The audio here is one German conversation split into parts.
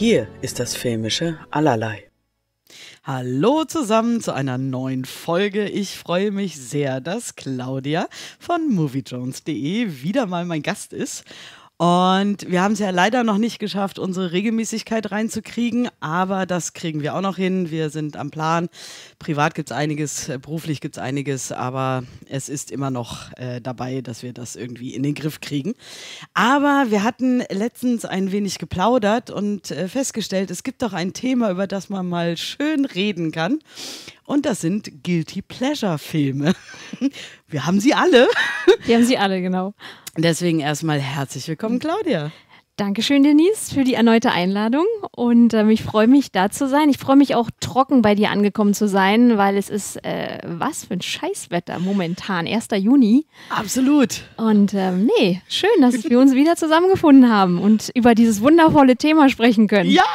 Hier ist das filmische Allerlei. Hallo zusammen zu einer neuen Folge. Ich freue mich sehr, dass Claudia von moviejones.de wieder mal mein Gast ist. Und wir haben es ja leider noch nicht geschafft, unsere Regelmäßigkeit reinzukriegen, aber das kriegen wir auch noch hin. Wir sind am Plan. Privat gibt es einiges, äh, beruflich gibt es einiges, aber es ist immer noch äh, dabei, dass wir das irgendwie in den Griff kriegen. Aber wir hatten letztens ein wenig geplaudert und äh, festgestellt, es gibt doch ein Thema, über das man mal schön reden kann. Und das sind Guilty Pleasure Filme. Wir haben sie alle. Wir haben sie alle, genau. Deswegen erstmal herzlich willkommen, Claudia. Dankeschön, Denise, für die erneute Einladung. Und ähm, ich freue mich, da zu sein. Ich freue mich auch, trocken bei dir angekommen zu sein, weil es ist, äh, was für ein Scheißwetter momentan, 1. Juni. Absolut. Und ähm, nee, schön, dass wir uns wieder zusammengefunden haben und über dieses wundervolle Thema sprechen können. Ja!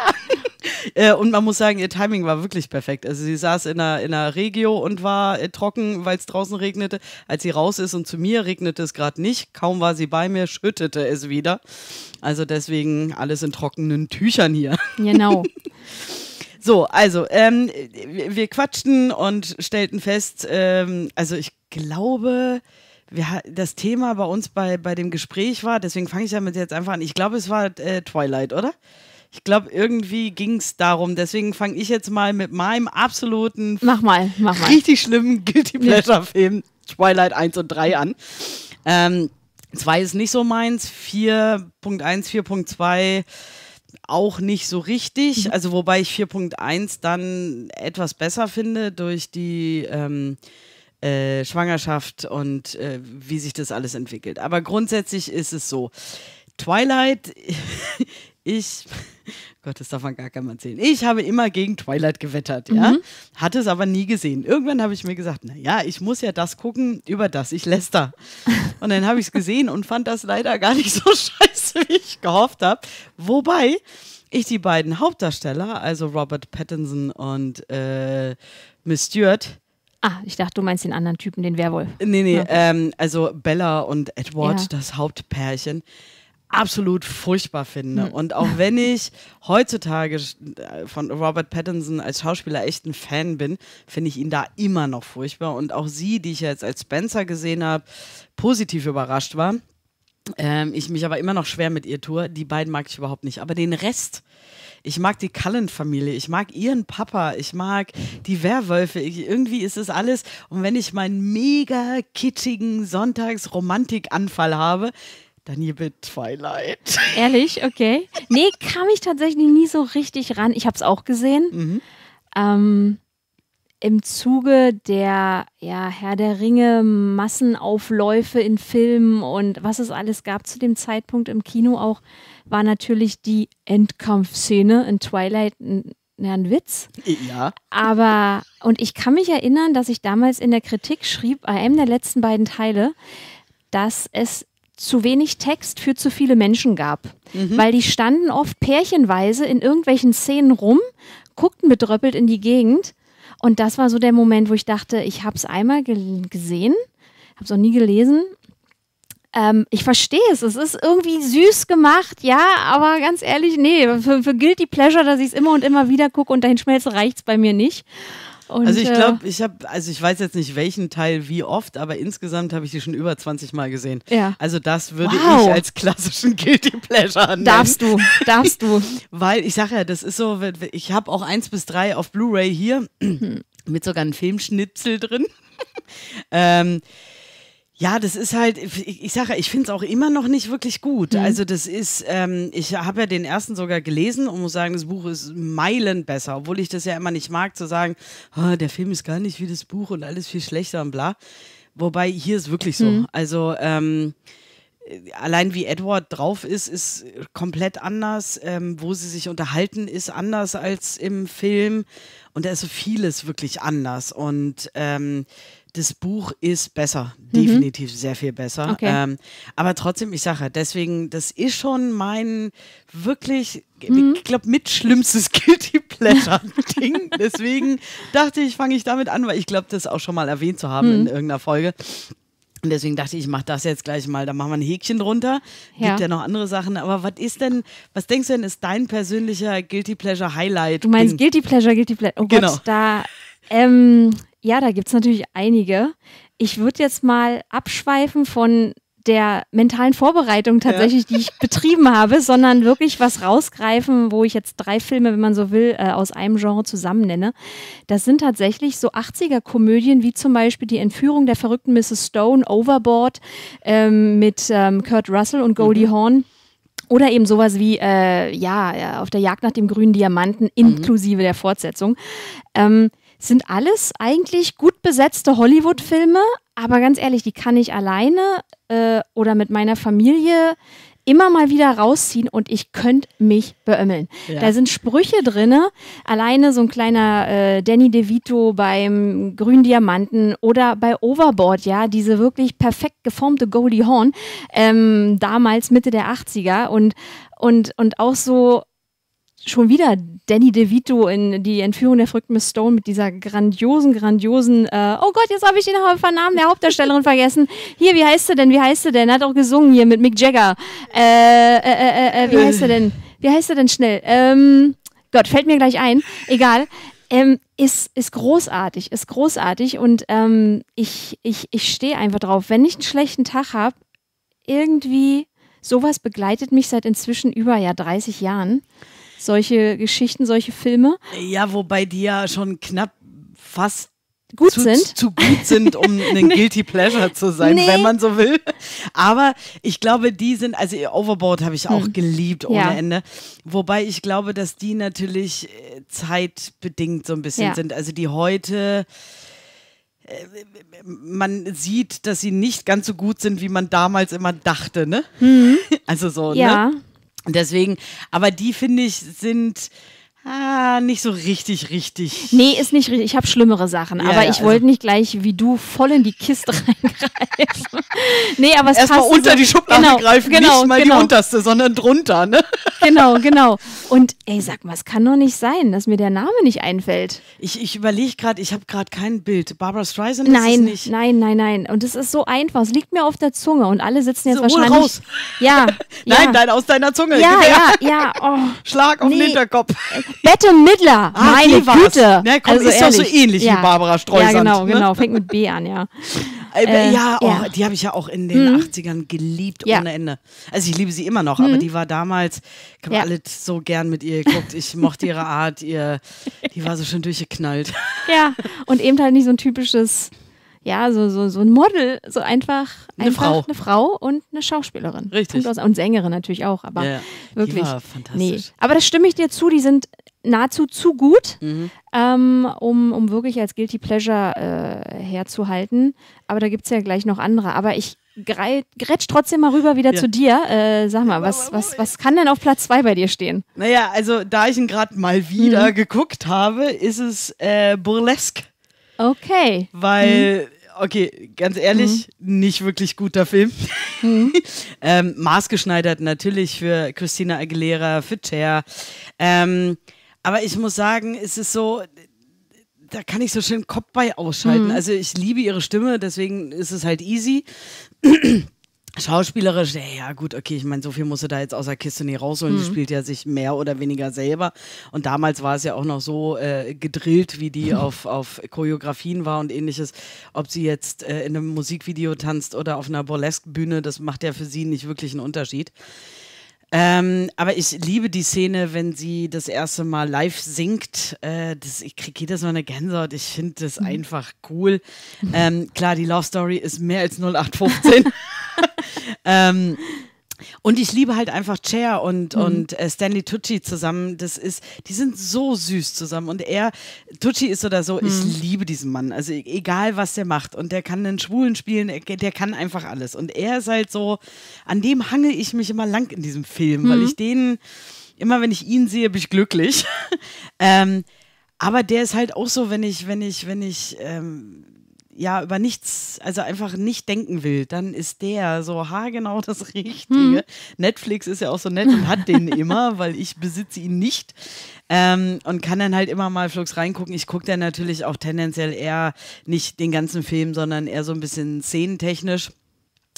Äh, und man muss sagen, ihr Timing war wirklich perfekt. Also sie saß in einer, in einer Regio und war äh, trocken, weil es draußen regnete. Als sie raus ist und zu mir regnete es gerade nicht. Kaum war sie bei mir, schüttete es wieder. Also der Deswegen alles in trockenen Tüchern hier. Genau. so, also, ähm, wir quatschten und stellten fest, ähm, also ich glaube, wir, das Thema bei uns bei, bei dem Gespräch war, deswegen fange ich damit jetzt einfach an. Ich glaube, es war äh, Twilight, oder? Ich glaube, irgendwie ging es darum. Deswegen fange ich jetzt mal mit meinem absoluten, mach mal, mach mal. richtig schlimmen Guilty Pleasure-Film Twilight 1 und 3 an. Ähm, 2 ist nicht so meins, 4.1, 4.2 auch nicht so richtig. Mhm. Also wobei ich 4.1 dann etwas besser finde durch die ähm, äh, Schwangerschaft und äh, wie sich das alles entwickelt. Aber grundsätzlich ist es so. Twilight ich, Gott, das darf man gar keinem erzählen. Ich habe immer gegen Twilight gewettert, ja. Mhm. Hatte es aber nie gesehen. Irgendwann habe ich mir gesagt, naja, ich muss ja das gucken, über das ich läster. Und dann habe ich es gesehen und fand das leider gar nicht so scheiße, wie ich gehofft habe. Wobei ich die beiden Hauptdarsteller, also Robert Pattinson und äh, Miss Stewart, Ah, ich dachte, du meinst den anderen Typen, den Werwolf. Nee, nee, ja. ähm, also Bella und Edward, ja. das Hauptpärchen, absolut furchtbar finde. Hm. Und auch wenn ich heutzutage äh, von Robert Pattinson als Schauspieler echt ein Fan bin, finde ich ihn da immer noch furchtbar. Und auch sie, die ich jetzt als Spencer gesehen habe, positiv überrascht war. Ähm, ich mich aber immer noch schwer mit ihr tue. Die beiden mag ich überhaupt nicht. Aber den Rest, ich mag die Cullen-Familie, ich mag ihren Papa, ich mag die Werwölfe, ich, irgendwie ist es alles. Und wenn ich meinen mega kittigen Sonntagsromantikanfall habe, dann hier mit Twilight. Ehrlich, okay. Nee, kam ich tatsächlich nie so richtig ran. Ich habe es auch gesehen. Mhm. Ähm, Im Zuge der ja, Herr der Ringe, Massenaufläufe in Filmen und was es alles gab zu dem Zeitpunkt im Kino auch, war natürlich die Endkampfszene in Twilight ein, ein Witz. Ja. Aber, und ich kann mich erinnern, dass ich damals in der Kritik schrieb, bei einem der letzten beiden Teile, dass es zu wenig Text für zu viele Menschen gab. Mhm. Weil die standen oft pärchenweise in irgendwelchen Szenen rum, guckten bedröppelt in die Gegend. Und das war so der Moment, wo ich dachte, ich habe es einmal gesehen, habe es auch nie gelesen. Ähm, ich verstehe es, es ist irgendwie süß gemacht, ja, aber ganz ehrlich, nee, für, für gilt die Pleasure, dass ich es immer und immer wieder gucke und dahin schmelze, reicht es bei mir nicht. Und, also ich äh, glaube, ich habe, also ich weiß jetzt nicht welchen Teil wie oft, aber insgesamt habe ich die schon über 20 Mal gesehen. Ja. Also das würde wow. ich als klassischen Guilty Pleasure annehmen. Darfst du, darfst du. Weil ich sage ja, das ist so, ich habe auch eins bis drei auf Blu-ray hier mhm. mit sogar einem Filmschnitzel drin. ähm, ja, das ist halt, ich, ich sage, ich finde es auch immer noch nicht wirklich gut. Mhm. Also das ist, ähm, ich habe ja den ersten sogar gelesen und muss sagen, das Buch ist Meilen besser, obwohl ich das ja immer nicht mag zu sagen, oh, der Film ist gar nicht wie das Buch und alles viel schlechter und bla. Wobei hier ist wirklich so. Mhm. Also ähm, allein wie Edward drauf ist, ist komplett anders. Ähm, wo sie sich unterhalten, ist anders als im Film. Und da ist so vieles wirklich anders. Und ähm, das Buch ist besser, mhm. definitiv sehr viel besser. Okay. Ähm, aber trotzdem, ich sage, deswegen, das ist schon mein wirklich, mhm. ich glaube, mit schlimmstes Guilty Pleasure-Ding. deswegen dachte ich, fange ich damit an, weil ich glaube, das auch schon mal erwähnt zu haben mhm. in irgendeiner Folge. Und deswegen dachte ich, ich mache das jetzt gleich mal. Da machen wir ein Häkchen drunter. Ja. Gibt ja noch andere Sachen. Aber was ist denn, was denkst du denn, ist dein persönlicher Guilty Pleasure Highlight? Du meinst Ding? Guilty Pleasure, Guilty Pleasure. Oh genau. Gott, da. Ähm, ja, da gibt es natürlich einige. Ich würde jetzt mal abschweifen von der mentalen Vorbereitung tatsächlich, ja. die ich betrieben habe, sondern wirklich was rausgreifen, wo ich jetzt drei Filme, wenn man so will, äh, aus einem Genre zusammen nenne. Das sind tatsächlich so 80er-Komödien, wie zum Beispiel Die Entführung der verrückten Mrs. Stone, Overboard ähm, mit ähm, Kurt Russell und Goldie mhm. Horn. Oder eben sowas wie, äh, ja, äh, auf der Jagd nach dem grünen Diamanten, mhm. inklusive mhm. der Fortsetzung. Ähm, sind alles eigentlich gut besetzte Hollywood-Filme, aber ganz ehrlich, die kann ich alleine äh, oder mit meiner Familie immer mal wieder rausziehen und ich könnte mich beömmeln. Ja. Da sind Sprüche drin, ne? alleine so ein kleiner äh, Danny DeVito beim Grünen Diamanten oder bei Overboard, ja, diese wirklich perfekt geformte Goldie Horn, ähm, damals Mitte der 80er und, und, und auch so schon wieder Danny DeVito in die Entführung der verrückten Miss Stone mit dieser grandiosen, grandiosen, äh, oh Gott, jetzt habe ich den Namen der Hauptdarstellerin vergessen. Hier, wie heißt er denn? Wie heißt er denn? Hat auch gesungen hier mit Mick Jagger. Äh, äh, äh, äh, äh wie heißt er denn? Wie heißt er denn schnell? Ähm, Gott, fällt mir gleich ein. Egal. Ähm, ist, ist großartig, ist großartig und ähm, ich, ich, ich stehe einfach drauf. Wenn ich einen schlechten Tag habe, irgendwie sowas begleitet mich seit inzwischen über ja 30 Jahren solche Geschichten, solche Filme. Ja, wobei die ja schon knapp fast gut zu, sind. Zu gut sind, um ein nee. Guilty Pleasure zu sein, nee. wenn man so will. Aber ich glaube, die sind, also Overboard habe ich auch hm. geliebt ohne ja. Ende. Wobei ich glaube, dass die natürlich äh, zeitbedingt so ein bisschen ja. sind. Also die heute äh, man sieht, dass sie nicht ganz so gut sind, wie man damals immer dachte, ne? Mhm. Also so, ne? ja. ne? Deswegen, aber die finde ich sind Ah, nicht so richtig, richtig. Nee, ist nicht richtig. Ich habe schlimmere Sachen. Ja, aber ja, ich also wollte also nicht gleich wie du voll in die Kiste reingreifen. nee, aber es Erst passt. Erstmal unter so. die Schublade genau, greifen, genau, nicht mal genau. die unterste, sondern drunter, ne? genau, genau. Und ey, sag mal, es kann doch nicht sein, dass mir der Name nicht einfällt. Ich, überlege gerade, ich habe gerade kein Bild. Barbara Streisand nein, ist es nicht. Nein, nein, nein. Und es ist so einfach. Es liegt mir auf der Zunge und alle sitzen jetzt so, wahrscheinlich. Raus. Ja. nein, ja. nein, aus deiner Zunge. Ja, ja, ja. Oh. Schlag auf nee. den Hinterkopf. Äh, Bette Midler. Ah, meine Güte. Na, ne, komm, also ist ehrlich. doch so ähnlich ja. wie Barbara Streusand. Ja, genau, ne? Genau, fängt mit B an, ja. Äh, äh, ja, oh, ja, die habe ich ja auch in den mhm. 80ern geliebt ja. ohne Ende. Also ich liebe sie immer noch, mhm. aber hm. die war damals, ich habe ja. alles so gern mit ihr geguckt. Ich mochte ihre Art, ihr, die war so schön durchgeknallt. Ja, und eben halt nicht so ein typisches ja, so, so, so ein Model, so einfach, eine, einfach Frau. eine Frau und eine Schauspielerin. Richtig. Und Sängerin natürlich auch, aber ja, wirklich. Die war fantastisch. Nee. Aber das stimme ich dir zu, die sind nahezu zu gut, mhm. ähm, um, um wirklich als Guilty Pleasure äh, herzuhalten. Aber da gibt es ja gleich noch andere. Aber ich grätsch trotzdem mal rüber wieder ja. zu dir. Äh, sag mal, was, was, was kann denn auf Platz 2 bei dir stehen? Naja, also da ich ihn gerade mal wieder mhm. geguckt habe, ist es äh, Burlesque. Okay. Weil mhm okay, ganz ehrlich, mhm. nicht wirklich guter Film. Mhm. ähm, maßgeschneidert natürlich für Christina Aguilera, für Cher. Ähm, aber ich muss sagen, es ist so, da kann ich so schön Kopf bei ausschalten. Mhm. Also ich liebe ihre Stimme, deswegen ist es halt easy. Schauspielerisch, ey, ja gut, okay, ich meine, so viel musste da jetzt aus der Kiste nie rausholen. Mhm. Die spielt ja sich mehr oder weniger selber. Und damals war es ja auch noch so äh, gedrillt, wie die mhm. auf, auf Choreografien war und ähnliches. Ob sie jetzt äh, in einem Musikvideo tanzt oder auf einer Burlesque-Bühne, das macht ja für sie nicht wirklich einen Unterschied. Ähm, aber ich liebe die Szene, wenn sie das erste Mal live singt. Äh, das, ich kriege jedes Mal eine Gänsehaut. Ich finde das mhm. einfach cool. Ähm, klar, die Love Story ist mehr als 0815. ähm, und ich liebe halt einfach Cher und, mhm. und äh, Stanley Tucci zusammen. Das ist, die sind so süß zusammen. Und er, Tucci ist oder so, mhm. ich liebe diesen Mann. Also e-, egal, was der macht. Und der kann einen Schwulen spielen, der kann einfach alles. Und er ist halt so, an dem hange ich mich immer lang in diesem Film, mhm. weil ich den, immer wenn ich ihn sehe, bin ich glücklich. ähm, aber der ist halt auch so, wenn ich, wenn ich, wenn ich, ähm, ja über nichts, also einfach nicht denken will, dann ist der so haargenau das mhm. Richtige. Hm. Netflix ist ja auch so nett und hat den immer, weil ich besitze ihn nicht. Ähm, und kann dann halt immer mal flugs reingucken. Ich gucke dann natürlich auch tendenziell eher nicht den ganzen Film, sondern eher so ein bisschen szenentechnisch.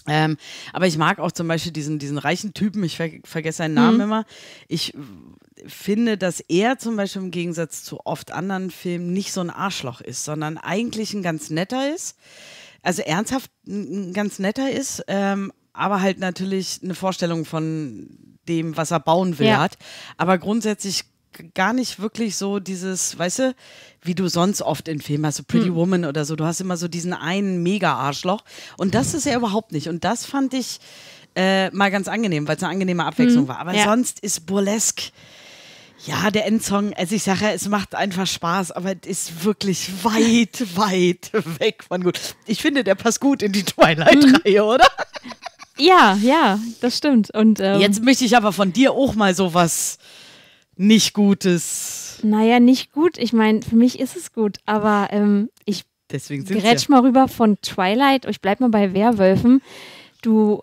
Ähm, aber ich mag auch zum Beispiel diesen, diesen reichen Typen, ich ver vergesse seinen Namen mhm. immer. Ich finde, dass er zum Beispiel im Gegensatz zu oft anderen Filmen nicht so ein Arschloch ist, sondern eigentlich ein ganz netter ist. Also ernsthaft ein ganz netter ist, ähm, aber halt natürlich eine Vorstellung von dem, was er bauen will, ja. hat. Aber grundsätzlich gar nicht wirklich so dieses, weißt du, wie du sonst oft in Filmen hast, so Pretty hm. Woman oder so, du hast immer so diesen einen Mega-Arschloch und das ist er überhaupt nicht und das fand ich äh, mal ganz angenehm, weil es eine angenehme Abwechslung hm. war. Aber ja. sonst ist Burlesque ja, der Endsong, also ich sage ja, es macht einfach Spaß, aber es ist wirklich weit, weit weg von gut. Ich finde, der passt gut in die Twilight-Reihe, mhm. oder? Ja, ja, das stimmt. Und ähm, jetzt möchte ich aber von dir auch mal sowas nicht Gutes. Naja, nicht gut. Ich meine, für mich ist es gut, aber ähm, ich Deswegen grätsch ja. mal rüber von Twilight. Ich bleib mal bei Werwölfen. Du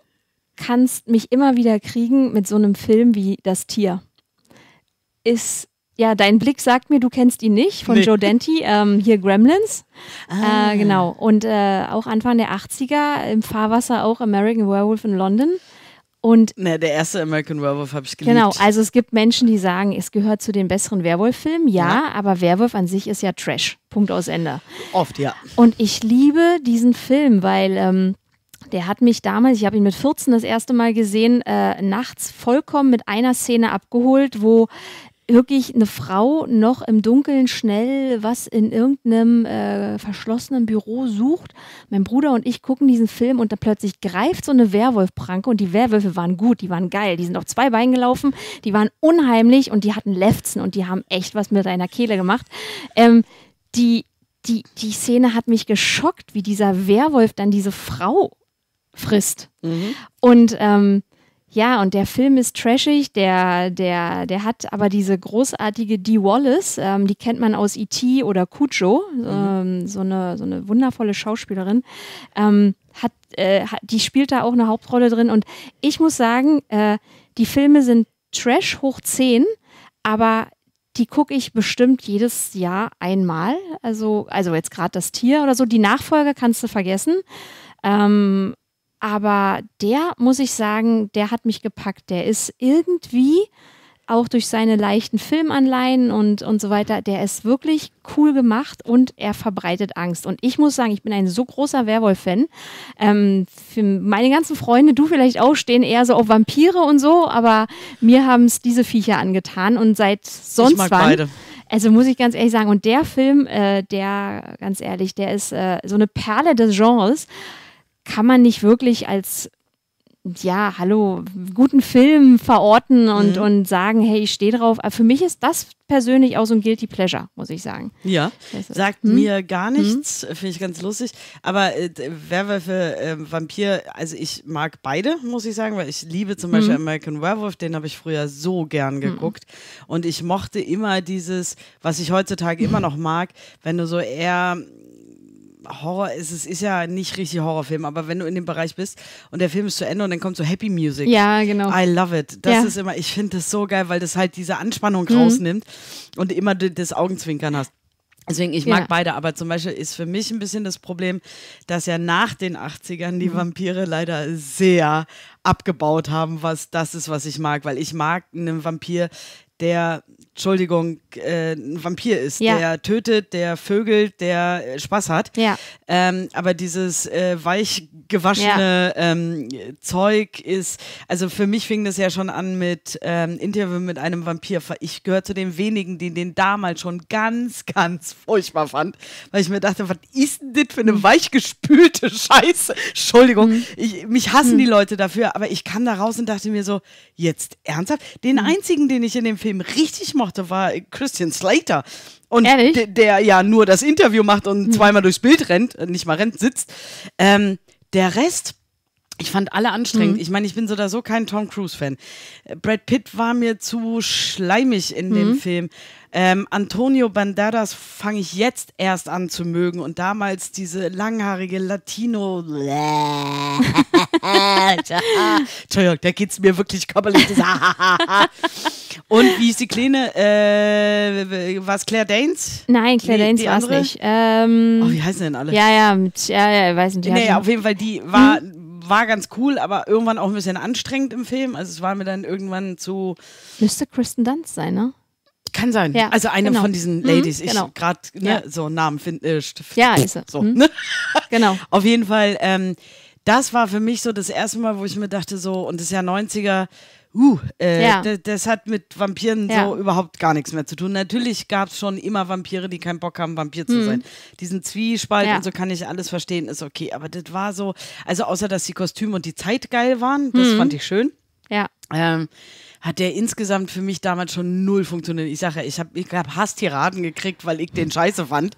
kannst mich immer wieder kriegen mit so einem Film wie Das Tier ist ja, dein Blick sagt mir, du kennst ihn nicht, von nee. Joe Dante, ähm, hier Gremlins. Ah. Äh, genau. Und äh, auch Anfang der 80er im Fahrwasser auch American Werewolf in London. Und Na, der erste American Werewolf habe ich geliebt. Genau, also es gibt Menschen, die sagen, es gehört zu den besseren werewolf filmen ja, ja, aber Werwolf an sich ist ja Trash. Punkt aus Ende. Oft, ja. Und ich liebe diesen Film, weil. Ähm, der hat mich damals, ich habe ihn mit 14 das erste Mal gesehen, äh, nachts vollkommen mit einer Szene abgeholt, wo wirklich eine Frau noch im Dunkeln schnell was in irgendeinem äh, verschlossenen Büro sucht. Mein Bruder und ich gucken diesen Film und da plötzlich greift so eine Werwolf-Pranke und die Werwölfe waren gut, die waren geil, die sind auf zwei Beinen gelaufen, die waren unheimlich und die hatten Lefzen und die haben echt was mit einer Kehle gemacht. Ähm, die, die, die Szene hat mich geschockt, wie dieser Werwolf dann diese Frau frisst. Mhm. Und ähm, ja, und der Film ist trashig, der, der, der hat aber diese großartige Dee Wallace, ähm, die kennt man aus E.T. oder Cujo, mhm. ähm, so, eine, so eine wundervolle Schauspielerin, ähm, hat, äh, hat, die spielt da auch eine Hauptrolle drin. Und ich muss sagen, äh, die Filme sind Trash hoch 10, aber die gucke ich bestimmt jedes Jahr einmal. Also, also jetzt gerade das Tier oder so. Die Nachfolge kannst du vergessen. Ähm, aber der, muss ich sagen, der hat mich gepackt. Der ist irgendwie auch durch seine leichten Filmanleihen und, und so weiter, der ist wirklich cool gemacht und er verbreitet Angst. Und ich muss sagen, ich bin ein so großer Werwolf-Fan. Ähm, für meine ganzen Freunde, du vielleicht auch, stehen eher so auf Vampire und so, aber mir haben es diese Viecher angetan und seit sonst ich mag wann. Beide. Also muss ich ganz ehrlich sagen, und der Film, äh, der, ganz ehrlich, der ist äh, so eine Perle des Genres kann man nicht wirklich als ja, hallo, guten Film verorten und, mhm. und sagen, hey, ich stehe drauf. Aber für mich ist das persönlich auch so ein Guilty Pleasure, muss ich sagen. Ja, sagt hm? mir gar hm? nichts, hm? finde ich ganz lustig. Aber äh, Werwölfe, äh, Vampir, also ich mag beide, muss ich sagen, weil ich liebe zum hm. Beispiel mhm. American Werewolf, den habe ich früher so gern mhm. geguckt. Und ich mochte immer dieses, was ich heutzutage immer noch mag, wenn du so eher Horror ist, es ist ja nicht richtig Horrorfilm, aber wenn du in dem Bereich bist und der Film ist zu Ende und dann kommt so Happy Music. Ja, genau. I love it. Das ja. ist immer, ich finde das so geil, weil das halt diese Anspannung mhm. rausnimmt und immer das Augenzwinkern hast. Deswegen, ich mag ja. beide, aber zum Beispiel ist für mich ein bisschen das Problem, dass ja nach den 80ern die mhm. Vampire leider sehr abgebaut haben, was das ist, was ich mag, weil ich mag einen Vampir, der Entschuldigung, äh, ein Vampir ist, ja. der tötet, der vögelt, der äh, Spaß hat. Ja. Ähm, aber dieses äh, weich gewaschene ja. ähm, Zeug ist, also für mich fing das ja schon an mit ähm, Interview mit einem Vampir. Ich gehöre zu den wenigen, die den damals schon ganz, ganz furchtbar fand, weil ich mir dachte, was ist denn das für eine hm. weichgespülte Scheiße? Entschuldigung, mhm. ich, mich hassen mhm. die Leute dafür, aber ich kam da raus und dachte mir so, jetzt ernsthaft? Den mhm. einzigen, den ich in dem Film richtig mochte, mochte, war Christian Slater. Und der, der, ja nur das Interview macht und hm. zweimal durchs Bild rennt, äh, nicht mal rennt, sitzt. Ähm, der Rest ich fand alle anstrengend. Mhm. Ich meine, ich bin so oder so kein Tom Cruise-Fan. Äh, Brad Pitt war mir zu schleimig in mhm. dem Film. Ähm, Antonio Banderas fange ich jetzt erst an zu mögen. Und damals diese langhaarige Latino. Äh, Alter. Entschuldigung, da geht's mir wirklich körperlich. Und wie ist die Kleine? Äh, war es Claire Danes? Nein, Claire nee, Danes war es nicht. Ähm, oh, wie heißen denn alle? Ja, ja, mit, ja, ja, weiß nicht. Naja, auf jeden Fall, die war, hm? war ganz cool, aber irgendwann auch ein bisschen anstrengend im Film. Also es war mir dann irgendwann zu. Müsste Kristen Dunst sein, ne? Kann sein. Ja, also eine genau. von diesen mhm, Ladies. Mhm, genau. Ich gerade ne, ja. so Namen finde. Äh, ja, ist so. Mhm. Ne? Genau. Auf jeden Fall. Ähm, das war für mich so das erste Mal, wo ich mir dachte, so, und das Jahr 90er, uh, äh, ja. das hat mit Vampiren ja. so überhaupt gar nichts mehr zu tun. Natürlich gab es schon immer Vampire, die keinen Bock haben, Vampir zu hm. sein. Diesen Zwiespalt ja. und so kann ich alles verstehen, ist okay. Aber das war so, also außer dass die Kostüme und die Zeit geil waren, das hm. fand ich schön. Ja. Ähm, hat der insgesamt für mich damals schon null funktioniert. Ich sage ja, ich habe ich hab Hasstiraden gekriegt, weil ich den scheiße fand.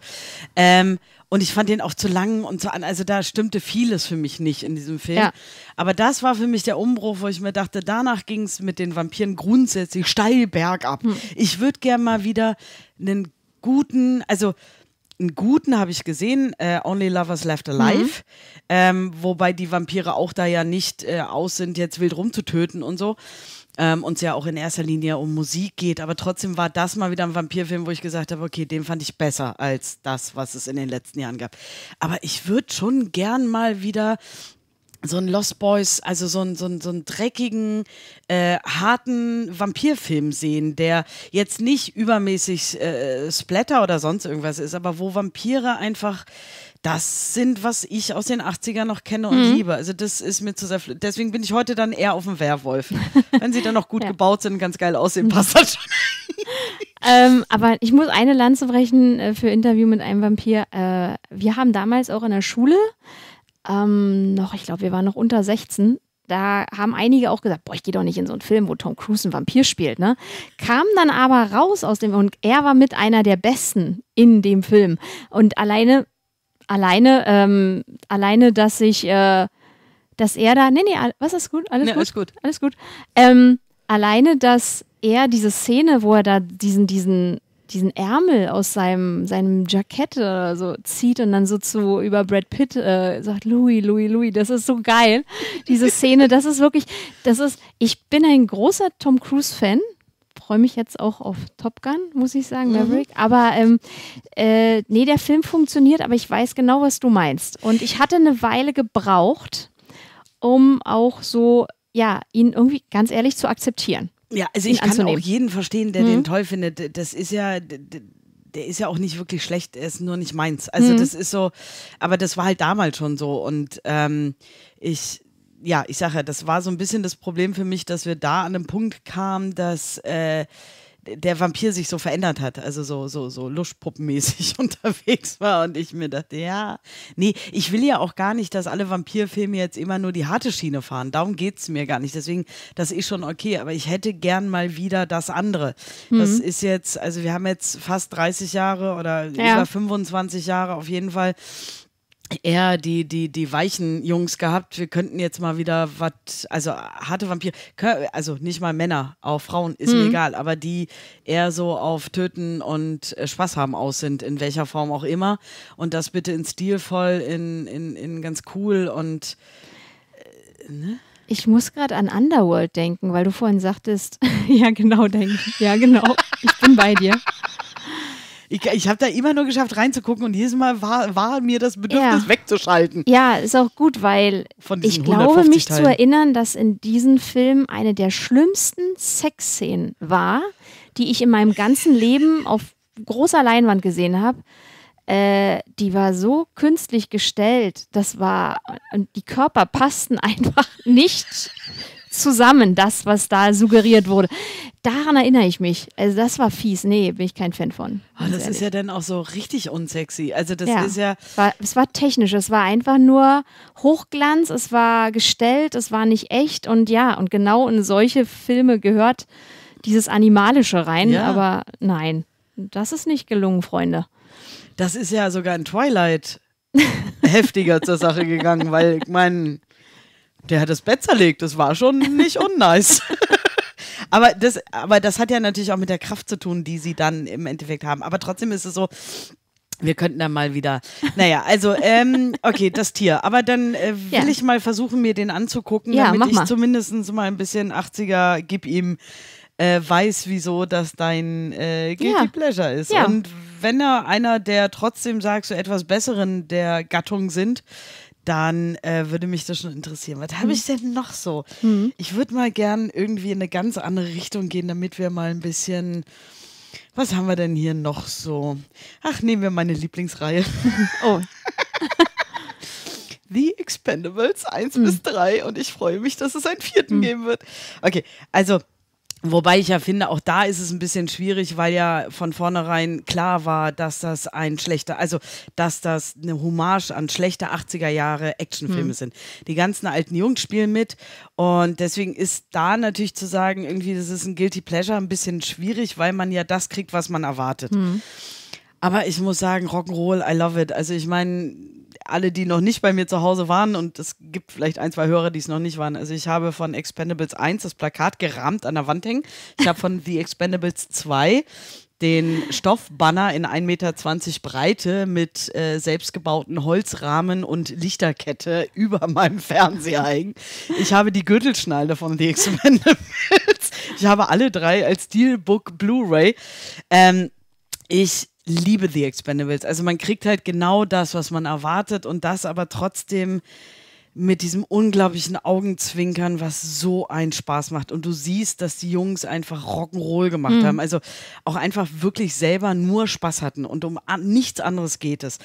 Ähm, und ich fand den auch zu lang und zu an. Also da stimmte vieles für mich nicht in diesem Film. Ja. Aber das war für mich der Umbruch, wo ich mir dachte, danach ging es mit den Vampiren grundsätzlich steil bergab. Hm. Ich würde gerne mal wieder einen guten, also einen guten habe ich gesehen, äh, Only Lovers Left Alive, mhm. ähm, wobei die Vampire auch da ja nicht äh, aus sind, jetzt wild rumzutöten und so ähm, uns ja auch in erster Linie um Musik geht. Aber trotzdem war das mal wieder ein Vampirfilm, wo ich gesagt habe, okay, den fand ich besser als das, was es in den letzten Jahren gab. Aber ich würde schon gern mal wieder so einen Lost Boys, also so einen, so einen, so einen dreckigen, äh, harten Vampirfilm sehen, der jetzt nicht übermäßig äh, Splatter oder sonst irgendwas ist, aber wo Vampire einfach das sind, was ich aus den 80ern noch kenne und mhm. liebe. Also das ist mir zu sehr, deswegen bin ich heute dann eher auf dem Werwolf. Wenn sie dann noch gut ja. gebaut sind, ganz geil aussehen, passt das schon. ähm, aber ich muss eine Lanze brechen äh, für Interview mit einem Vampir. Äh, wir haben damals auch in der Schule ähm, noch, ich glaube, wir waren noch unter 16, da haben einige auch gesagt, boah, ich gehe doch nicht in so einen Film, wo Tom Cruise einen Vampir spielt, ne? Kam dann aber raus aus dem und er war mit einer der besten in dem Film und alleine alleine, ähm, alleine, dass ich, äh, dass er da, nee, nee, was ist gut? Alles nee, gut? Alles gut. Alles gut. Ähm, alleine, dass er diese Szene, wo er da diesen, diesen, diesen Ärmel aus seinem, seinem Jackett oder so zieht und dann so zu über Brad Pitt äh, sagt, Louis, Louis, Louis, das ist so geil. Diese Szene, das ist wirklich, das ist, ich bin ein großer Tom Cruise-Fan, freue mich jetzt auch auf Top Gun, muss ich sagen, mhm. Maverick. Mhm. Aber ähm, äh, nee, der Film funktioniert, aber ich weiß genau, was du meinst. Und ich hatte eine Weile gebraucht, um auch so, ja, ihn irgendwie ganz ehrlich zu akzeptieren. Ja, also ich kann auch jeden verstehen, der mhm. den toll findet. Das ist ja, der ist ja auch nicht wirklich schlecht, er ist nur nicht meins. Also mhm. das ist so, aber das war halt damals schon so. Und ähm, ich ja, ich sage ja, das war so ein bisschen das Problem für mich, dass wir da an einem Punkt kamen, dass äh, der Vampir sich so verändert hat, also so, so, so luschpuppenmäßig unterwegs war und ich mir dachte, ja, nee, ich will ja auch gar nicht, dass alle Vampirfilme jetzt immer nur die harte Schiene fahren. Darum geht es mir gar nicht. Deswegen, das ist schon okay, aber ich hätte gern mal wieder das andere. Mhm. Das ist jetzt, also wir haben jetzt fast 30 Jahre oder ja. über 25 Jahre auf jeden Fall eher die, die, die weichen Jungs gehabt. Wir könnten jetzt mal wieder was, also harte Vampire, also nicht mal Männer, auch Frauen, ist mhm. mir hm. egal, aber die eher so auf Töten und äh, Spaß haben aus sind, in welcher Form auch immer. Und das bitte in stilvoll, in, in, in ganz cool und äh, ne? Ich muss gerade an Underworld denken, weil du vorhin sagtest, ja genau, denk, Ja, genau. Ich bin bei dir. Ich, ich habe da immer nur geschafft reinzugucken und jedes Mal war, war mir das Bedürfnis ja. wegzuschalten. Ja, ist auch gut, weil ich glaube, mich Teilen. zu erinnern, dass in diesem Film eine der schlimmsten Sexszenen war, die ich in meinem ganzen Leben auf großer Leinwand gesehen habe. Äh, die war so künstlich gestellt, das war, und die Körper passten einfach nicht zusammen, das, was da suggeriert wurde. Daran erinnere ich mich. Also das war fies. Nee, bin ich kein Fan von. Oh, das ehrlich. ist ja dann auch so richtig unsexy. Also das ja, ist ja. Es war, es war technisch, es war einfach nur Hochglanz, es war gestellt, es war nicht echt und ja, und genau in solche Filme gehört dieses Animalische rein, ja. aber nein, das ist nicht gelungen, Freunde. Das ist ja sogar in Twilight heftiger zur Sache gegangen, weil ich meine, der hat das Bett zerlegt. Das war schon nicht unnice. aber, das, aber das hat ja natürlich auch mit der Kraft zu tun, die sie dann im Endeffekt haben. Aber trotzdem ist es so, wir könnten da mal wieder. Naja, also, ähm, okay, das Tier. Aber dann äh, will ja. ich mal versuchen, mir den anzugucken, ja, damit ich mal. zumindest mal ein bisschen 80er gib ihm äh, weiß, wieso das dein äh, Guilty ja. Pleasure ist. Und wenn er einer der trotzdem sagt, so etwas Besseren der Gattung sind, dann äh, würde mich das schon interessieren. Was habe hm. ich denn noch so? Mhm. Ich würde mal gern irgendwie in eine ganz andere Richtung gehen, damit wir mal ein bisschen. Was haben wir denn hier noch so? Ach, nehmen wir meine Lieblingsreihe. oh. The Expendables 1 mhm. bis 3 und ich freue mich, dass es einen vierten mhm. geben wird. Okay, also Wobei ich ja finde, auch da ist es ein bisschen schwierig, weil ja von vornherein klar war, dass das ein schlechter, also dass das eine Hommage an schlechte 80er Jahre Actionfilme hm. sind. Die ganzen alten Jungs spielen mit und deswegen ist da natürlich zu sagen, irgendwie, das ist ein Guilty Pleasure ein bisschen schwierig, weil man ja das kriegt, was man erwartet. Hm. Aber ich muss sagen, Rock'n'Roll, I love it. Also ich meine, alle, die noch nicht bei mir zu Hause waren, und es gibt vielleicht ein, zwei Hörer, die es noch nicht waren. Also ich habe von Expendables 1 das Plakat gerahmt an der Wand hängen. Ich habe von The Expendables 2 den Stoffbanner in 1,20 Meter Breite mit äh, selbstgebauten Holzrahmen und Lichterkette über meinem Fernseher hängen. Ich habe die Gürtelschnalle von The Expendables. Ich habe alle drei als Steelbook Blu-ray. Ähm, ich liebe The Expendables. Also man kriegt halt genau das, was man erwartet und das aber trotzdem mit diesem unglaublichen Augenzwinkern, was so einen Spaß macht. Und du siehst, dass die Jungs einfach Rock'n'Roll gemacht mhm. haben. Also auch einfach wirklich selber nur Spaß hatten und um nichts anderes geht es.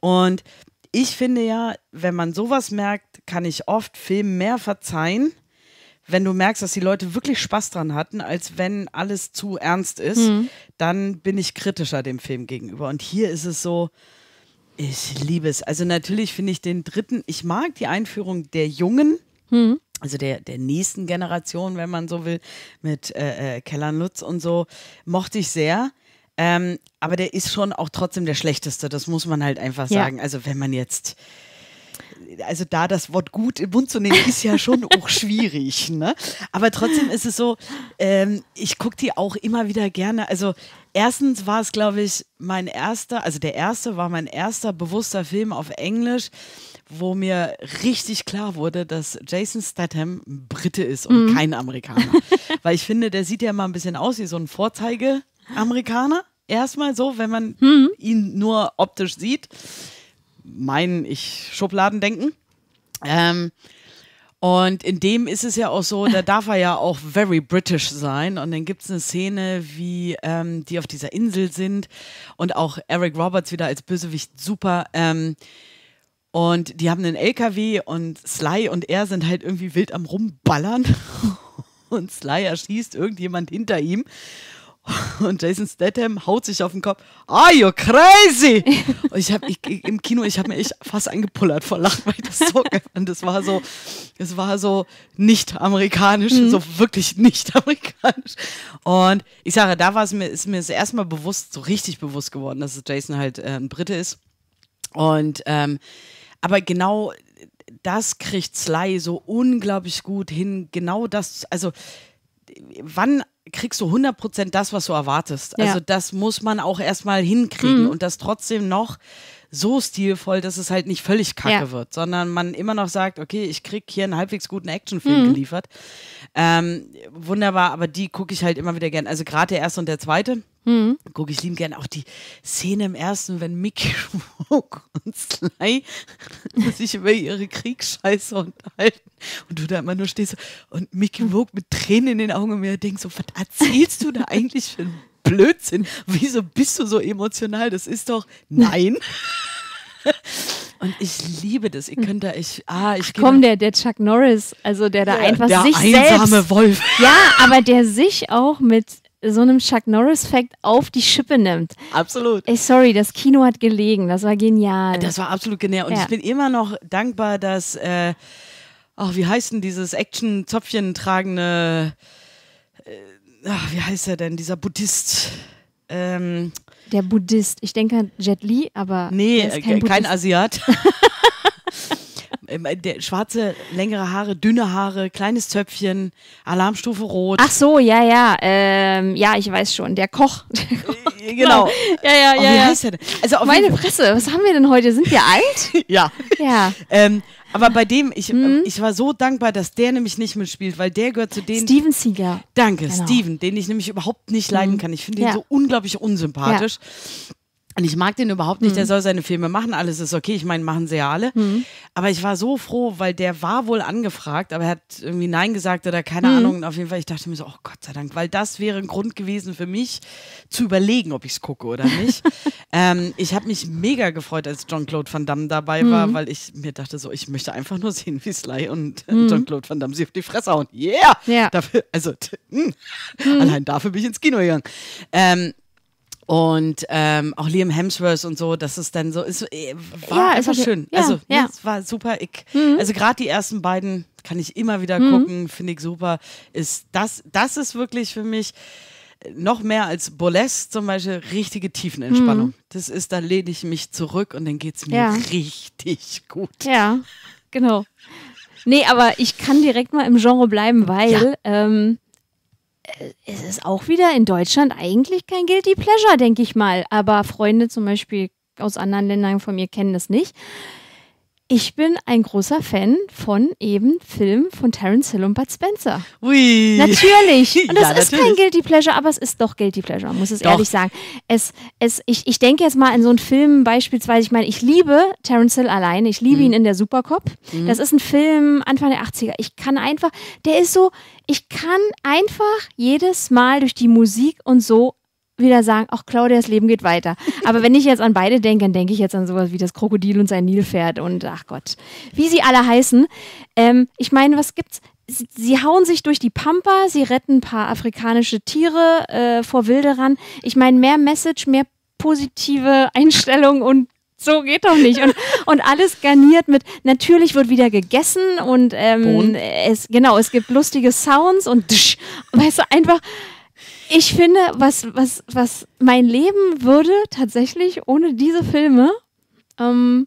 Und ich finde ja, wenn man sowas merkt, kann ich oft Filmen mehr verzeihen, wenn du merkst, dass die Leute wirklich Spaß dran hatten, als wenn alles zu ernst ist, mhm. dann bin ich kritischer dem Film gegenüber. Und hier ist es so, ich liebe es. Also natürlich finde ich den dritten, ich mag die Einführung der Jungen. Mhm. Also der, der nächsten Generation, wenn man so will, mit äh, äh, Kellan Lutz und so, mochte ich sehr. Ähm, aber der ist schon auch trotzdem der schlechteste, das muss man halt einfach ja. sagen. Also wenn man jetzt also da das Wort gut im Mund zu nehmen, ist ja schon auch schwierig. Ne? Aber trotzdem ist es so, ähm, ich gucke die auch immer wieder gerne. Also erstens war es, glaube ich, mein erster, also der erste war mein erster bewusster Film auf Englisch, wo mir richtig klar wurde, dass Jason Statham ein Brite ist und mhm. kein Amerikaner. Weil ich finde, der sieht ja mal ein bisschen aus wie so ein Vorzeige-Amerikaner. Erstmal so, wenn man mhm. ihn nur optisch sieht mein ich Schubladendenken. Ähm, und in dem ist es ja auch so, da darf er ja auch very British sein. Und dann gibt es eine Szene, wie ähm, die auf dieser Insel sind und auch Eric Roberts wieder als Bösewicht super. Ähm, und die haben einen LKW und Sly und er sind halt irgendwie wild am Rumballern. und Sly erschießt irgendjemand hinter ihm. Und Jason Statham haut sich auf den Kopf. Are you crazy? Und ich habe im Kino, ich habe mir echt fast eingepullert vor Lachen, weil ich das so und das war so, es war so nicht amerikanisch, mhm. so wirklich nicht amerikanisch. Und ich sage, da war es mir, ist mir das erste Mal bewusst, so richtig bewusst geworden, dass Jason halt äh, ein Brite ist. Und ähm, aber genau das kriegt Sly so unglaublich gut hin. Genau das, also wann kriegst du 100% das, was du erwartest. Also das muss man auch erstmal hinkriegen mhm. und das trotzdem noch so stilvoll, dass es halt nicht völlig kacke ja. wird, sondern man immer noch sagt, okay, ich krieg hier einen halbwegs guten Actionfilm mhm. geliefert. Ähm, wunderbar, aber die gucke ich halt immer wieder gern. Also gerade der erste und der zweite Mhm. Gucke ich liebe gerne auch die Szene im ersten, wenn Mickey Rourke und Sly sich über ihre Kriegsscheiße unterhalten und du da immer nur stehst und Mickey Rourke mhm. mit Tränen in den Augen und mir denkst so, was erzählst du da eigentlich für einen Blödsinn? Wieso bist du so emotional? Das ist doch nein. Und ich liebe das. Ihr könnt da, ich, ah, ich Ach, komm, der, der Chuck Norris, also der da ja, einfach der sich einsame selbst, Wolf. Ja, aber der sich auch mit so einem Chuck Norris-Fact auf die Schippe nimmt. Absolut. Ey, sorry, das Kino hat gelegen. Das war genial. Das war absolut genial. Und ja. ich bin immer noch dankbar, dass, äh, ach, wie heißt denn dieses Action-Zopfchen tragende, äh, ach, wie heißt er denn, dieser Buddhist? Ähm, der Buddhist. Ich denke an Jet Li, aber. Nee, kein, äh, kein Asiat. Ähm, äh, der schwarze, längere Haare, dünne Haare, kleines Zöpfchen, Alarmstufe rot. Ach so, ja, ja. Ähm, ja, ich weiß schon. Der Koch. genau. genau. Ja, ja, oh, ja. Wie ja. heißt der denn? Also Meine Fresse, was haben wir denn heute? Sind wir alt? ja. Ja. Ähm, aber bei dem, ich, hm? ich war so dankbar, dass der nämlich nicht mitspielt, weil der gehört zu denen. Steven Sieger. Danke, genau. Steven, den ich nämlich überhaupt nicht leiden mhm. kann. Ich finde ja. ihn so unglaublich unsympathisch. Ja. Und ich mag den überhaupt nicht, mhm. der soll seine Filme machen, alles ist okay, ich meine, machen sie ja alle. Mhm. Aber ich war so froh, weil der war wohl angefragt, aber er hat irgendwie Nein gesagt oder keine mhm. Ahnung. Und auf jeden Fall, ich dachte mir so, oh Gott sei Dank, weil das wäre ein Grund gewesen für mich, zu überlegen, ob ich es gucke oder nicht. ähm, ich habe mich mega gefreut, als Jean-Claude Van Damme dabei war, mhm. weil ich mir dachte so, ich möchte einfach nur sehen, wie Sly und mhm. Jean-Claude Van Damme sie auf die Fresse hauen. Yeah! yeah. Dafür, also, hm. mhm. allein dafür bin ich ins Kino gegangen. Ähm, und ähm, auch Liam Hemsworth und so, das ist dann so, ist, äh, war ja, einfach okay. schön. Ja, also ne, ja. es war super. Ich, mhm. Also gerade die ersten beiden kann ich immer wieder mhm. gucken, finde ich super. Ist das, das ist wirklich für mich noch mehr als Burlesque zum Beispiel richtige Tiefenentspannung. Mhm. Das ist, da lehne ich mich zurück und dann geht es mir richtig gut. Ja, genau. Nee, aber ich kann direkt mal im Genre bleiben, weil ähm, äh, es ist auch wieder in Deutschland eigentlich kein Guilty Pleasure, denke ich mal. Aber Freunde zum Beispiel aus anderen Ländern von mir kennen das nicht. Ich bin ein großer Fan von eben Filmen von Terence Hill und Bud Spencer. Ui. Natürlich. Und das ja, ist natürlich. kein Guilty Pleasure, aber es ist doch Guilty Pleasure, muss es doch. ehrlich sagen. Es, es, ich, ich denke jetzt mal an so einen Film beispielsweise, ich meine, ich liebe Terence Hill alleine, ich liebe mhm. ihn in der Supercop. Mhm. Das ist ein Film Anfang der 80er. Ich kann einfach, der ist so, ich kann einfach jedes Mal durch die Musik und so wieder sagen, auch Claudias Leben geht weiter. Aber wenn ich jetzt an beide denke, dann denke ich jetzt an sowas wie das Krokodil und sein Nilpferd und ach Gott, wie sie alle heißen. Ähm, ich meine, was gibt's? Sie, sie, hauen sich durch die Pampa, sie retten ein paar afrikanische Tiere äh, vor Wilderern. Ich meine, mehr Message, mehr positive Einstellung und so geht doch nicht. Und, und alles garniert mit, natürlich wird wieder gegessen und ähm, es, genau, es gibt lustige Sounds und tsch, weißt du, einfach ich finde, was, was, was mein Leben würde tatsächlich ohne diese Filme ähm,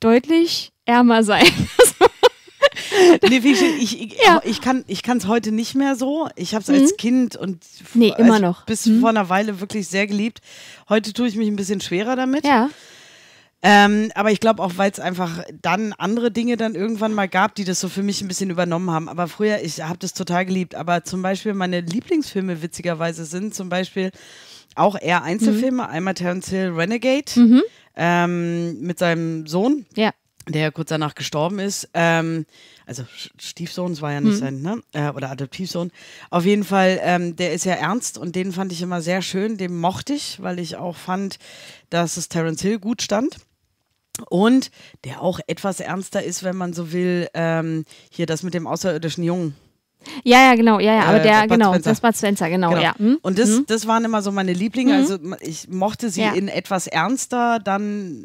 deutlich ärmer sein. nee, ich, ich, ja. ich kann es heute nicht mehr so. Ich habe es mhm. als Kind und nee, immer noch. bis mhm. vor einer Weile wirklich sehr geliebt. Heute tue ich mich ein bisschen schwerer damit. Ja. Ähm, aber ich glaube auch, weil es einfach dann andere Dinge dann irgendwann mal gab, die das so für mich ein bisschen übernommen haben. Aber früher, ich habe das total geliebt. Aber zum Beispiel meine Lieblingsfilme witzigerweise sind zum Beispiel auch eher Einzelfilme. Mhm. Einmal Terence Hill Renegade mhm. ähm, mit seinem Sohn. Ja der kurz danach gestorben ist. Ähm, also Stiefsohn, es war ja nicht mhm. sein, ne? Äh, oder Adoptivsohn. Auf jeden Fall, ähm, der ist ja ernst und den fand ich immer sehr schön, den mochte ich, weil ich auch fand, dass es Terence Hill gut stand. Und der auch etwas ernster ist, wenn man so will, ähm, hier das mit dem außerirdischen Jungen. Ja, ja, genau, ja, ja, äh, aber äh, der, genau, Spencer. das war Spencer, genau, genau. ja. Hm? Und das, hm? das waren immer so meine Lieblinge, mhm. also ich mochte sie ja. in etwas ernster, dann...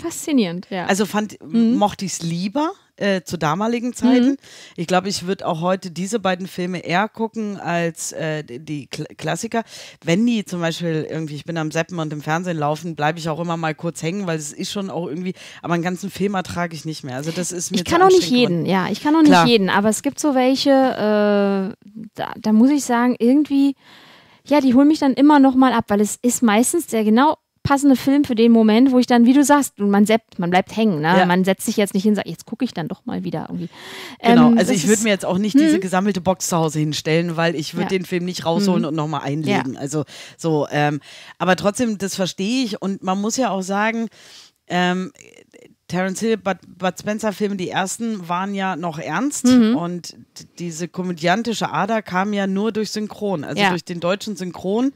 Faszinierend, ja. Also fand, mhm. mochte ich es lieber, äh, zu damaligen Zeiten. Mhm. Ich glaube, ich würde auch heute diese beiden Filme eher gucken als äh, die Kl Klassiker. Wenn die zum Beispiel irgendwie, ich bin am Seppen und im Fernsehen laufen, bleibe ich auch immer mal kurz hängen, weil es ist schon auch irgendwie, aber einen ganzen Film ertrage ich nicht mehr. Also das ist mir Ich kann auch nicht jeden, ja, ich kann auch Klar. nicht jeden, aber es gibt so welche, äh, da, da muss ich sagen, irgendwie ja, die holen mich dann immer nochmal ab, weil es ist meistens der genau passende Film für den Moment, wo ich dann, wie du sagst, man, seppt, man bleibt hängen. Ne? Ja. Man setzt sich jetzt nicht hin und sagt, jetzt gucke ich dann doch mal wieder irgendwie. Genau, ähm, also ich würde mir jetzt auch nicht hm. diese gesammelte Box zu Hause hinstellen, weil ich würde ja. den Film nicht rausholen mhm. und nochmal einlegen. Ja. Also so, ähm, aber trotzdem, das verstehe ich und man muss ja auch sagen, ähm, Terence Hill, Bud, Bud Spencer Filme, die ersten waren ja noch ernst mhm. und diese komödiantische Ader kam ja nur durch Synchron, also ja. durch den deutschen Synchron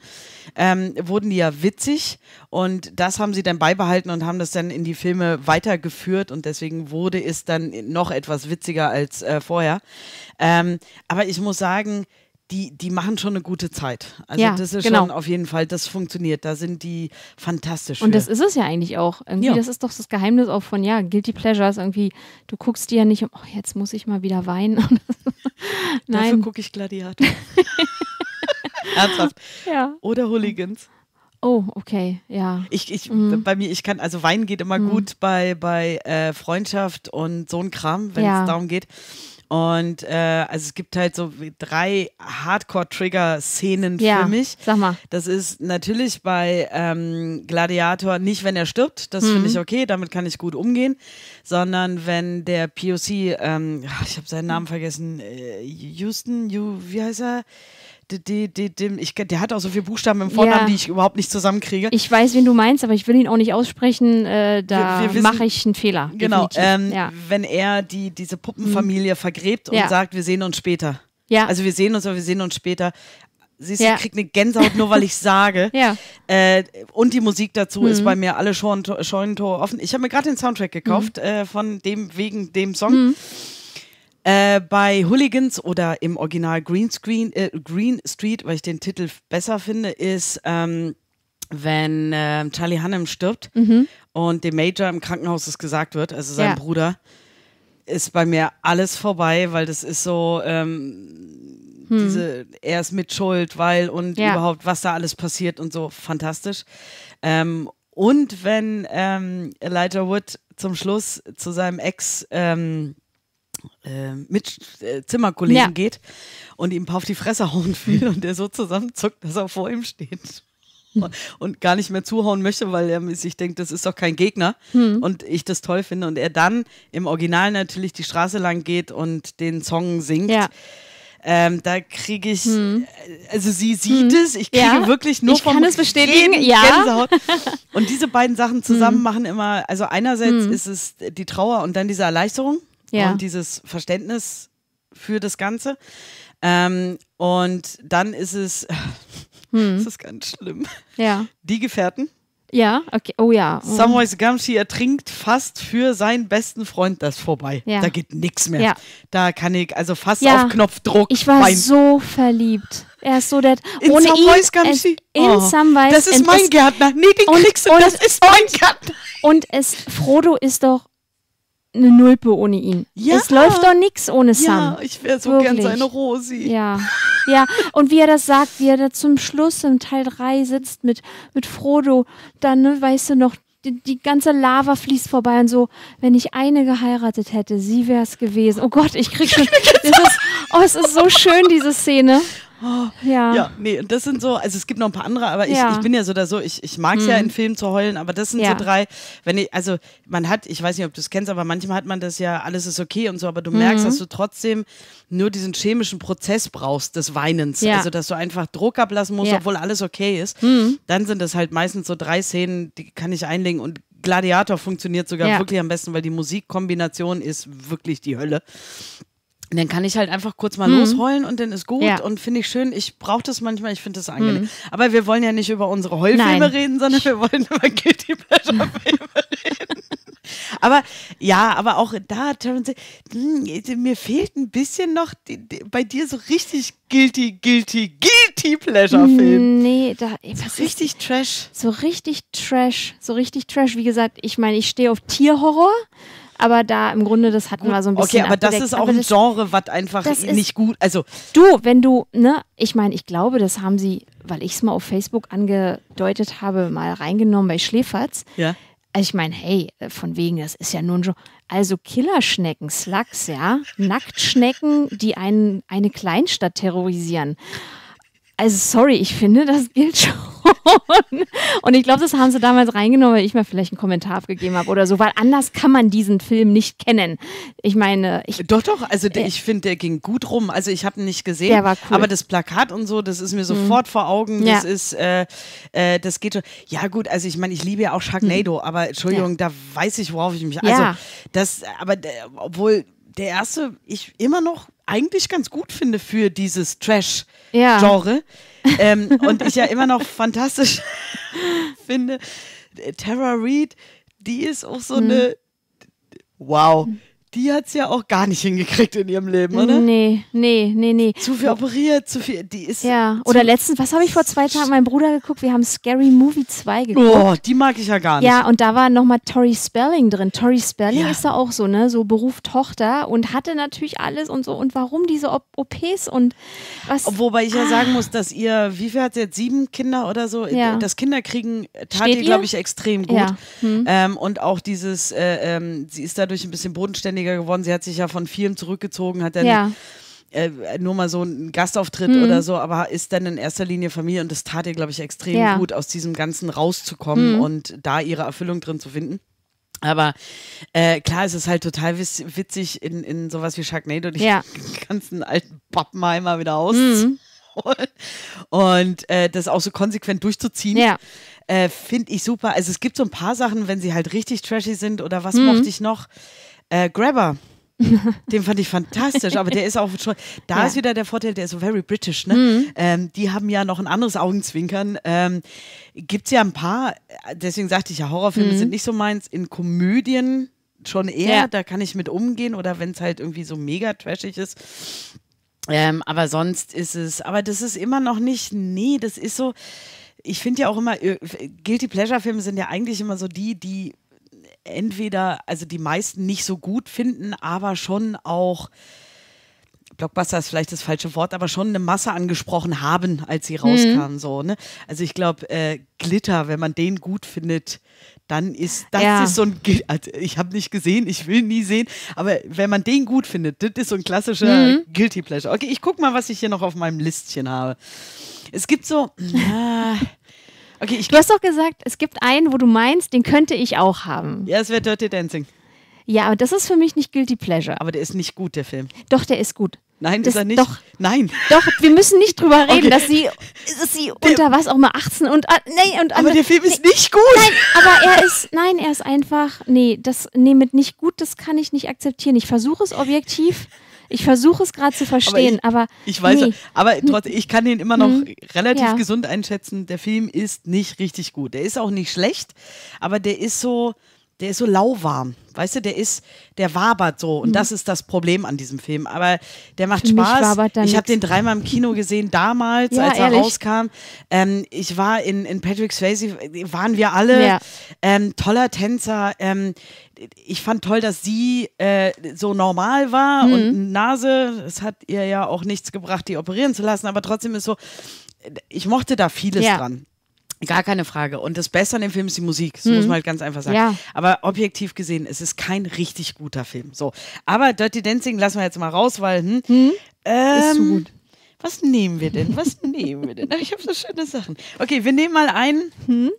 ähm, wurden die ja witzig und das haben sie dann beibehalten und haben das dann in die Filme weitergeführt und deswegen wurde es dann noch etwas witziger als äh, vorher. Ähm, aber ich muss sagen, die, die machen schon eine gute Zeit. Also ja, das ist genau. schon auf jeden Fall, das funktioniert. Da sind die fantastisch. Und für. das ist es ja eigentlich auch. Irgendwie, ja. das ist doch das Geheimnis auch von, ja, Guilty Pleasures. Irgendwie, du guckst dir ja nicht um, oh, jetzt muss ich mal wieder weinen. Nein. Dafür gucke ich Gladiator. Ernsthaft. Ja. Oder Hooligans. Oh, okay, ja. Ich, ich, mhm. bei mir, ich kann, also Wein geht immer mhm. gut bei, bei äh, Freundschaft und so ein Kram, wenn es darum geht. Und äh, also es gibt halt so drei Hardcore-Trigger-Szenen ja, für mich. Sag mal. Das ist natürlich bei ähm, Gladiator nicht, wenn er stirbt. Das mhm. finde ich okay, damit kann ich gut umgehen. Sondern wenn der POC, ähm, ich habe seinen Namen vergessen, äh, Houston, you, wie heißt er? der hat auch so viele Buchstaben im Vornamen, ja. die ich überhaupt nicht zusammenkriege. Ich weiß, wen du meinst, aber ich will ihn auch nicht aussprechen. Äh, da mache ich einen Fehler. Genau. Ähm, ja. Wenn er die, diese Puppenfamilie mhm. vergräbt und ja. sagt, wir sehen uns später. Ja. Also wir sehen uns, aber wir sehen uns später. Siehst du, ja. ich krieg eine Gänsehaut nur, weil ich sage. ja. Äh, und die Musik dazu mhm. ist bei mir alle Scheunentor offen. Ich habe mir gerade den Soundtrack gekauft mhm. äh, von dem wegen dem Song. Mhm. Äh, bei Hooligans oder im Original Green, Screen, äh, Green Street, weil ich den Titel besser finde, ist, ähm, wenn äh, Charlie Hannem stirbt mhm. und dem Major im Krankenhaus es gesagt wird, also sein ja. Bruder, ist bei mir alles vorbei, weil das ist so, ähm, hm. diese, er ist mit Schuld, weil und ja. überhaupt, was da alles passiert und so, fantastisch. Ähm, und wenn ähm, Elijah Wood zum Schluss zu seinem Ex ähm, äh, mit äh, Zimmerkollegen ja. geht und ihm ein paar auf die Fresse hauen will und der so zusammenzuckt, dass er vor ihm steht. Und, gar nicht mehr zuhauen möchte, weil er sich denkt, das ist doch kein Gegner hm. und ich das toll finde. Und er dann im Original natürlich die Straße lang geht und den Song singt. Ja. Ähm, da kriege ich, hm. Äh, also sie hm. sieht hm. es, ich kriege ja. wirklich nur ich vom kann es bestätigen. Ja. Gänsehaut. Und diese beiden Sachen zusammen hm. machen immer, also einerseits hm. ist es die Trauer und dann diese Erleichterung ja. und dieses Verständnis für das Ganze. Ähm, und dann ist es, hm. das ist ganz schlimm. Ja. Die Gefährten. Ja, okay. Oh ja. Oh. Hm. Samwise Gamshi ertrinkt fast für seinen besten Freund das vorbei. Ja. Da geht nichts mehr. Ja. Da kann ich also fast ja. auf Knopfdruck. Ich war weinen. so verliebt. Er ist so der. In ohne Samwise Gamgee. In oh. Samwise. Das ist mein Gärtner. Nee, den kriegst du. das ist mein Gärtner. Und es, Frodo ist doch eine Nulpe ohne ihn. Ja. Es läuft doch nichts ohne Sam. Ja, ich wäre so Wirklich. gern seine Rosi. Ja. Ja, und wie er das sagt, wie er da zum Schluss im Teil 3 sitzt mit, mit Frodo, dann, ne, weißt du noch, die, die, ganze Lava fließt vorbei und so, wenn ich eine geheiratet hätte, sie wäre es gewesen. Oh Gott, ich krieg schon. Ist, oh, es ist so schön, diese Szene oh, ja. ja, nee, und das sind so, also es gibt noch ein paar andere, aber ich, ja. ich bin ja so da so, ich, ich mag es mhm. ja in Filmen zu heulen, aber das sind ja. so drei, wenn ich, also man hat, ich weiß nicht, ob du es kennst, aber manchmal hat man das ja, alles ist okay und so, aber du mhm. merkst, dass du trotzdem nur diesen chemischen Prozess brauchst des Weinens, ja. also dass du einfach Druck ablassen musst, obwohl alles okay ist, mhm. dann sind das halt meistens so drei Szenen, die kann ich einlegen und Gladiator funktioniert sogar wirklich am besten, weil die Musikkombination ist wirklich die Hölle. Und dann kann ich halt einfach kurz mal mhm. losheulen und dann ist gut ja. und finde ich schön. Ich brauche das manchmal, ich finde das angenehm. Mhm. Aber wir wollen ja nicht über unsere Heulfilme Nein. reden, sondern wir wollen über Guilty Pleasure Filme reden. aber ja, aber auch da, Terence, hm, mir fehlt ein bisschen noch die, die, bei dir so richtig guilty, guilty, guilty Pleasure Film. Nee, da was so richtig Trash. So richtig Trash, so richtig Trash. Wie gesagt, ich meine, ich stehe auf Tierhorror aber da im Grunde, das hatten wir so ein bisschen. Okay, aber abgedeckt. das ist auch aber ein Genre, was einfach nicht gut. Also du, wenn du, ne, ich meine, ich glaube, das haben sie, weil ich es mal auf Facebook angedeutet habe, mal reingenommen bei Schläferz. Ja. Also ich meine, hey, äh, von wegen, das ist ja nur ein Genre. Also Killerschnecken, Slugs, ja, Nacktschnecken, die einen, eine Kleinstadt terrorisieren. Also sorry, ich finde, das gilt schon. Und ich glaube, das haben sie damals reingenommen, weil ich mir vielleicht einen Kommentar abgegeben habe oder so, weil anders kann man diesen Film nicht kennen. Ich meine, ich. Doch, doch, also der, ich finde, der ging gut rum. Also ich habe ihn nicht gesehen. Der war cool. Aber das Plakat und so, das ist mir mhm. sofort mhm. vor Augen. Das ja. ist, äh, äh, das geht schon. Ja, gut, also ich meine, ich liebe ja auch Sharknado, mhm. aber Entschuldigung, ja. da weiß ich, worauf ich mich. Also, ja. das, aber obwohl der erste, ich immer noch eigentlich ganz gut finde für dieses Trash-Genre. Ja. Ähm, und ich ja immer noch fantastisch finde. Äh, Tara Reid, die ist auch so mhm. eine. Wow, die hat es ja auch gar nicht hingekriegt in ihrem Leben, oder? Nee, nee, nee, nee. Zu viel operiert, zu viel. Die ist ja, oder letztens, was habe ich vor zwei Tagen meinem Bruder geguckt? Wir haben Scary Movie 2 geguckt. Oh, die mag ich ja gar nicht. Ja, und da war nochmal Tori Spelling drin. Tori Spelling ja. ist da auch so, ne? So Beruf Tochter und hatte natürlich alles und so. Und warum diese Op OPs und was. Wobei ich ja ah. sagen muss, dass ihr, wie viel hat sie jetzt? Sieben Kinder oder so? Ja. Das Kinderkriegen tat Steht ihr, glaube ich, extrem gut. Ja. Hm. Ähm, und auch dieses, äh, ähm, sie ist dadurch ein bisschen bodenständiger Olympiasieger gewonnen. Sie hat sich ja von vielem zurückgezogen, hat dann ja. äh, nur mal so einen Gastauftritt mhm. oder so, aber ist dann in erster Linie Familie und das tat ihr, glaube ich, extrem ja. gut, aus diesem Ganzen rauszukommen mhm. und da ihre Erfüllung drin zu finden. Aber äh, klar, es ist halt total witzig in, in sowas wie Sharknado, die ja. ganzen alten Pappenheimer wieder auszuholen. Mhm. Und äh, das auch so konsequent durchzuziehen, ja. äh, finde ich super. Also es gibt so ein paar Sachen, wenn sie halt richtig trashy sind oder was mhm. mochte ich noch. Äh, Grabber. Den fand ich fantastisch, aber der ist auch schon. Da ja. ist wieder der Vorteil, der ist so very British, ne? Mhm. Ähm, die haben ja noch ein anderes Augenzwinkern. Ähm, Gibt es ja ein paar, deswegen sagte ich ja, Horrorfilme mhm. sind nicht so meins. In Komödien schon eher, ja. da kann ich mit umgehen oder wenn es halt irgendwie so mega trashig ist. Ähm, aber sonst ist es, aber das ist immer noch nicht, nee, das ist so ich finde ja auch immer, äh, Guilty Pleasure Filme sind ja eigentlich immer so die, die entweder, also die meisten nicht so gut finden, aber schon auch, Blockbuster ist vielleicht das falsche Wort, aber schon eine Masse angesprochen haben, als sie rauskam. Mhm. So, ne? Also ich glaube, äh, Glitter, wenn man den gut findet, dann ist das ja. ist so ein, also ich habe nicht gesehen, ich will nie sehen, aber wenn man den gut findet, das ist so ein klassischer mhm. Guilty Pleasure. Okay, ich gucke mal, was ich hier noch auf meinem Listchen habe. Es gibt so, na, Okay, ich du hast doch gesagt, es gibt einen, wo du meinst, den könnte ich auch haben. Ja, es wäre Dirty Dancing. Ja, aber das ist für mich nicht Guilty Pleasure. Aber der ist nicht gut, der Film. Doch, der ist gut. Nein, das, ist er nicht. Doch, Nein. Doch, wir müssen nicht drüber reden, okay. dass sie, dass sie der, unter was auch mal 18 und, ah, nee, und Aber der Film nee, ist nicht gut. Nein, aber er ist, nein, er ist einfach, nee, das, nee, mit nicht gut, das kann ich nicht akzeptieren. Ich versuche es objektiv ich versuche es gerade zu verstehen, aber. Ich, aber ich weiß, nee. aber trotzdem, ich kann den immer noch hm. relativ ja. gesund einschätzen. Der Film ist nicht richtig gut. Der ist auch nicht schlecht, aber der ist so, der ist so lauwarm. Weißt du, der ist, der wabert so. Und mhm. das ist das Problem an diesem Film. Aber der macht Für Spaß. Ich habe den dreimal im Kino gesehen, damals, ja, als er ehrlich? rauskam. Ähm, ich war in, in Patrick Swayze, waren wir alle. Ja. Ähm, toller Tänzer. Ähm, ich fand toll, dass sie äh, so normal war mhm. und Nase. Es hat ihr ja auch nichts gebracht, die operieren zu lassen. Aber trotzdem ist so, ich mochte da vieles ja. dran. Gar keine Frage. Und das Beste an dem Film ist die Musik. Das hm. muss man halt ganz einfach sagen. Ja. Aber objektiv gesehen, es ist kein richtig guter Film. So. Aber Dirty Dancing lassen wir jetzt mal raus, weil, hm, hm? Ähm, ist zu gut. Was nehmen wir denn? Was nehmen wir denn? ich habe so schöne Sachen. Okay, wir nehmen mal einen. Hm?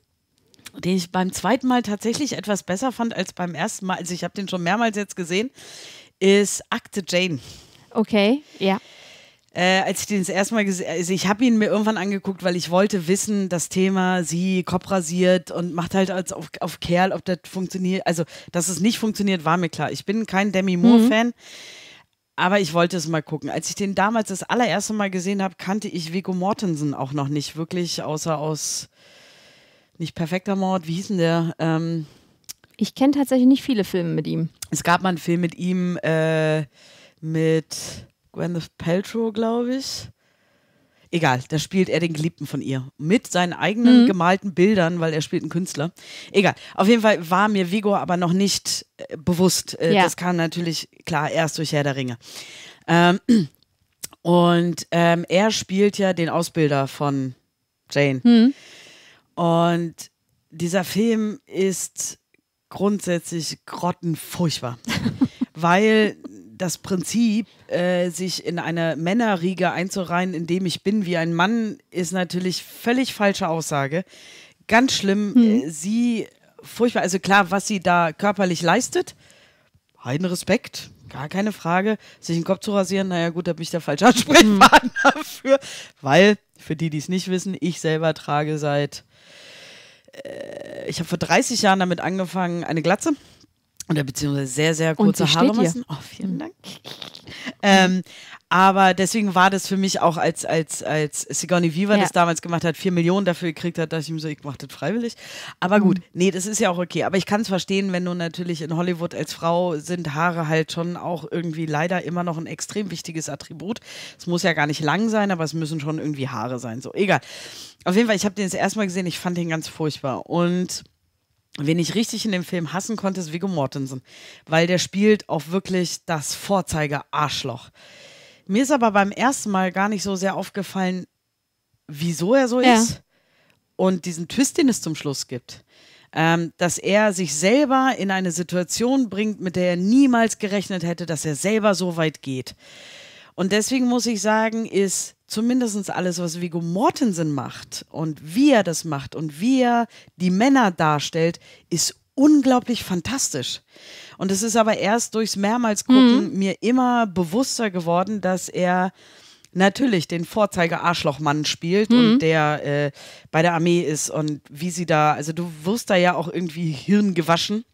Den ich beim zweiten Mal tatsächlich etwas besser fand als beim ersten Mal. Also, ich habe den schon mehrmals jetzt gesehen. Ist Akte Jane. Okay, ja äh, als ich den das erste Mal gesehen also ich habe ihn mir irgendwann angeguckt, weil ich wollte wissen, das Thema, sie Kopf rasiert und macht halt als auf, auf Kerl, ob das funktioniert. Also, dass es nicht funktioniert, war mir klar. Ich bin kein Demi mhm. Moore-Fan. Mhm. Aber ich wollte es mal gucken. Als ich den damals das allererste Mal gesehen habe, kannte ich Vico Mortensen auch noch nicht wirklich, außer aus nicht perfekter Mord. Wie hieß denn der? Ähm, ich kenne tatsächlich nicht viele Filme mit ihm. Es gab mal einen Film mit ihm, äh, mit Gwyneth Paltrow, glaube ich. Egal, da spielt er den Geliebten von ihr mit seinen eigenen mhm. gemalten Bildern, weil er spielt einen Künstler. Egal, auf jeden Fall war mir Vigo aber noch nicht äh, bewusst. Äh, ja. Das kam natürlich klar erst durch Herr der Ringe. Ähm, und ähm, er spielt ja den Ausbilder von Jane. Mhm. Und dieser Film ist grundsätzlich grottenfurchtbar. weil das Prinzip, äh, sich in eine Männerriege einzureihen, in dem ich bin wie ein Mann, ist natürlich völlig falsche Aussage. Ganz schlimm. Hm. Äh, sie, furchtbar, also klar, was sie da körperlich leistet, heiden Respekt, gar keine Frage. Sich den Kopf zu rasieren, naja gut, da bin ich der falsche Ansprechpartner hm. für. Weil, für die, die es nicht wissen, ich selber trage seit, äh, ich habe vor 30 Jahren damit angefangen, eine Glatze. Oder beziehungsweise sehr, sehr kurze Haare müssen. Oh, vielen Dank. Ähm, aber deswegen war das für mich auch, als, als, als Sigourney Weaver ja. das damals gemacht hat, vier Millionen dafür gekriegt hat, dass ich ihm so, ich mach das freiwillig. Aber gut, mhm. nee, das ist ja auch okay. Aber ich kann es verstehen, wenn du natürlich in Hollywood als Frau sind Haare halt schon auch irgendwie leider immer noch ein extrem wichtiges Attribut. Es muss ja gar nicht lang sein, aber es müssen schon irgendwie Haare sein. So, egal. Auf jeden Fall, ich habe den das erste Mal gesehen, ich fand den ganz furchtbar. Und Wen ich richtig in dem Film hassen konnte, ist Viggo Mortensen, weil der spielt auch wirklich das Vorzeige-Arschloch. Mir ist aber beim ersten Mal gar nicht so sehr aufgefallen, wieso er so ja. ist und diesen Twist, den es zum Schluss gibt. Ähm, dass er sich selber in eine Situation bringt, mit der er niemals gerechnet hätte, dass er selber so weit geht. Und deswegen muss ich sagen, ist zumindest alles, was Vigo Mortensen macht und wie er das macht und wie er die Männer darstellt, ist unglaublich fantastisch. Und es ist aber erst durchs mehrmals gucken mhm. mir immer bewusster geworden, dass er natürlich den Vorzeige-Arschlochmann spielt mhm. und der äh, bei der Armee ist und wie sie da, also du wirst da ja auch irgendwie Hirn gewaschen.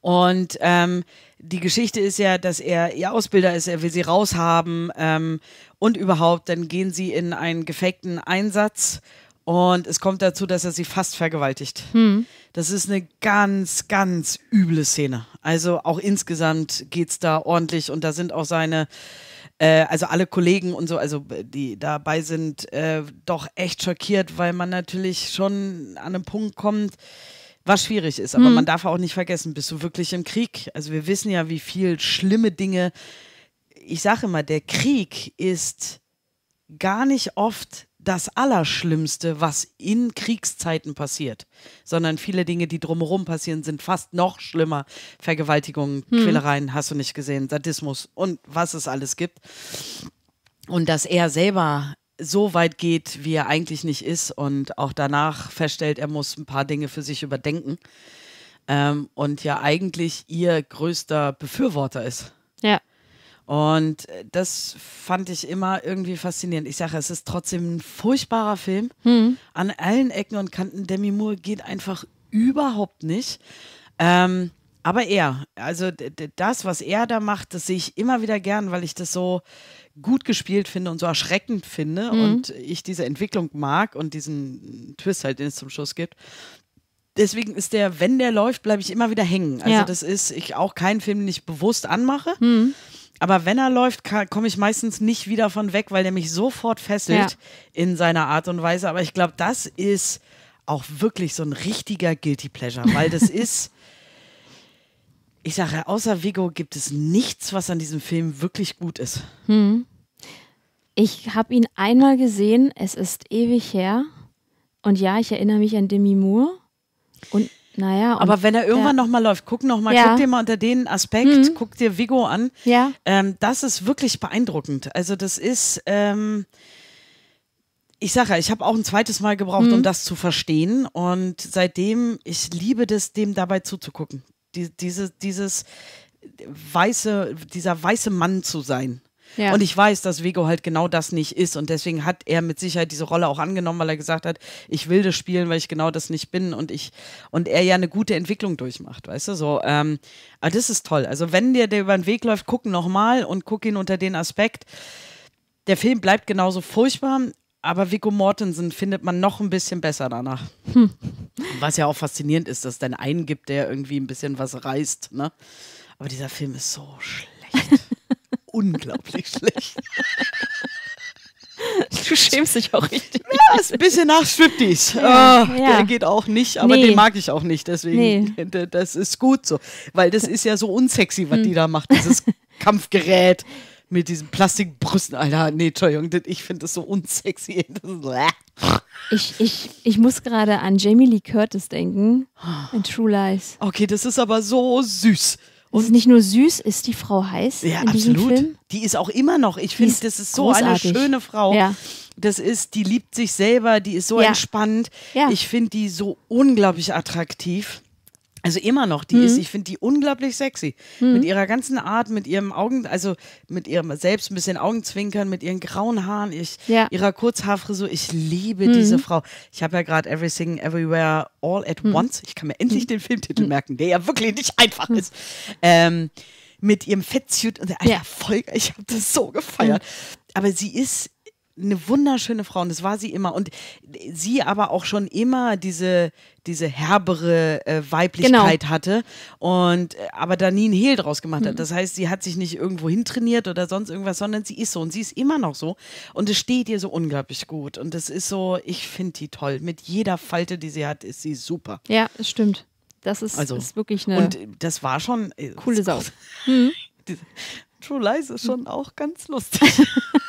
Und ähm, die Geschichte ist ja, dass er ihr Ausbilder ist, er will sie raushaben ähm, und überhaupt, dann gehen sie in einen gefakten Einsatz und es kommt dazu, dass er sie fast vergewaltigt. Hm. Das ist eine ganz, ganz üble Szene. Also auch insgesamt geht es da ordentlich und da sind auch seine, äh, also alle Kollegen und so, also äh, die dabei sind, äh, doch echt schockiert, weil man natürlich schon an einen Punkt kommt, was schwierig ist. Aber hm. man darf auch nicht vergessen, bist du wirklich im Krieg? Also wir wissen ja, wie viel schlimme Dinge ich sage immer, der Krieg ist gar nicht oft das Allerschlimmste, was in Kriegszeiten passiert, sondern viele Dinge, die drumherum passieren, sind fast noch schlimmer. Vergewaltigungen, hm. Quälereien, hast du nicht gesehen, Sadismus und was es alles gibt. Und dass er selber so weit geht, wie er eigentlich nicht ist und auch danach feststellt, er muss ein paar Dinge für sich überdenken ähm, und ja eigentlich ihr größter Befürworter ist. Ja. Und äh, das fand ich immer irgendwie faszinierend. Ich sage, es ist trotzdem ein furchtbarer Film. Hm. An allen Ecken und Kanten. Demi Moore geht einfach überhaupt nicht. Ähm, aber er, also das, was er da macht, das sehe ich immer wieder gern, weil ich das so gut gespielt finde und so erschreckend finde mhm. und ich diese Entwicklung mag und diesen Twist halt, den es zum Schluss gibt. Deswegen ist der, wenn der läuft, bleibe ich immer wieder hängen. Also ja. das ist ich auch kein Film, den ich bewusst anmache. Mhm. Aber wenn er läuft, komme ich meistens nicht wieder von weg, weil er mich sofort fesselt ja. in seiner Art und Weise. Aber ich glaube, das ist auch wirklich so ein richtiger Guilty Pleasure, weil das ist. Ich sage, außer Vigo gibt es nichts, was an diesem Film wirklich gut ist. Hm. Ich habe ihn einmal gesehen, es ist ewig her. Und ja, ich erinnere mich an Demi Moore. Und naja, aber wenn er irgendwann ja. nochmal läuft, guck nochmal, ja. guck dir mal unter den Aspekt, mhm. guck dir Vigo an. Ja. Ähm, das ist wirklich beeindruckend. Also, das ist, ähm, ich sage ja, ich habe auch ein zweites Mal gebraucht, mhm. um das zu verstehen. Und seitdem, ich liebe das, dem dabei zuzugucken. Die, diese, dieses weiße, dieser weiße Mann zu sein. Ja. Und ich weiß, dass Vigo halt genau das nicht ist. Und deswegen hat er mit Sicherheit diese Rolle auch angenommen, weil er gesagt hat, ich will das spielen, weil ich genau das nicht bin und ich und er ja eine gute Entwicklung durchmacht, weißt du? So, ähm, aber das ist toll. Also, wenn dir der über den Weg läuft, guck nochmal und guck ihn unter den Aspekt. Der Film bleibt genauso furchtbar, aber Vico Mortensen findet man noch ein bisschen besser danach. Hm. Was ja auch faszinierend ist, dass es dann einen gibt, der irgendwie ein bisschen was reißt. Ne? Aber dieser Film ist so schlecht unglaublich schlecht. Du schämst dich auch richtig. Ja, ist ein bisschen nach Striptease. Ja, oh, ja. Der geht auch nicht, aber nee. den mag ich auch nicht. Deswegen, nee. das ist gut so. Weil das ist ja so unsexy, was hm. die da macht, dieses Kampfgerät mit diesen Plastikbrüsten. Alter, nee, Entschuldigung, ich finde das so unsexy. Das ich, ich, ich muss gerade an Jamie Lee Curtis denken in True Lies. Okay, das ist aber so süß. Und ist nicht nur süß, ist die Frau heiß ja, in absolut. Film. Die ist auch immer noch. Ich finde, das ist so großartig. eine schöne Frau. Ja. Das ist, die liebt sich selber, die ist so ja. entspannt. Ja. Ich finde die so unglaublich attraktiv. Also immer noch, die mhm. ist, ich finde die unglaublich sexy. Mhm. Mit ihrer ganzen Art, mit ihrem Augen, also mit ihrem selbst ein bisschen Augenzwinkern, mit ihren grauen Haaren, ich, ja. ihrer Kurzhaarfrisur. Ich liebe mhm. diese Frau. Ich habe ja gerade Everything, Everywhere, All at mhm. Once. Ich kann mir endlich mhm. den Filmtitel mhm. merken, der ja wirklich nicht einfach ist. Ähm, mit ihrem Fettsuit und der ja. Erfolg, ich habe das so gefeiert. Aber sie ist eine wunderschöne Frau und das war sie immer. Und sie aber auch schon immer diese, diese herbere äh, Weiblichkeit genau. hatte und äh, aber da nie ein Hehl draus gemacht hat. Mhm. Das heißt, sie hat sich nicht irgendwo hintrainiert oder sonst irgendwas, sondern sie ist so und sie ist immer noch so und es steht ihr so unglaublich gut und das ist so, ich finde die toll. Mit jeder Falte, die sie hat, ist sie super. Ja, es stimmt. Das ist, also, ist wirklich eine. Und das war schon. Äh, coole Sau. Mhm. True Lies ist schon hm. auch ganz lustig.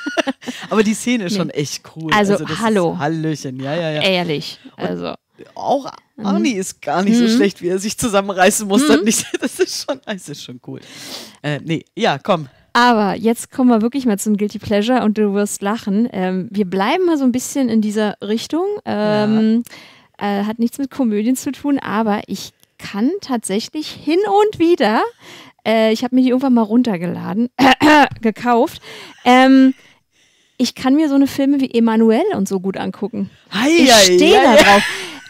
Aber die Szene ist nee. schon echt cool. Also, also hallo. Hallöchen, ja, ja, ja. Ehrlich. Also. auch mhm. Arnie mhm. ist gar nicht mhm. so schlecht, wie er sich zusammenreißen muss. Mhm. Nicht, das, ist schon, das ist schon cool. Äh, nee, ja, komm. Aber jetzt kommen wir wirklich mal zum Guilty Pleasure und du wirst lachen. Ähm, wir bleiben mal so ein bisschen in dieser Richtung. Ähm, ja. äh, hat nichts mit Komödien zu tun, aber ich kann tatsächlich hin und wieder äh, ich habe mir die irgendwann mal runtergeladen, gekauft. Ähm, ich kann mir so eine Filme wie Emanuel und so gut angucken. Hei, ich stehe da drauf.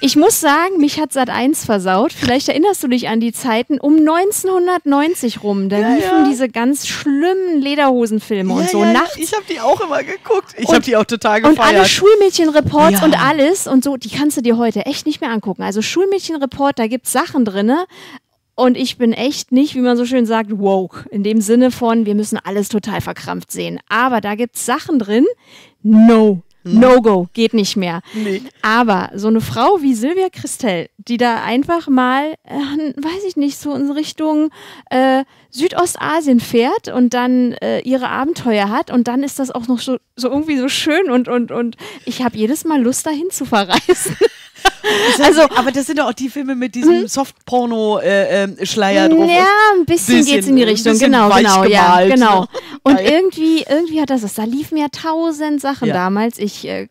Ich muss sagen, mich hat Sat 1 versaut. Vielleicht erinnerst du dich an die Zeiten um 1990 rum. Da ja, liefen ja. diese ganz schlimmen Lederhosenfilme ja, und so nachts. Ich habe die auch immer geguckt. Ich habe die auch total gefeiert. Und alle Schulmädchenreports und alles und so, die kannst du dir heute echt nicht mehr angucken. Also Schulmädchenreport, da gibt's Sachen drinne, und ich bin echt nicht, wie man so schön sagt, woke. In dem Sinne von, wir müssen alles total verkrampft sehen. Aber da gibt es Sachen drin, no. Hm. No go, geht nicht mehr. Nee. Aber so eine Frau wie Silvia Christel, die da einfach mal, äh, weiß ich nicht, so in Richtung äh, Südostasien fährt und dann äh, ihre Abenteuer hat und dann ist das auch noch so, so irgendwie so schön und, und, und ich habe jedes Mal Lust, dahin zu verreisen. also, aber das sind ja auch die Filme mit diesem hm? Softporno-Schleier äh, ähm, drauf. Ja, ein bisschen, geht es in die Richtung, genau, genau, ja, genau. Ne? Und irgendwie, irgendwie hat das Da liefen ja tausend Sachen ja. damals. Ich äh,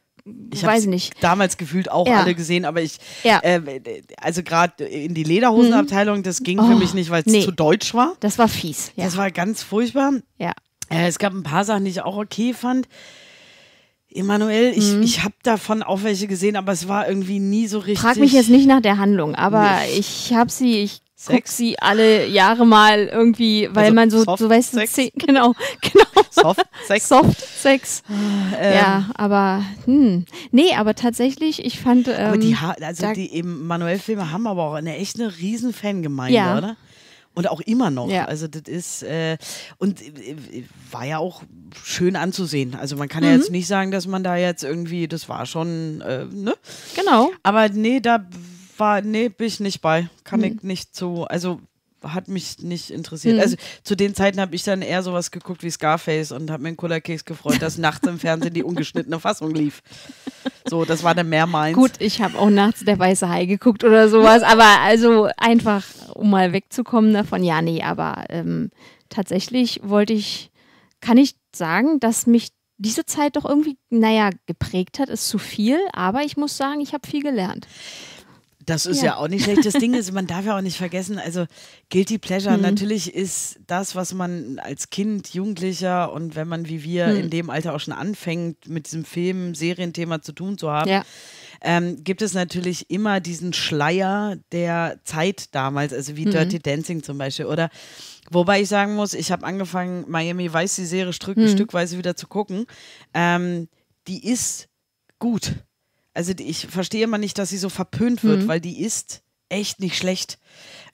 ich weiß nicht. Damals gefühlt auch ja. alle gesehen, aber ich, ja. äh, also gerade in die Lederhosenabteilung, mhm. das ging oh, für mich nicht, weil es nee. zu deutsch war. Das war fies. Ja. Das war ganz furchtbar. Ja. Äh, es gab ein paar Sachen, die ich auch okay fand. Emanuel, ich, mhm. ich habe davon auch welche gesehen, aber es war irgendwie nie so richtig. Frag mich jetzt nicht nach der Handlung, aber nee. ich habe sie, ich guck sie alle Jahre mal irgendwie, weil also man so, Soft so weißt du, Sex. genau, genau. Soft Sex. Soft Sex. Ah, ähm. Ja, aber, hm. Nee, aber tatsächlich, ich fand. Ähm, aber die, ähm, also die Emanuel-Filme haben aber auch eine echt eine riesen Fangemeinde, ja. oder? und auch immer noch. Ja. Also das ist äh, und äh, war ja auch schön anzusehen. Also man kann mhm. ja jetzt mhm. nicht sagen, dass man da jetzt irgendwie, das war schon, äh, ne? Genau. Aber nee, da war, nee, bin ich nicht bei. Kann mhm. ich nicht so, also hat mich nicht interessiert. Mhm. Also zu den Zeiten habe ich dann eher sowas geguckt wie Scarface und habe mir einen Cola Keks gefreut, dass nachts im Fernsehen die ungeschnittene Fassung lief. So, das war dann mehr meins. Gut, ich habe auch nachts der weiße Hai geguckt oder sowas, aber also einfach, um mal wegzukommen davon, ne, ja, nee, aber ähm, tatsächlich wollte ich, kann ich sagen, dass mich diese Zeit doch irgendwie, naja, geprägt hat, ist zu viel, aber ich muss sagen, ich habe viel gelernt. Das ist ja. ja. auch nicht schlecht. Das Ding ist, man darf ja auch nicht vergessen, also Guilty Pleasure mhm. natürlich ist das, was man als Kind, Jugendlicher und wenn man wie wir mhm. in dem Alter auch schon anfängt, mit diesem Film, Serienthema zu tun zu haben. Ja. Ähm, gibt es natürlich immer diesen Schleier der Zeit damals, also wie mhm. Dirty Dancing zum Beispiel, oder? Wobei ich sagen muss, ich habe angefangen, Miami Vice die Serie Stück, mhm. stückweise wieder zu gucken. Ähm, die ist gut. Also ich verstehe immer nicht, dass sie so verpönt wird, mhm. weil die ist echt nicht schlecht.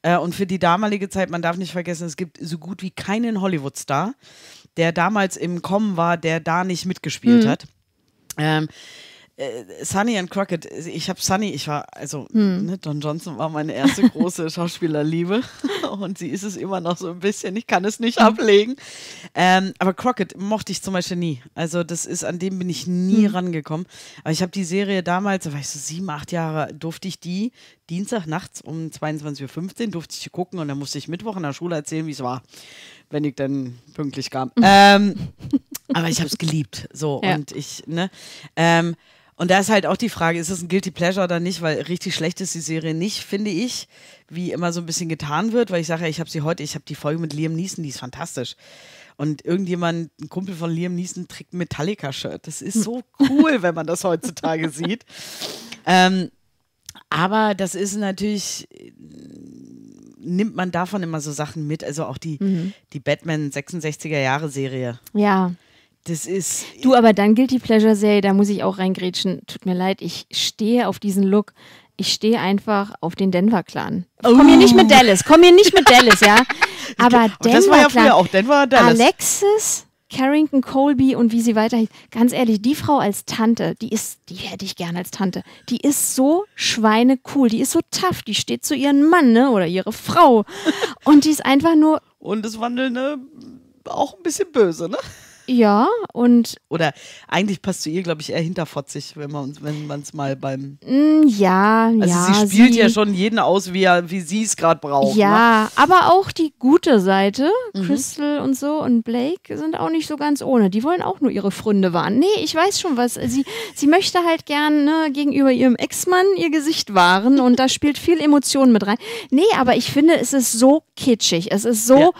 Äh, und für die damalige Zeit, man darf nicht vergessen, es gibt so gut wie keinen Hollywood-Star, der damals im Kommen war, der da nicht mitgespielt mhm. hat. Ähm, äh, Sunny and Crockett, äh, ich habe Sunny, ich war, also hm. ne, Don Johnson war meine erste große Schauspielerliebe und sie ist es immer noch so ein bisschen, ich kann es nicht hm. ablegen. Ähm, aber Crockett mochte ich zum Beispiel nie. Also das ist, an dem bin ich nie hm. rangekommen. Aber ich habe die Serie damals, da war ich so sieben, acht Jahre, durfte ich die Dienstag nachts um 22.15 Uhr durfte ich die gucken und dann musste ich Mittwoch in der Schule erzählen, wie es war, wenn ich dann pünktlich kam. Mhm. ähm, aber ich habe es geliebt, so ja. und ich, ne, ähm, und da ist halt auch die Frage, ist es ein Guilty Pleasure oder nicht, weil richtig schlecht ist die Serie nicht, finde ich, wie immer so ein bisschen getan wird, weil ich sage, ich habe sie heute, ich habe die Folge mit Liam Neeson, die ist fantastisch. Und irgendjemand, ein Kumpel von Liam Neeson, trägt ein Metallica-Shirt. Das ist so cool, wenn man das heutzutage sieht. Ähm, aber das ist natürlich, nimmt man davon immer so Sachen mit. Also auch die, mhm. die Batman 66er Jahre Serie. Ja. Das ist. Du, aber dann Guilty Pleasure Serie, da muss ich auch reingrätschen. Tut mir leid, ich stehe auf diesen Look. Ich stehe einfach auf den Denver Clan. Oh. Komm hier nicht mit oh. Dallas, komm hier nicht mit Dallas, ja. Aber okay. Denver Das war ja früher auch Denver Dallas. Alexis, Carrington Colby und wie sie weiter Ganz ehrlich, die Frau als Tante, die ist, die hätte ich gerne als Tante. Die ist so schweinecool, die ist so tough, die steht zu ihrem Mann, ne, oder ihre Frau. Und die ist einfach nur. Und das Wandelnde auch ein bisschen böse, ne? Ja, und. Oder eigentlich passt zu ihr, glaube ich, eher hinterfotzig, wenn man wenn es mal beim. Mm, ja, also ja. Sie spielt sie, ja schon jeden aus, wie, wie sie es gerade braucht. Ja, ne? aber auch die gute Seite, mhm. Crystal und so und Blake sind auch nicht so ganz ohne. Die wollen auch nur ihre Freunde wahren. Nee, ich weiß schon was. Sie, sie möchte halt gern ne, gegenüber ihrem Ex-Mann ihr Gesicht wahren und da spielt viel Emotion mit rein. Nee, aber ich finde, es ist so kitschig. Es ist so. Ja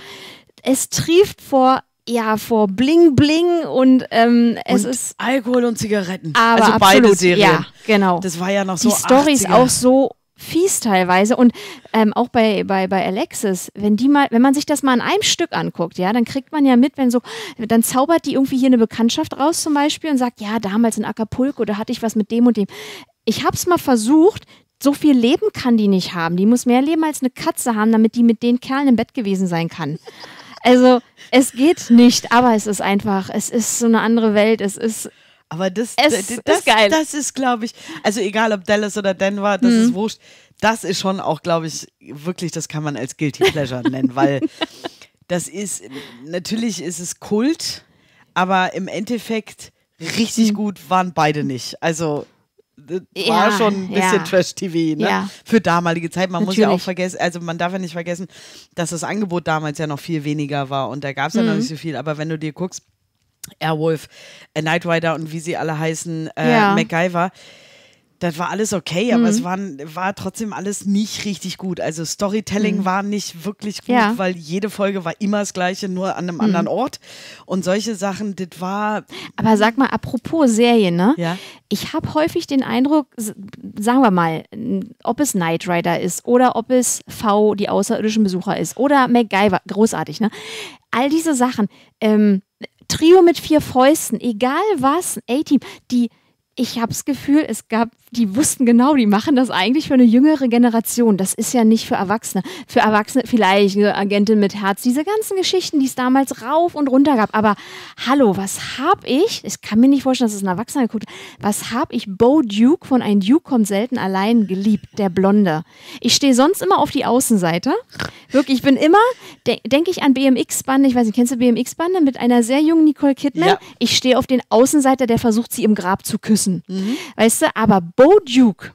es trieft vor ja vor Bling Bling und ähm, es und ist Alkohol und Zigaretten. Aber also absolut, beide Serien. Ja, genau. Das war ja noch so. Die Story ist auch so fies teilweise und ähm, auch bei, bei, bei Alexis, wenn die mal, wenn man sich das mal in einem Stück anguckt, ja, dann kriegt man ja mit, wenn so, dann zaubert die irgendwie hier eine Bekanntschaft raus zum Beispiel und sagt, ja, damals in Acapulco, da hatte ich was mit dem und dem. Ich hab's mal versucht, so viel Leben kann die nicht haben. Die muss mehr Leben als eine Katze haben, damit die mit den Kerlen im Bett gewesen sein kann. Also es geht nicht, aber es ist einfach, es ist so eine andere Welt, es ist aber das, es das, das, ist geil. Das ist, glaube ich, also egal ob Dallas oder Denver, das mhm. ist wurscht. Das ist schon auch, glaube ich, wirklich, das kann man als Guilty Pleasure nennen, weil das ist, natürlich ist es Kult, aber im Endeffekt richtig mhm. gut waren beide nicht. Also ja, war schon ein bisschen ja. Trash-TV, ne? Ja. Für damalige Zeit. Man Natürlich. muss ja auch vergessen, also man darf ja nicht vergessen, dass das Angebot damals ja noch viel weniger war und da gab es ja mhm. noch nicht so viel. Aber wenn du dir guckst, Airwolf, äh, Knight Rider und wie sie alle heißen, äh, MacGyver, das war alles okay, aber mhm. es waren, war trotzdem alles nicht richtig gut. Also Storytelling mhm. war nicht wirklich gut, ja. weil jede Folge war immer das gleiche, nur an einem mhm. anderen Ort. Und solche Sachen, das war. Aber sag mal, apropos Serien, ne? Ja? Ich habe häufig den Eindruck, sagen wir mal, ob es Knight Rider ist oder ob es V, die außerirdischen Besucher ist oder MacGyver, großartig, ne? All diese Sachen, ähm, Trio mit vier Fäusten, egal was, A-Team, die ich habe das Gefühl, es gab die wussten genau, die machen das eigentlich für eine jüngere Generation. Das ist ja nicht für Erwachsene. Für Erwachsene vielleicht eine Agentin mit Herz. Diese ganzen Geschichten, die es damals rauf und runter gab. Aber hallo, was habe ich? Ich kann mir nicht vorstellen, dass es ein Erwachsener geguckt hat. Was habe ich Bo Duke von Ein Duke kommt selten allein geliebt, der Blonde? Ich stehe sonst immer auf die Außenseite. Wirklich, ich bin immer, de denke ich an BMX-Bande. Ich weiß nicht, kennst du BMX-Bande mit einer sehr jungen Nicole Kidman? Ja. Ich stehe auf den Außenseiter, der versucht, sie im Grab zu küssen. Mhm. Weißt du, aber Bo Duke.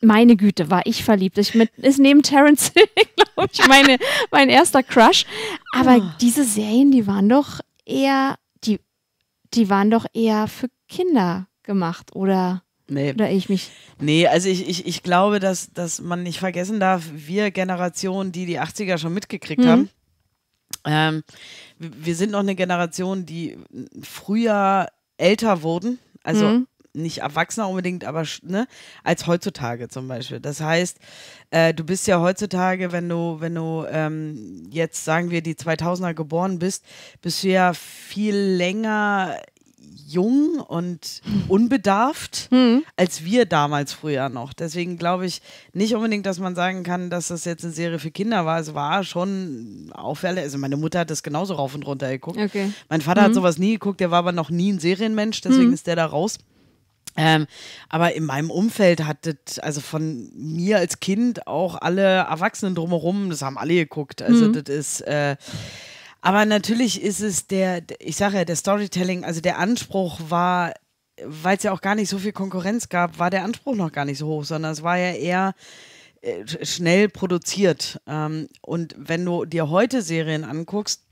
Meine Güte, war ich verliebt. Ich mit, ist neben Terence Hill, glaube ich, meine, mein erster Crush. Aber oh. diese Serien, die waren doch eher, die, die waren doch eher für Kinder gemacht, oder? Nee. Oder ich mich. Nee, also ich, ich, ich glaube, dass, dass man nicht vergessen darf, wir Generationen, die die 80er schon mitgekriegt mhm. haben, ähm, wir sind noch eine Generation, die früher älter wurden. Also mhm nicht erwachsener unbedingt, aber ne, als heutzutage zum Beispiel. Das heißt, äh, du bist ja heutzutage, wenn du, wenn du ähm, jetzt, sagen wir, die 2000er geboren bist, bist du ja viel länger jung und unbedarft, mhm. als wir damals früher noch. Deswegen glaube ich nicht unbedingt, dass man sagen kann, dass das jetzt eine Serie für Kinder war. Es war schon auffällig. Also meine Mutter hat das genauso rauf und runter geguckt. Okay. Mein Vater mhm. hat sowas nie geguckt, der war aber noch nie ein Serienmensch, deswegen mhm. ist der da raus. Ähm, aber in meinem Umfeld hat das, also von mir als Kind auch alle Erwachsenen drumherum, das haben alle geguckt. Also mhm. das ist. Äh, aber natürlich ist es der, ich sage ja, der Storytelling, also der Anspruch war, weil es ja auch gar nicht so viel Konkurrenz gab, war der Anspruch noch gar nicht so hoch, sondern es war ja eher äh, schnell produziert. Ähm, und wenn du dir heute Serien anguckst,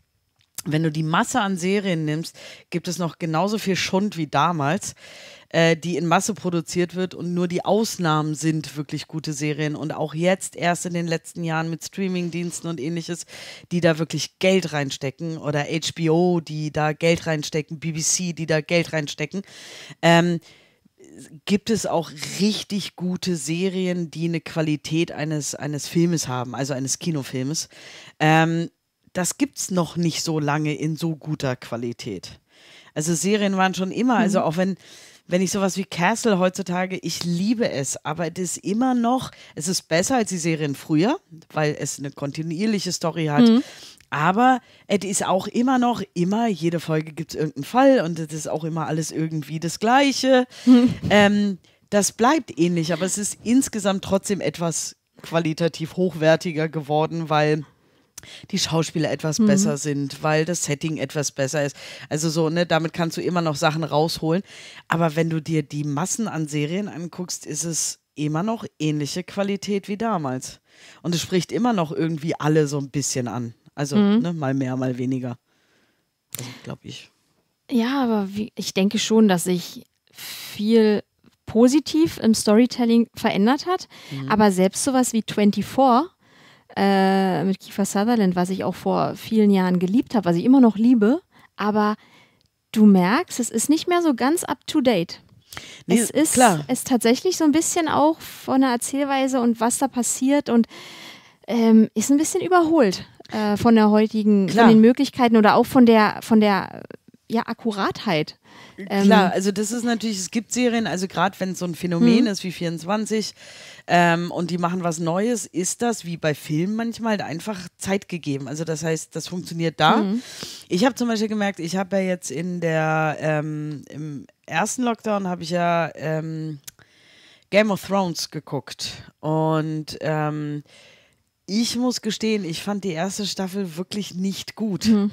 wenn du die Masse an Serien nimmst, gibt es noch genauso viel Schund wie damals, äh, die in Masse produziert wird und nur die Ausnahmen sind wirklich gute Serien und auch jetzt erst in den letzten Jahren mit Streamingdiensten und ähnliches, die da wirklich Geld reinstecken oder HBO, die da Geld reinstecken, BBC, die da Geld reinstecken. Ähm, gibt es auch richtig gute Serien, die eine Qualität eines, eines Filmes haben, also eines Kinofilmes. Ähm, das gibt es noch nicht so lange in so guter Qualität. Also Serien waren schon immer, also mhm. also auch wenn wenn ich sowas wie Castle heutzutage, ich liebe es, aber es ist immer noch, es ist besser als die Serien früher, weil es eine kontinuierliche Story hat. Mhm. Aber es ist auch immer noch, immer, jede Folge gibt es irgendeinen Fall und es ist auch immer alles irgendwie das Gleiche. Mhm. Ähm, das bleibt ähnlich, aber es ist insgesamt trotzdem etwas qualitativ hochwertiger geworden, weil die Schauspieler etwas mhm. besser sind, weil das Setting etwas besser ist. Also so, ne, damit kannst du immer noch Sachen rausholen. Aber wenn du dir die Massen an Serien anguckst, ist es immer noch ähnliche Qualität wie damals. Und es spricht immer noch irgendwie alle so ein bisschen an. Also mhm. ne, mal mehr, mal weniger. Also, glaube ich. Ja, aber wie, ich denke schon, dass sich viel positiv im Storytelling verändert hat. Mhm. Aber selbst sowas wie 24 äh, mit Kiefer Sutherland, was ich auch vor vielen Jahren geliebt habe, was ich immer noch liebe, aber du merkst, es ist nicht mehr so ganz up to date. Nee, es ist klar. es tatsächlich so ein bisschen auch von der Erzählweise und was da passiert und ähm, ist ein bisschen überholt äh, von der heutigen, klar. von den Möglichkeiten oder auch von der von der ja, Akkuratheit. Ähm, klar, also das ist natürlich, es gibt Serien, also gerade wenn es so ein Phänomen hm. ist wie 24, ähm, und die machen was Neues, ist das wie bei Filmen manchmal einfach Zeit gegeben. Also das heißt, das funktioniert da. Mhm. Ich habe zum Beispiel gemerkt, ich habe ja jetzt in der ähm, im ersten Lockdown habe ich ja ähm, Game of Thrones geguckt und ähm, ich muss gestehen, ich fand die erste Staffel wirklich nicht gut, mhm.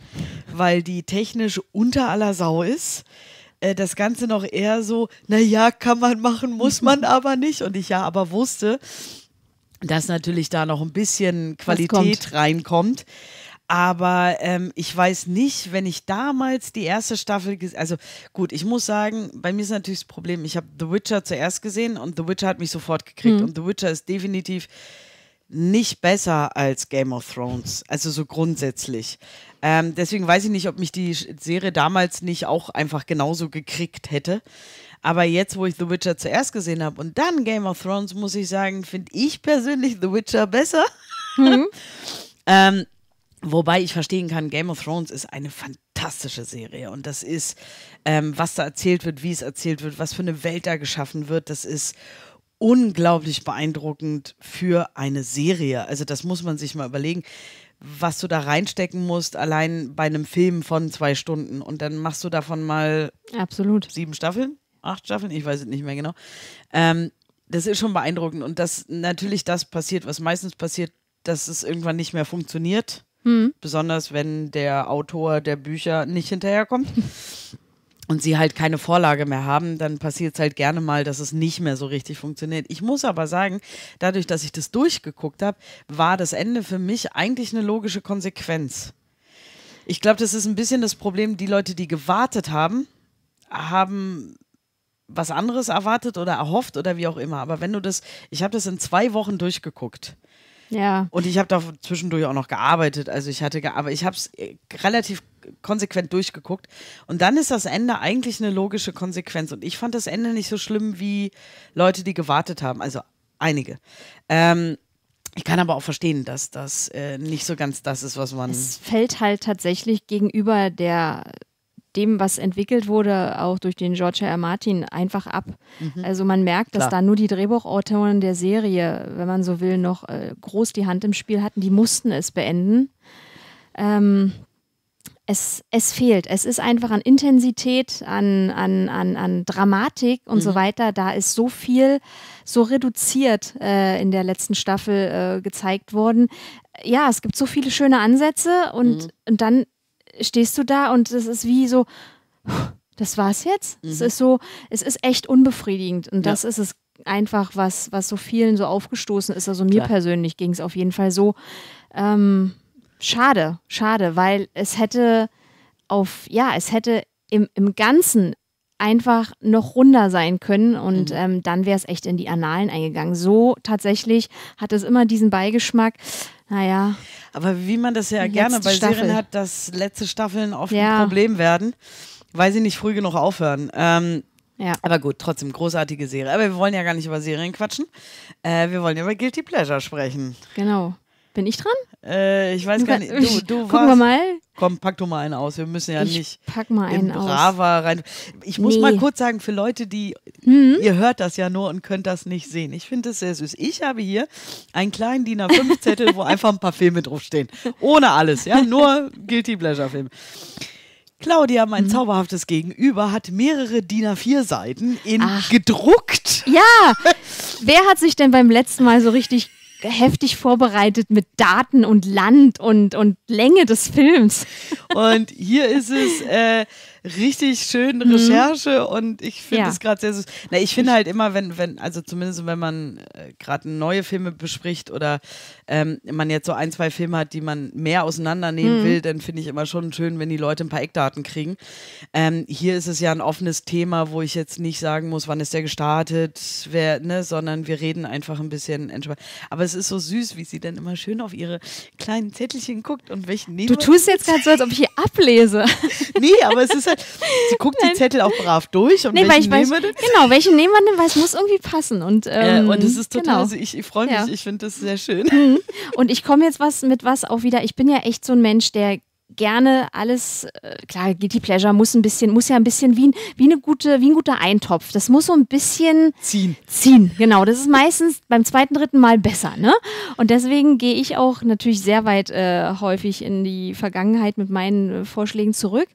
weil die technisch unter aller Sau ist. Äh, das Ganze noch eher so, naja, kann man machen, muss man aber nicht. Und ich ja aber wusste, dass natürlich da noch ein bisschen Qualität reinkommt. Aber ähm, ich weiß nicht, wenn ich damals die erste Staffel, also gut, ich muss sagen, bei mir ist natürlich das Problem, ich habe The Witcher zuerst gesehen und The Witcher hat mich sofort gekriegt. Mhm. Und The Witcher ist definitiv nicht besser als Game of Thrones, also so grundsätzlich. Ähm, deswegen weiß ich nicht, ob mich die Serie damals nicht auch einfach genauso gekriegt hätte. Aber jetzt, wo ich The Witcher zuerst gesehen habe und dann Game of Thrones, muss ich sagen, finde ich persönlich The Witcher besser. Mhm. ähm, wobei ich verstehen kann, Game of Thrones ist eine fantastische Serie und das ist, ähm, was da erzählt wird, wie es erzählt wird, was für eine Welt da geschaffen wird, das ist unglaublich beeindruckend für eine Serie. Also das muss man sich mal überlegen was du da reinstecken musst, allein bei einem Film von zwei Stunden. Und dann machst du davon mal Absolut. sieben Staffeln, acht Staffeln, ich weiß es nicht mehr genau. Ähm, das ist schon beeindruckend. Und dass natürlich das passiert, was meistens passiert, dass es irgendwann nicht mehr funktioniert. Hm. Besonders wenn der Autor der Bücher nicht hinterherkommt und sie halt keine Vorlage mehr haben, dann passiert es halt gerne mal, dass es nicht mehr so richtig funktioniert. Ich muss aber sagen, dadurch, dass ich das durchgeguckt habe, war das Ende für mich eigentlich eine logische Konsequenz. Ich glaube, das ist ein bisschen das Problem, die Leute, die gewartet haben, haben was anderes erwartet oder erhofft oder wie auch immer. Aber wenn du das, ich habe das in zwei Wochen durchgeguckt. Ja. Und ich habe da zwischendurch auch noch gearbeitet. Also ich hatte aber ich habe es äh, relativ konsequent durchgeguckt. Und dann ist das Ende eigentlich eine logische Konsequenz. Und ich fand das Ende nicht so schlimm wie Leute, die gewartet haben. Also einige. Ähm, ich kann aber auch verstehen, dass das äh, nicht so ganz das ist, was man. Es fällt halt tatsächlich gegenüber der dem, was entwickelt wurde, auch durch den George R. R. Martin, einfach ab. Mhm. Also man merkt, dass Klar. da nur die Drehbuchautoren der Serie, wenn man so will, noch äh, groß die Hand im Spiel hatten. Die mussten es beenden. Ähm, es, es fehlt. Es ist einfach an Intensität, an, an, an, an Dramatik und mhm. so weiter. Da ist so viel, so reduziert äh, in der letzten Staffel äh, gezeigt worden. Ja, es gibt so viele schöne Ansätze und, mhm. und dann stehst du da und es ist wie so, das war's jetzt. Mhm. Es ist so, es ist echt unbefriedigend und ja. das ist es einfach, was, was so vielen so aufgestoßen ist. Also mir Klar. persönlich ging es auf jeden Fall so. Ähm, schade, schade, weil es hätte auf, ja, es hätte im, im Ganzen einfach noch runder sein können und mhm. ähm, dann wäre es echt in die Annalen eingegangen. So tatsächlich hat es immer diesen Beigeschmack. Naja. Aber wie man das ja Letzte gerne bei Staffel. Serien hat, dass letzte Staffeln oft ja. ein Problem werden, weil sie nicht früh genug aufhören. Ähm, ja. Aber gut, trotzdem großartige Serie. Aber wir wollen ja gar nicht über Serien quatschen. Äh, wir wollen ja über Guilty Pleasure sprechen. Genau. Bin ich dran? Äh, ich weiß du, gar nicht. Du, du Gucken warst, wir mal. Komm, pack du mal einen aus. Wir müssen ja ich nicht pack mal einen in Brava aus. rein. Ich muss nee. mal kurz sagen, für Leute, die, mhm. ihr hört das ja nur und könnt das nicht sehen. Ich finde das sehr süß. Ich habe hier einen kleinen DIN A5-Zettel, wo einfach ein paar Filme draufstehen. Ohne alles, ja, nur Guilty Pleasure-Filme. Claudia, mein mhm. zauberhaftes Gegenüber, hat mehrere DIN A4-Seiten in Ach. gedruckt. Ja! Wer hat sich denn beim letzten Mal so richtig heftig vorbereitet mit Daten und Land und, und Länge des Films. Und hier ist es. Äh, richtig schön mhm. Recherche mhm. und ich finde es ja. gerade sehr süß. Na, ich finde halt immer, wenn, wenn, also zumindest wenn man äh, gerade neue Filme bespricht oder ähm, man jetzt so ein, zwei Filme hat, die man mehr auseinandernehmen mhm. will, dann finde ich immer schon schön, wenn die Leute ein paar Eckdaten kriegen. Ähm, hier ist es ja ein offenes Thema, wo ich jetzt nicht sagen muss, wann ist der gestartet, wer, ne, sondern wir reden einfach ein bisschen entspannt. Aber es ist so süß, wie sie dann immer schön auf ihre kleinen Zettelchen guckt und welchen nehmen. Du tust jetzt gerade so, als ob ich hier ablese. nee, aber es ist halt, Sie guckt Nein. die Zettel auch brav durch und nee, welchen weil ich nehmen wir denn? Genau, welchen nehmen wir denn, weil es muss irgendwie passen. Und, ähm, äh, und es ist total, genau. also ich, ich freue mich, ja. ich finde das sehr schön. Mhm. Und ich komme jetzt was mit was auch wieder, ich bin ja echt so ein Mensch, der gerne alles, äh, klar, Guilty Pleasure muss ein bisschen, muss ja ein bisschen wie, wie, eine gute, wie ein guter Eintopf. Das muss so ein bisschen ziehen. Ziehen, genau. Das ist meistens beim zweiten, dritten Mal besser. Ne? Und deswegen gehe ich auch natürlich sehr weit äh, häufig in die Vergangenheit mit meinen äh, Vorschlägen zurück.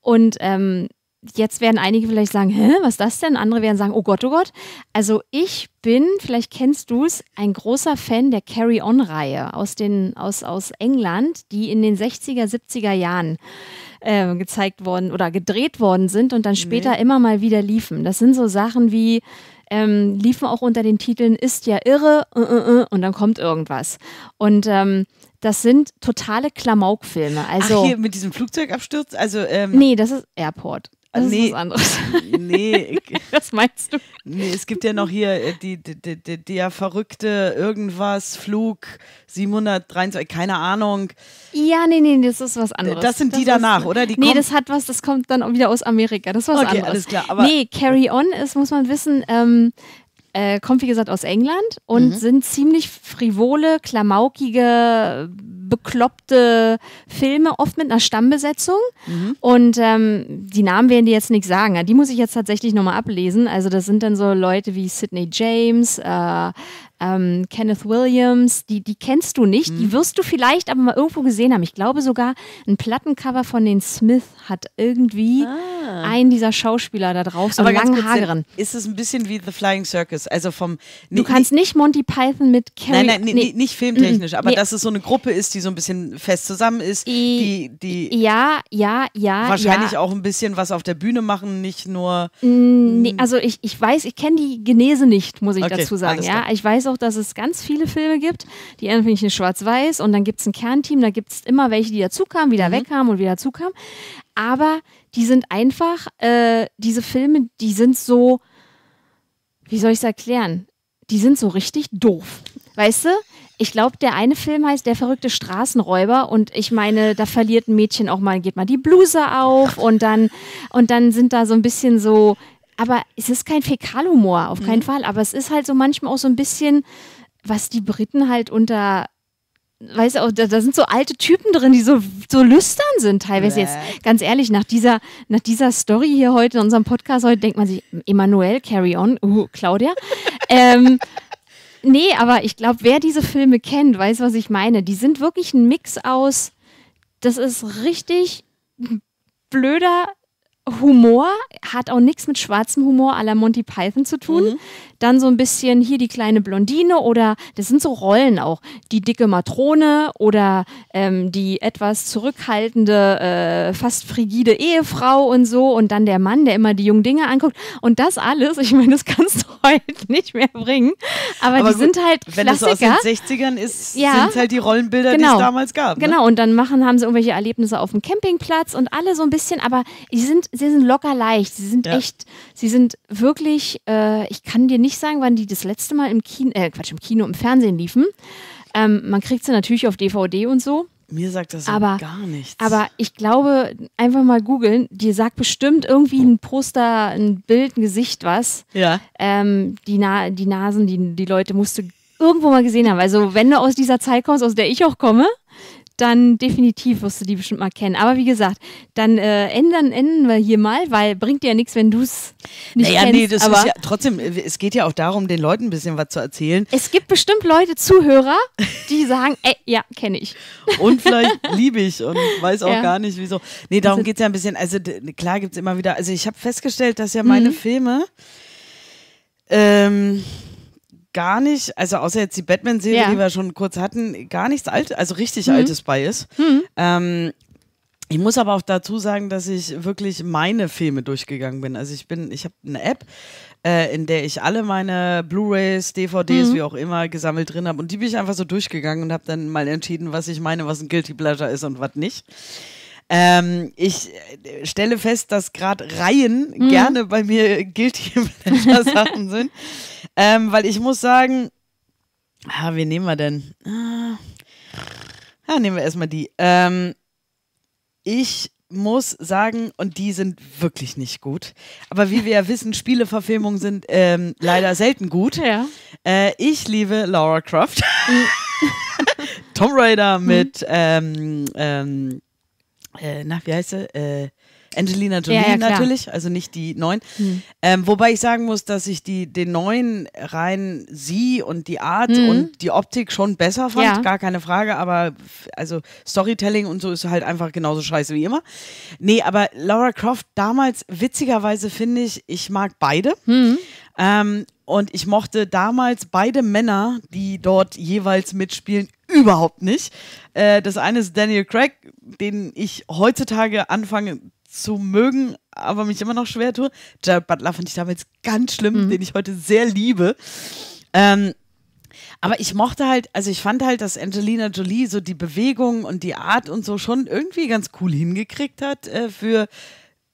Und ähm, jetzt werden einige vielleicht sagen, hä, was ist das denn? Andere werden sagen, oh Gott, oh Gott. Also ich bin, vielleicht kennst du es, ein großer Fan der Carry-On-Reihe aus, aus, aus England, die in den 60er, 70er Jahren äh, gezeigt worden oder gedreht worden sind und dann später nee. Mhm. immer mal wieder liefen. Das sind so Sachen wie ähm, liefen auch unter den Titeln Ist ja irre uh, uh, uh, und dann kommt irgendwas. Und ähm, das sind totale Klamaukfilme. Also Ach, hier mit diesem Flugzeugabsturz? Also, ähm, nee, das ist Airport. Das also nee, ist was anderes. Nee. was meinst du? Nee, es gibt ja noch hier äh, die, die, die, die der verrückte irgendwas, Flug 723, keine Ahnung. Ja, nee, nee, das ist was anderes. Das sind das die danach, oder? Die nee, das hat was, das kommt dann wieder aus Amerika. Das ist was okay, anderes. Alles klar, aber nee, Carry On ist, muss man wissen, ähm, äh, kommt wie gesagt aus England und mhm. sind ziemlich frivole, klamaukige, bekloppte Filme, oft mit einer Stammbesetzung. Mhm. Und ähm, die Namen werden dir jetzt nicht sagen. Die muss ich jetzt tatsächlich nochmal ablesen. Also das sind dann so Leute wie Sidney James, äh, ähm, Kenneth Williams, die, die kennst du nicht, mhm. die wirst du vielleicht aber mal irgendwo gesehen haben. Ich glaube sogar, ein Plattencover von den Smith hat irgendwie ah. einen dieser Schauspieler da drauf, so aber einen langen Haaren. Ist es ein bisschen wie The Flying Circus? Also vom Du nee, kannst nicht Monty Python mit Carrie... Nein, nein, nee, nee, nicht filmtechnisch, aber dass es so eine Gruppe ist, die so ein bisschen fest zusammen ist, die, die ja, ja, ja, wahrscheinlich ja. auch ein bisschen was auf der Bühne machen, nicht nur... also ich, ich weiß, ich kenne die Genese nicht, muss ich okay, dazu sagen. Ja, ich weiß weiß auch, dass es ganz viele Filme gibt, die anfänglich schwarz-weiß und dann gibt es ein Kernteam, da gibt es immer welche, die dazukamen, wieder mhm. wegkamen und wieder dazukamen. Aber die sind einfach, äh, diese Filme, die sind so, wie soll ich es erklären? Die sind so richtig doof. Weißt du? Ich glaube, der eine Film heißt Der verrückte Straßenräuber und ich meine, da verliert ein Mädchen auch mal, geht mal die Bluse auf und dann, und dann sind da so ein bisschen so, aber es ist kein Fäkalhumor, auf keinen mhm. Fall. Aber es ist halt so manchmal auch so ein bisschen, was die Briten halt unter weißt du, da, da sind so alte Typen drin, die so, so lüstern sind teilweise jetzt. Ganz ehrlich, nach dieser, nach dieser Story hier heute in unserem Podcast heute denkt man sich, Emanuel, carry on, uh, Claudia. ähm, nee, aber ich glaube, wer diese Filme kennt, weiß, was ich meine. Die sind wirklich ein Mix aus, das ist richtig blöder Humor hat auch nichts mit schwarzem Humor à la Monty Python zu tun. Mhm. Dann so ein bisschen hier die kleine Blondine oder das sind so Rollen auch. Die dicke Matrone oder ähm, die etwas zurückhaltende, äh, fast frigide Ehefrau und so. Und dann der Mann, der immer die jungen Dinge anguckt. Und das alles, ich meine, das kannst du heute nicht mehr bringen. Aber, Aber die gut, sind halt wenn Klassiker. Wenn das aus den 60ern ist, ja, sind halt die Rollenbilder, genau, die es genau. damals gab. Ne? Genau, und dann machen, haben sie irgendwelche Erlebnisse auf dem Campingplatz und alle so ein bisschen. Aber die sind sie sind locker leicht. Sie sind ja. echt, sie sind wirklich, äh, ich kann dir nicht sagen, wann die das letzte Mal im Kino, äh, Quatsch, im Kino, im Fernsehen liefen. Ähm, man kriegt sie natürlich auf DVD und so. Mir sagt das aber, gar nichts. Aber ich glaube, einfach mal googeln, dir sagt bestimmt irgendwie ein Poster, ein Bild, ein Gesicht was. Ja. Ähm, die, Na die Nasen, die, die Leute musst du irgendwo mal gesehen haben. Also wenn du aus dieser Zeit kommst, aus der ich auch komme, dann definitiv wirst du die bestimmt mal kennen. Aber wie gesagt, dann äh, ändern, ändern wir hier mal, weil bringt dir ja nichts, wenn du es nicht naja, kennst. Nee, das aber ist ja trotzdem, äh, es geht ja auch darum, den Leuten ein bisschen was zu erzählen. Es gibt bestimmt Leute, Zuhörer, die sagen, ey, ja, kenne ich. Und vielleicht liebe ich und weiß auch ja. gar nicht, wieso. Nee, darum also geht es ja ein bisschen, also klar gibt es immer wieder, also ich habe festgestellt, dass ja meine mhm. Filme ähm, gar nicht, also außer jetzt die Batman-Serie, ja. die wir schon kurz hatten, gar nichts Altes, also richtig mhm. Altes bei ist. Mhm. Ähm, ich muss aber auch dazu sagen, dass ich wirklich meine Filme durchgegangen bin. Also ich bin, ich habe eine App, äh, in der ich alle meine Blu-rays, DVDs, mhm. wie auch immer, gesammelt drin habe. Und die bin ich einfach so durchgegangen und habe dann mal entschieden, was ich meine, was ein Guilty Pleasure ist und was nicht. Ähm, ich äh, stelle fest, dass gerade Reihen mhm. gerne bei mir Guilty Sachen sind. Ähm, weil ich muss sagen, ah, wen nehmen wir denn? Ah, ah, nehmen wir erstmal die. Ähm, ich muss sagen, und die sind wirklich nicht gut. Aber wie wir ja wissen, Spieleverfilmungen sind ähm, leider selten gut. Ja. Äh, ich liebe Laura Croft. Mhm. Tomb Raider mhm. mit mhm. ähm, ähm äh, na, wie heißt sie? Äh, Angelina Jolie ja, ja, natürlich, also nicht die neuen. Hm. Ähm, wobei ich sagen muss, dass ich die, den neuen rein sie und die Art hm. und die Optik schon besser fand, ja. gar keine Frage, aber also Storytelling und so ist halt einfach genauso scheiße wie immer. Nee, aber Laura Croft damals, witzigerweise finde ich, ich mag beide. Hm. Ähm, und ich mochte damals beide Männer, die dort jeweils mitspielen, überhaupt nicht. Äh, das eine ist Daniel Craig, den ich heutzutage anfange zu mögen, aber mich immer noch schwer tue. Jared Butler fand ich damals ganz schlimm, mhm. den ich heute sehr liebe. Ähm, aber ich mochte halt, also ich fand halt, dass Angelina Jolie so die Bewegung und die Art und so schon irgendwie ganz cool hingekriegt hat äh, für,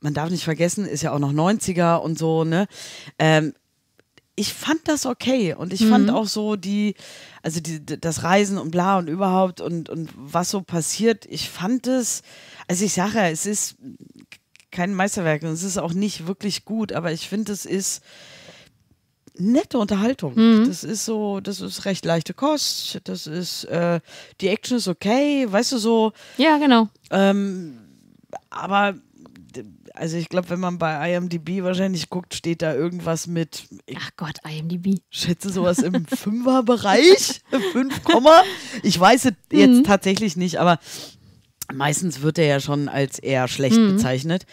man darf nicht vergessen, ist ja auch noch 90er und so, ne? Ähm, ich fand das okay und ich mhm. fand auch so die, also die, das Reisen und bla und überhaupt und, und was so passiert, ich fand es, also ich sage ja, es ist kein Meisterwerk und es ist auch nicht wirklich gut, aber ich finde, es ist nette Unterhaltung. Mhm. Das ist so, das ist recht leichte Kost, das ist, äh, die Action ist okay, weißt du so. Ja, genau. Ähm, aber also ich glaube, wenn man bei IMDb wahrscheinlich guckt, steht da irgendwas mit. Ach Gott, IMDb. Schätze sowas im Fünferbereich, 5, ich weiß es jetzt mhm. tatsächlich nicht, aber meistens wird er ja schon als eher schlecht mhm. bezeichnet.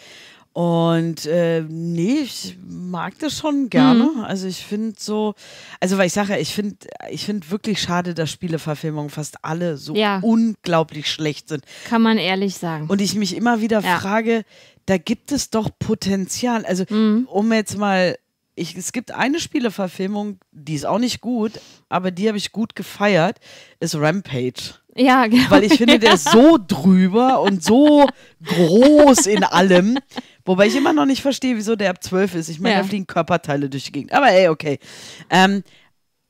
Und äh, nee, ich mag das schon gerne. Mhm. Also ich finde so, also weil ich sage, ich finde ich find wirklich schade, dass Spieleverfilmungen fast alle so ja. unglaublich schlecht sind. Kann man ehrlich sagen. Und ich mich immer wieder ja. frage, da gibt es doch Potenzial. Also, mhm. um jetzt mal, ich, es gibt eine Spieleverfilmung, die ist auch nicht gut, aber die habe ich gut gefeiert, ist Rampage. Ja, genau. Weil ich finde, der ist so drüber und so groß in allem. Wobei ich immer noch nicht verstehe, wieso der ab 12 ist. Ich meine, ja. da fliegen Körperteile durch die Gegend. Aber ey, okay. Ähm,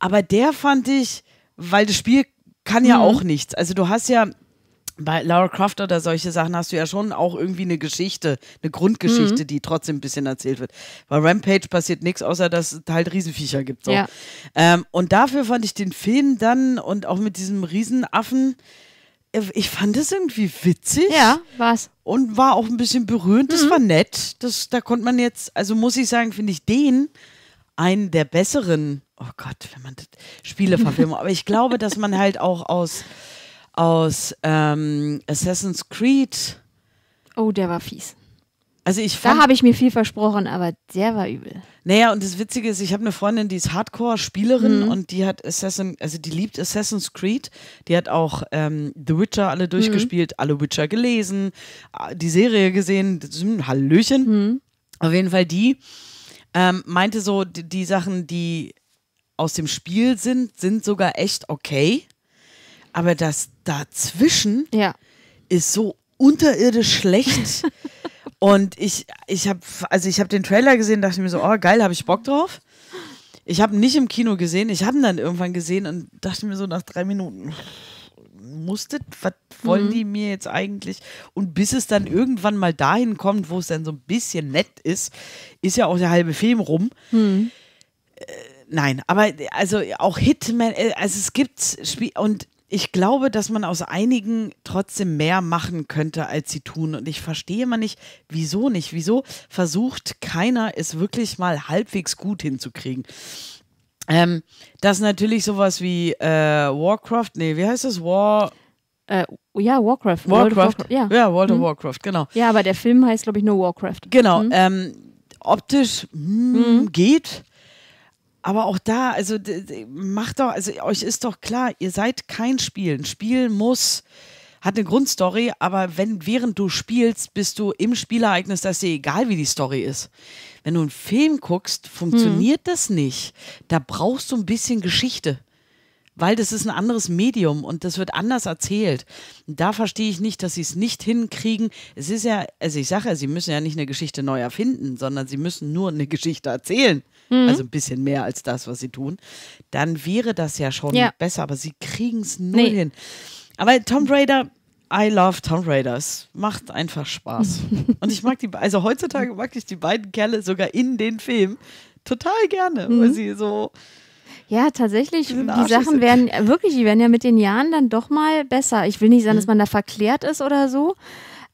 aber der fand ich, weil das Spiel kann ja mhm. auch nichts. Also du hast ja bei Laura Croft oder solche Sachen hast du ja schon auch irgendwie eine Geschichte, eine Grundgeschichte, mhm. die trotzdem ein bisschen erzählt wird. Bei Rampage passiert nichts, außer dass es halt Riesenviecher gibt. So. Ja. Ähm, und dafür fand ich den Film dann und auch mit diesem Riesenaffen, äh, ich fand es irgendwie witzig. Ja, war's. Und war auch ein bisschen berührend. Das mhm. war nett. Das, da konnte man jetzt, also muss ich sagen, finde ich den einen der besseren, oh Gott, wenn man das Spieleverfilmung, aber ich glaube, dass man halt auch aus aus ähm, Assassin's Creed. Oh, der war fies. Also ich fand, da habe ich mir viel versprochen, aber der war übel. Naja, und das Witzige ist, ich habe eine Freundin, die ist Hardcore-Spielerin mhm. und die hat Assassin, also die liebt Assassin's Creed. Die hat auch ähm, The Witcher alle mhm. durchgespielt, mhm. alle Witcher gelesen, die Serie gesehen. Hallöchen. Mhm. Auf jeden Fall die ähm, meinte so, die, die Sachen, die aus dem Spiel sind, sind sogar echt okay. Aber das dazwischen ja. ist so unterirdisch schlecht. und ich, ich habe also ich hab den Trailer gesehen, dachte mir so, oh geil, habe ich Bock drauf. Ich habe ihn nicht im Kino gesehen, ich habe ihn dann irgendwann gesehen und dachte mir so nach drei Minuten, musstet, was wollen mhm. die mir jetzt eigentlich? Und bis es dann irgendwann mal dahin kommt, wo es dann so ein bisschen nett ist, ist ja auch der halbe Film rum. Mhm. Äh, nein, aber also auch Hitman, äh, also es gibt Spiel und ich glaube, dass man aus einigen trotzdem mehr machen könnte, als sie tun. Und ich verstehe mal nicht, wieso nicht. Wieso versucht keiner, es wirklich mal halbwegs gut hinzukriegen? Ähm, dass natürlich sowas wie äh, Warcraft, nee, wie heißt das? War. Äh, ja, Warcraft. Warcraft. World Warcraft. Ja, ja World of mhm. Warcraft, genau. Ja, aber der Film heißt, glaube ich, nur Warcraft. Genau. Mhm. Ähm, optisch mh, hm, mhm. geht. Aber auch da, also macht doch, also euch ist doch klar, ihr seid kein Spiel. Ein Spiel muss, hat eine Grundstory, aber wenn, während du spielst, bist du im Spielereignis, dass dir egal, wie die Story ist. Wenn du einen Film guckst, funktioniert hm. das nicht. Da brauchst du ein bisschen Geschichte weil das ist ein anderes Medium und das wird anders erzählt. da verstehe ich nicht, dass sie es nicht hinkriegen. Es ist ja, also ich sage ja, sie müssen ja nicht eine Geschichte neu erfinden, sondern sie müssen nur eine Geschichte erzählen mhm. also ein bisschen mehr als das, was sie tun, dann wäre das ja schon ja. besser. Aber sie kriegen es null nee. hin. Aber Tom Raider, I love Tomb Raiders. Macht einfach Spaß. Und ich mag die, also heutzutage mag ich die beiden Kerle sogar in den Filmen total gerne, mhm. weil sie so. Ja, tatsächlich, die Sachen werden äh, wirklich, die werden ja mit den Jahren dann doch mal besser. Ich will nicht sagen, mhm. dass man da verklärt ist oder so,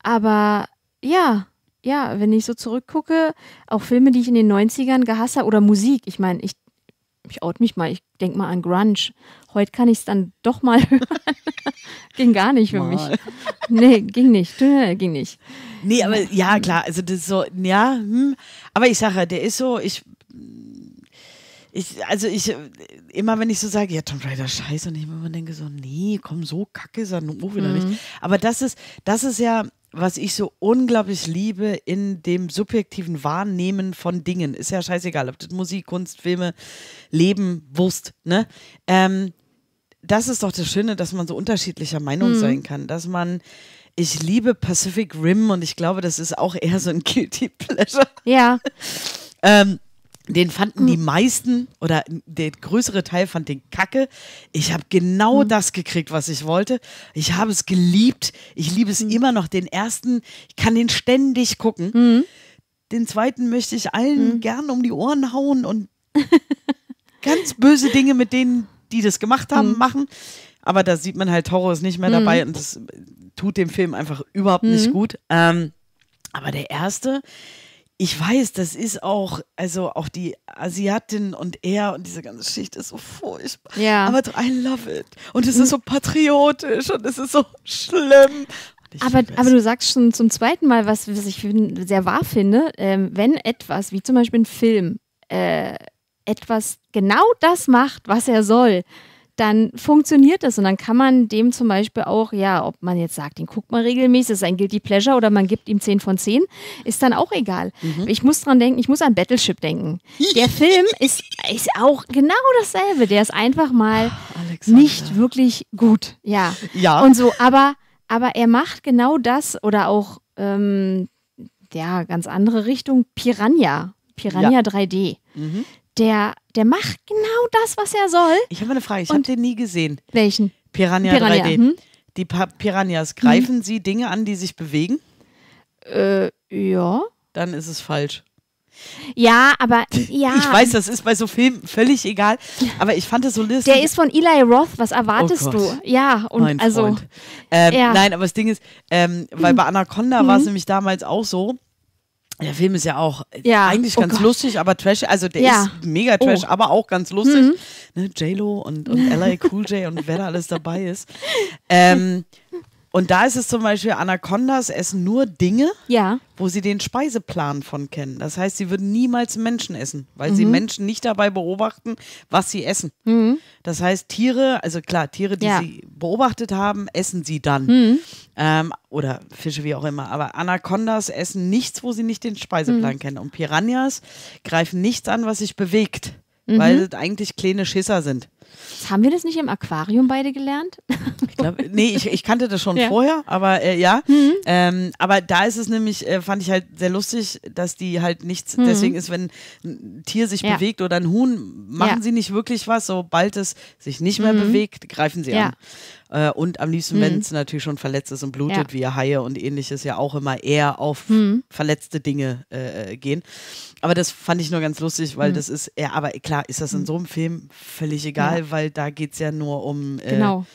aber ja, ja, wenn ich so zurückgucke, auch Filme, die ich in den 90ern gehasst habe oder Musik, ich meine, ich, ich out mich mal, ich denke mal an Grunge. Heute kann ich es dann doch mal hören. ging gar nicht für mal. mich. Nee, ging nicht, ging nicht. Nee, aber ja, klar, also das ist so, ja, hm. aber ich sage, der ist so, ich ich, also ich, immer wenn ich so sage, ja, Tom Raider, scheiße, und ich immer denke so, nee, komm, so kacke ist er nun auch wieder mhm. nicht. Aber das ist, das ist ja, was ich so unglaublich liebe in dem subjektiven Wahrnehmen von Dingen, ist ja scheißegal, ob das Musik, Kunst, Filme, Leben, Wurst, ne? Ähm, das ist doch das Schöne, dass man so unterschiedlicher Meinung mhm. sein kann, dass man ich liebe Pacific Rim und ich glaube, das ist auch eher so ein guilty pleasure. Ja. ähm, den fanden die hm. meisten oder der größere Teil fand den Kacke. Ich habe genau mhm. das gekriegt, was ich wollte. Ich habe es geliebt. Ich liebe es mhm. immer noch. Den ersten, ich kann den ständig gucken. Mhm. Den zweiten möchte ich allen hm. gern um die Ohren hauen und ganz böse Dinge mit denen, die das gemacht haben, hm. machen. Aber da sieht man halt, Toro ist nicht mehr dabei und das tut dem Film einfach überhaupt nicht gut. Ähm, aber der erste, ich weiß, das ist auch, also auch die Asiatin und er und diese ganze Schicht ist so furchtbar. Ja. Aber I love it. Und es ist so patriotisch und es ist so schlimm. Aber, aber du sagst schon zum zweiten Mal, was, was ich sehr wahr finde, ähm, wenn etwas, wie zum Beispiel ein Film, äh, etwas genau das macht, was er soll, dann funktioniert das und dann kann man dem zum Beispiel auch, ja, ob man jetzt sagt, den guckt man regelmäßig, das ist ein Guilty Pleasure oder man gibt ihm 10 von 10, ist dann auch egal. Mhm. Ich muss dran denken, ich muss an Battleship denken. Der Film ist, ist auch genau dasselbe, der ist einfach mal ah, Alexander. nicht wirklich gut. Ja. ja. Und so, aber, aber er macht genau das oder auch, ähm, ja, ganz andere Richtung, Piranha. Piranha ja. 3D. Mhm der, der macht genau das, was er soll. Ich habe eine Frage, ich habe den nie gesehen. Welchen? Piranha, Piranha 3D. Hm? Die pa Piranhas, greifen hm? sie Dinge an, die sich bewegen? Äh, ja. Dann ist es falsch. Ja, aber ja. Ich weiß, das ist bei so Filmen völlig egal, aber ich fand es so lustig. Der ist von Eli Roth, was erwartest oh du? Ja, und mein also. Ähm, ja. Nein, aber das Ding ist, ähm, weil bei Anaconda mhm. war es nämlich damals auch so, der Film ist ja auch äh, ja. eigentlich oh ganz Gott. lustig, aber trash, also der ja. ist mega oh. trash, oh. aber auch ganz lustig. Mhm. Ne, J-Lo und, und LA Cool J und wer da alles dabei ist. Ähm, Und da ist es zum Beispiel, Anacondas essen nur Dinge, ja. wo sie den Speiseplan von kennen. Das heißt, sie würden niemals Menschen essen, weil mhm. sie Menschen nicht dabei beobachten, was sie essen. Mhm. Das heißt, Tiere, also klar, Tiere, die ja. sie beobachtet haben, essen sie dann. Mhm. Ähm, oder Fische, wie auch immer. Aber Anacondas essen nichts, wo sie nicht den Speiseplan mhm. kennen. Und Piranhas greifen nichts an, was sich bewegt mhm. weil es eigentlich kleine Schisser sind. Haben wir das nicht im Aquarium beide gelernt? ich glaub, nee, ich, ich, kannte das schon ja. vorher, aber äh, ja. Mhm. Ähm, aber da ist es nämlich, äh, fand ich halt sehr lustig, dass die halt nichts, mhm. deswegen ist, wenn ein Tier sich ja. bewegt oder ein Huhn, machen ja. sie nicht wirklich was. Sobald es sich nicht mehr mhm. bewegt, greifen sie an. Äh, und am liebsten, mhm. wenn es natürlich schon verletzt ist und blutet, ja. wie Haie und ähnliches, ja auch immer eher auf mhm. verletzte Dinge äh, äh, gehen. Aber das fand ich nur ganz lustig, weil mhm. das ist, ja, aber klar, ist das in mhm. so einem Film völlig egal, ja. weil da geht es ja nur um. Äh, genau.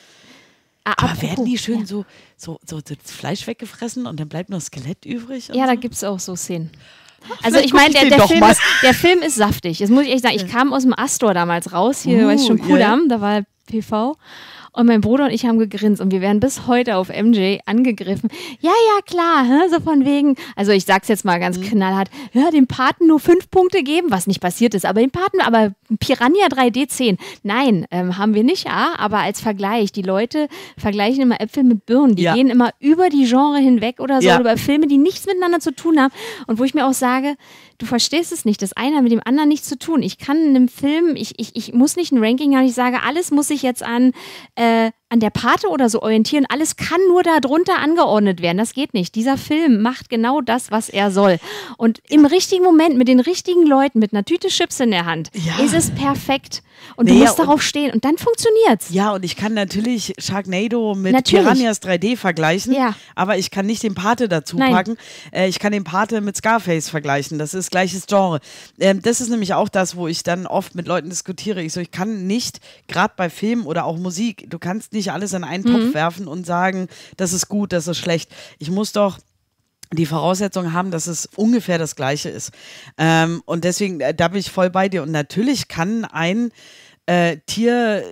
Aber Apropos, werden die schön ja. so, so, so das Fleisch weggefressen und dann bleibt nur Skelett übrig? Ja, so? da gibt es auch so Szenen. Also ich meine, der, der, Film ist, der Film ist saftig. Das muss ich echt sagen, ich kam aus dem Astor damals raus, hier, uh, weiß ich schon, Kudamm, yeah. da war PV. Und mein Bruder und ich haben gegrinst und wir werden bis heute auf MJ angegriffen. Ja, ja, klar, hä? so von wegen. Also ich sag's jetzt mal ganz mhm. knallhart, ja, dem Paten nur fünf Punkte geben, was nicht passiert ist, aber dem Paten, aber Piranha 3D 10. Nein, ähm, haben wir nicht, ja, aber als Vergleich. Die Leute vergleichen immer Äpfel mit Birnen. Die ja. gehen immer über die Genre hinweg oder so, ja. oder über Filme, die nichts miteinander zu tun haben. Und wo ich mir auch sage, du verstehst es nicht. Das eine hat mit dem anderen nichts zu tun. Ich kann in einem Film, ich, ich, ich muss nicht ein Ranking haben, ich sage, alles muss ich jetzt an äh, an der Pate oder so orientieren. Alles kann nur darunter angeordnet werden. Das geht nicht. Dieser Film macht genau das, was er soll. Und im richtigen Moment, mit den richtigen Leuten, mit einer Tüte Chips in der Hand, ja. ist es perfekt. Und naja, du musst darauf stehen und dann funktioniert's. Ja, und ich kann natürlich Sharknado mit natürlich. Piranhas 3D vergleichen, ja. aber ich kann nicht den Pate dazu Nein. packen. Äh, ich kann den Pate mit Scarface vergleichen. Das ist gleiches Genre. Ähm, das ist nämlich auch das, wo ich dann oft mit Leuten diskutiere. Ich so, ich kann nicht, gerade bei Filmen oder auch Musik, du kannst nicht nicht alles in einen Topf mhm. werfen und sagen, das ist gut, das ist schlecht. Ich muss doch die Voraussetzung haben, dass es ungefähr das Gleiche ist. Ähm, und deswegen, äh, da bin ich voll bei dir. Und natürlich kann ein äh, Tier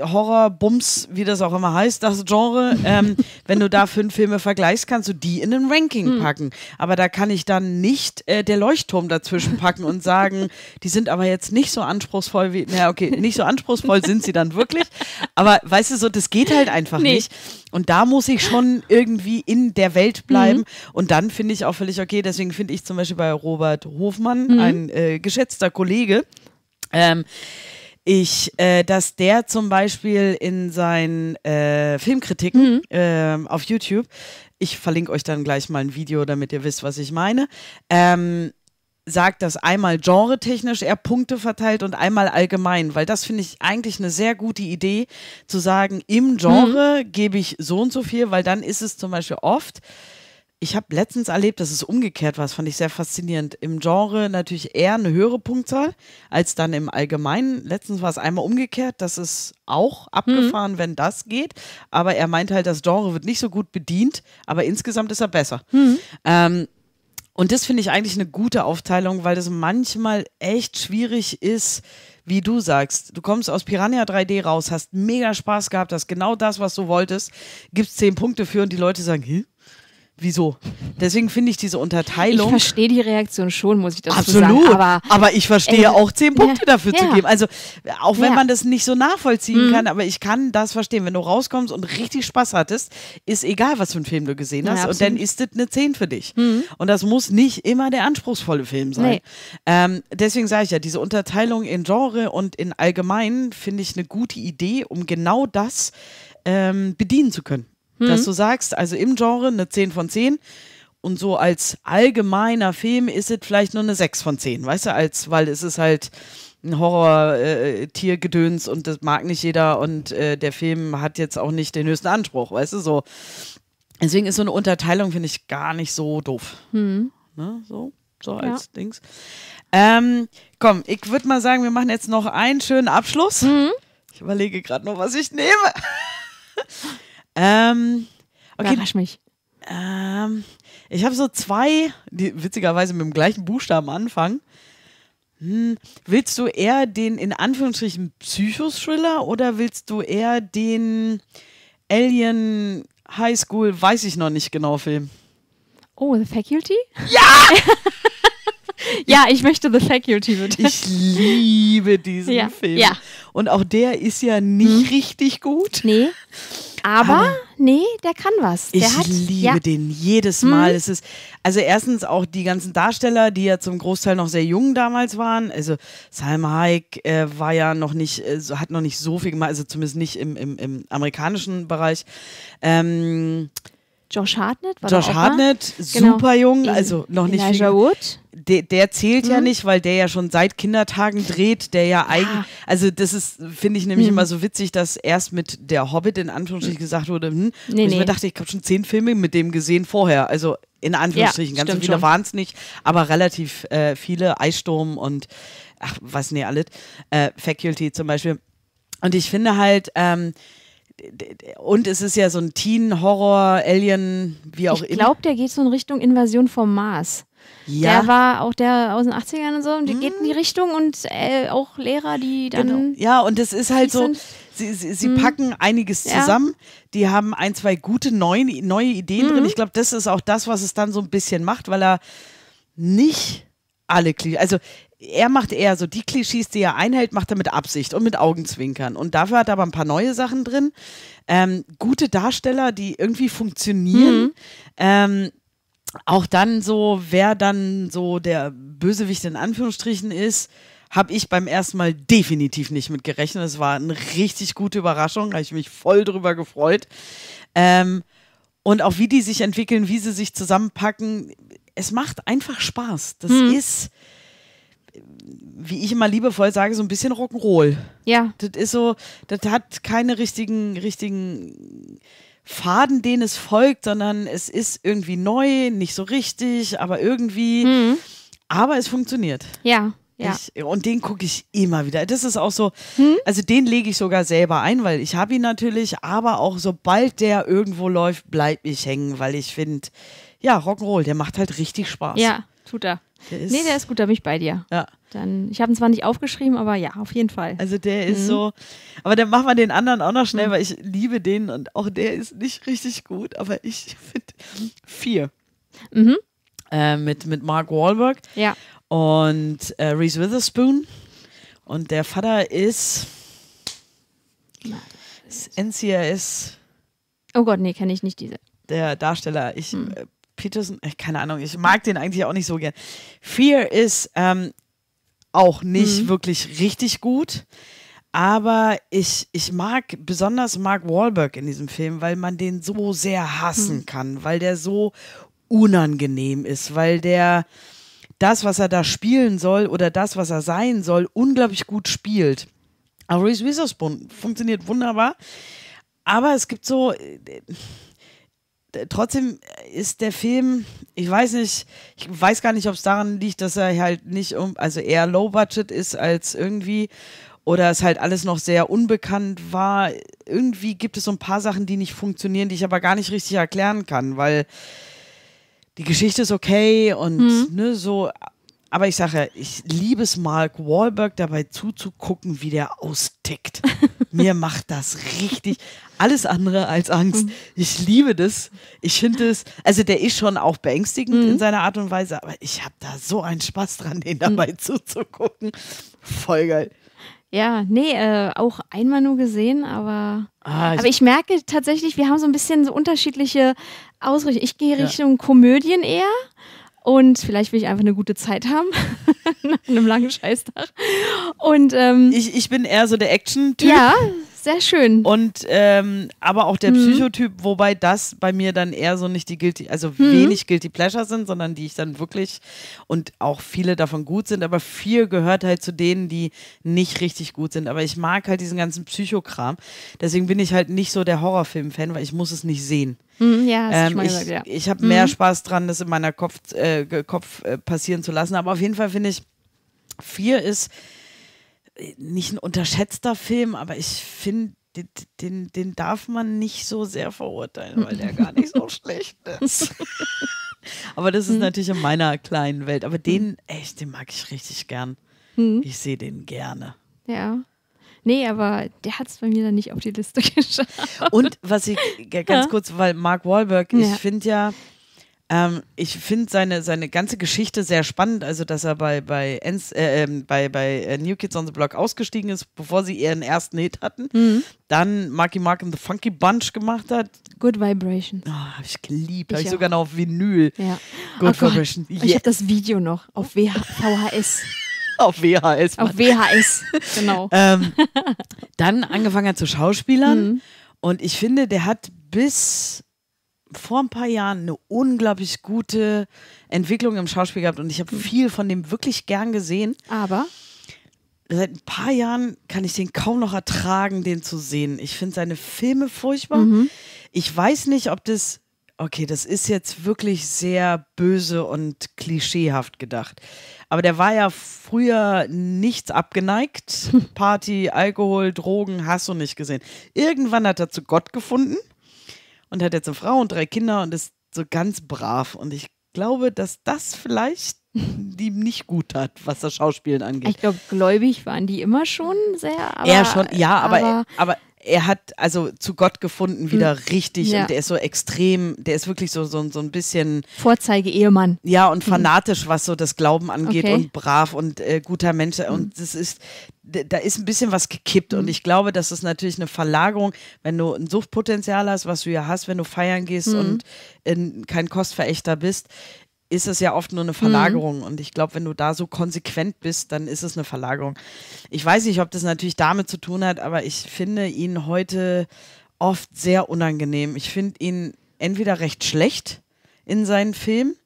Horror, Bums, wie das auch immer heißt, das Genre, ähm, wenn du da fünf Filme vergleichst, kannst du die in ein Ranking hm. packen. Aber da kann ich dann nicht äh, der Leuchtturm dazwischen packen und sagen, die sind aber jetzt nicht so anspruchsvoll wie, naja, okay, nicht so anspruchsvoll sind sie dann wirklich. Aber weißt du so, das geht halt einfach nee. nicht. Und da muss ich schon irgendwie in der Welt mhm. bleiben. Mhm. Und dann finde ich auch völlig okay. Deswegen finde ich zum Beispiel bei Robert Hofmann, mhm. ein äh, geschätzter Kollege, ähm, ich, äh, dass der zum Beispiel in seinen äh, Filmkritiken mhm. Ähm, auf YouTube, ich verlinke euch dann gleich mal ein Video, damit ihr wisst, was ich meine, ähm, sagt, dass einmal genretechnisch er Punkte verteilt und einmal allgemein, weil das finde ich eigentlich eine sehr gute Idee, zu sagen, im Genre mhm. gebe ich so und so viel, weil dann ist es zum Beispiel oft, ich habe letztens erlebt, dass es umgekehrt war. Das fand ich sehr faszinierend. Im Genre natürlich eher eine höhere Punktzahl als dann im Allgemeinen. Letztens war es einmal umgekehrt, Das ist auch mhm. abgefahren, mhm. wenn das geht. Aber er meint halt, das Genre wird nicht so gut bedient, aber insgesamt ist er besser. Mhm. Ähm, und das finde ich eigentlich eine gute Aufteilung, weil das manchmal echt schwierig ist, wie du sagst. Du kommst aus Piranha 3D raus, hast mega Spaß gehabt, hast genau das, was du wolltest, gibst zehn Punkte für und die Leute sagen, Hä? wieso? Deswegen finde ich diese Unterteilung. Ich verstehe die Reaktion schon, muss ich dazu absolut, sagen. Aber, aber ich verstehe äh, auch zehn Punkte ja, dafür ja. zu geben. Also, auch wenn ja. man das nicht so nachvollziehen mhm. kann, aber ich kann das verstehen. Wenn du rauskommst und richtig Spaß hattest, ist egal, was für einen Film du gesehen hast. und dann ist das eine zehn für dich. Mhm. Und das muss nicht immer der anspruchsvolle Film sein. Nee. Ähm, deswegen sage ich ja, diese Unterteilung in Genre und in allgemein finde ich eine gute Idee, um genau das ähm, bedienen zu können mhm. dass hm. du sagst, also im Genre eine 10 von 10 und so als allgemeiner Film ist es vielleicht nur eine 6 von 10, weißt du, als, weil es ist halt ein Horror-Tiergedöns äh, und das mag nicht jeder und äh, der Film hat jetzt auch nicht den höchsten Anspruch, weißt du, so. Deswegen ist so eine Unterteilung, finde ich, gar nicht so doof. Mhm. Ne, so, so ja. als Dings. Ähm, komm, ich würde mal sagen, wir machen jetzt noch einen schönen Abschluss. Mhm. Ich überlege gerade noch, was ich nehme. Ähm, okay. Überrasch mich. Ähm, ich habe so zwei, die witzigerweise mit dem gleichen Buchstaben anfangen. Hm, willst du eher den in Anführungsstrichen Psychothriller oder willst du eher den Alien High School, weiß ich noch nicht genau, Film? Oh, The Faculty? Ja! ja, ich möchte The Faculty bitte. Ich liebe diesen ja. Film. Ja. Und auch der ist ja nicht hm. richtig gut. Nee. Aber, aber nee, der kann was. Der ich hat, liebe ja. den jedes Mal. Hm. Es ist, also erstens auch die ganzen Darsteller, die ja zum Großteil noch sehr jung damals waren. Also Salma Hayek äh, war ja noch nicht, äh, hat noch nicht so viel gemacht, also zumindest nicht im, im, im amerikanischen Bereich. Ähm, Josh Hartnett war Josh Hartnett, genau. super jung, also noch nicht. Elijah Wood. Der, der zählt mhm. ja nicht, weil der ja schon seit Kindertagen dreht, der ja, ja. Ah. eigentlich, also das ist, finde ich nämlich mhm. immer so witzig, dass erst mit der Hobbit in Anführungsstrichen hm. gesagt wurde, hm, nee, ich nee. dachte, ich habe schon zehn Filme mit dem gesehen vorher, also in Anführungsstrichen, ja, ganz viele waren es nicht, aber relativ äh, viele, Eissturm und, ach, was ne, alles, äh, Faculty zum Beispiel. Und ich finde halt, ähm, und es ist ja so ein Teen-Horror, Alien, wie auch immer. Ich glaube, der geht so in Richtung Invasion vom Mars. Ja. Der war auch der aus den 80ern und so, und hm. geht in die mhm. Richtung und äh, auch Lehrer, die dann. Genau. Ja, und es ist halt so, sie, sie, sie hm. packen einiges ja. zusammen. Die haben ein, zwei gute neue, neue Ideen mhm. drin. Ich glaube, das ist auch das, was es dann so ein bisschen macht, weil er nicht alle Klischees. Also er macht eher so die Klischees, die er einhält, macht er mit Absicht und mit Augenzwinkern. Und dafür hat er aber ein paar neue Sachen drin. Ähm, gute Darsteller, die irgendwie funktionieren. Mhm. Ähm, auch dann so, wer dann so der Bösewicht in Anführungsstrichen ist, habe ich beim ersten Mal definitiv nicht mit gerechnet. Es war eine richtig gute Überraschung, habe ich mich voll drüber gefreut. Ähm, und auch wie die sich entwickeln, wie sie sich zusammenpacken, es macht einfach Spaß. Das hm. ist wie ich immer liebevoll sage, so ein bisschen Rock'n'Roll. Ja. Das ist so, das hat keine richtigen, richtigen Faden, den es folgt, sondern es ist irgendwie neu, nicht so richtig, aber irgendwie. Mhm. Aber es funktioniert. Ja. Ja. Ich, und den gucke ich immer wieder. Das ist auch so, hm? also den lege ich sogar selber ein, weil ich habe ihn natürlich, aber auch sobald der irgendwo läuft, bleibe ich hängen, weil ich finde, ja, Rock'n'Roll, der macht halt richtig Spaß. Ja, Tut er. Der ist, nee, der ist gut, da bin ich bei dir. Ja. Dann, ich habe ihn zwar nicht aufgeschrieben, aber ja, auf jeden Fall. Also der ist mhm. so. Aber dann machen wir den anderen auch noch schnell, mhm. weil ich liebe den und auch der ist nicht richtig gut, aber ich finde vier. Mhm. Äh, mit, mit Mark Wahlberg. Ja. Und äh, Reese Witherspoon. Und der Vater ist. Nein. NCIS. Oh Gott, nee, kenne ich nicht diese. Der Darsteller. Ich hm. Äh, Peterson, äh, keine Ahnung, ich mag den eigentlich auch nicht so gern. Fear ist ähm, auch nicht mhm. wirklich richtig gut, aber ich, ich mag besonders Mark Wahlberg in diesem Film, weil man den so sehr hassen mhm. kann, weil der so unangenehm ist, weil der das, was er da spielen soll oder das, was er sein soll, unglaublich gut spielt. Aber Reese Witherspoon funktioniert wunderbar, aber es gibt so äh, trotzdem ist der Film, ich weiß nicht, ich weiß gar nicht, ob es daran liegt, dass er halt nicht um, also eher low budget ist als irgendwie oder es halt alles noch sehr unbekannt war. Irgendwie gibt es so ein paar Sachen, die nicht funktionieren, die ich aber gar nicht richtig erklären kann, weil die Geschichte ist okay und mhm. ne, so, aber ich sage ja, ich liebe es Mark Wahlberg dabei zuzugucken, wie der austickt. Mir macht das richtig alles andere als Angst. Mhm. Ich liebe das. Ich finde es, also der ist schon auch beängstigend mhm. in seiner Art und Weise, aber ich habe da so einen Spaß dran, den mhm. dabei mhm. zuzugucken. Voll geil. Ja, nee, äh, auch einmal nur gesehen, aber, ah, ich ich merke tatsächlich, wir haben so ein bisschen so unterschiedliche Ausrichtungen. Ich gehe Richtung ja. Komödien eher und vielleicht will ich einfach eine gute Zeit haben nach einem langen Scheißtag. Und ähm, ich, ich bin eher so der Action-Typ. Ja, sehr schön. Und ähm, aber auch der mhm. Psychotyp, wobei das bei mir dann eher so nicht die guilty, also mhm. wenig guilty pleasure sind, sondern die ich dann wirklich und auch viele davon gut sind, aber viel gehört halt zu denen, die nicht richtig gut sind. Aber ich mag halt diesen ganzen Psychokram. Deswegen bin ich halt nicht so der Horrorfilm-Fan, weil ich muss es nicht sehen. Mhm, ja, das ähm, ich ja. ich habe mehr mhm. Spaß dran, das in meiner Kopf, äh, Kopf äh, passieren zu lassen. Aber auf jeden Fall finde ich, vier ist nicht ein unterschätzter Film, aber ich finde, den, den, den, darf man nicht so sehr verurteilen, weil der gar nicht so schlecht ist. aber das ist hm. natürlich in meiner kleinen Welt. Aber den, echt, den mag ich richtig gern. Hm. Ich sehe den gerne. Ja. Nee, aber der hat es bei mir dann nicht auf die Liste geschafft. Und was ich ganz ja. kurz, weil Mark Wahlberg, ja. ich finde ja, ähm, ich finde seine, seine ganze Geschichte sehr spannend, also dass er bei, bei, Enz, äh, ähm, bei, bei äh, New Kids on the Block ausgestiegen ist, bevor sie ihren ersten Hit hatten. Mhm. Dann Marky Mark and the Funky Bunch gemacht hat. Good Vibration. Oh, ah, habe ich geliebt. Habe ich, sogar noch auf Vinyl. Ja. Good oh Vibration. Yeah. Ich habe das Video noch auf VHS. auf WHS. Mann. Auf WHS, genau. ähm, dann angefangen hat zu Schauspielern. Mhm. Und ich finde, der hat bis vor ein paar Jahren eine unglaublich gute Entwicklung im Schauspiel gehabt und ich habe viel von dem wirklich gern gesehen. Aber seit ein paar Jahren kann ich den kaum noch ertragen, den zu sehen. Ich finde seine Filme furchtbar. Mhm. Ich weiß nicht, ob das okay, das ist jetzt wirklich sehr böse und klischeehaft gedacht. Aber der war ja früher nichts abgeneigt. Party, Alkohol, Drogen, hast du nicht gesehen. Irgendwann hat er zu Gott gefunden und hat jetzt eine Frau und drei Kinder und ist so ganz brav. Und ich glaube, dass das vielleicht die nicht gut hat, was das Schauspielen angeht. Ich glaube, gläubig waren die immer schon sehr. Aber, ja, schon, ja, aber, aber, aber er hat also zu Gott gefunden wieder mhm. richtig ja. und der ist so extrem, der ist wirklich so, so, so ein bisschen Vorzeige-Ehemann. Ja, und mhm. fanatisch, mhm. was so das Glauben angeht okay. und brav und äh, guter Mensch. Mhm. Und das ist, da ist ein bisschen was gekippt und mhm. ich glaube, das ist natürlich eine Verlagerung, wenn du ein Suchtpotenzial hast, was du ja hast, wenn du feiern gehst mhm. und äh, kein Kostverächter bist, ist es ja oft nur eine mhm. Verlagerung. Mhm. Und ich glaube, wenn du da so konsequent bist, dann ist es eine Verlagerung. Ich weiß nicht, ob das natürlich damit zu tun hat, aber ich finde ihn heute oft sehr unangenehm. Ich finde ihn entweder recht schlecht in seinen Filmen,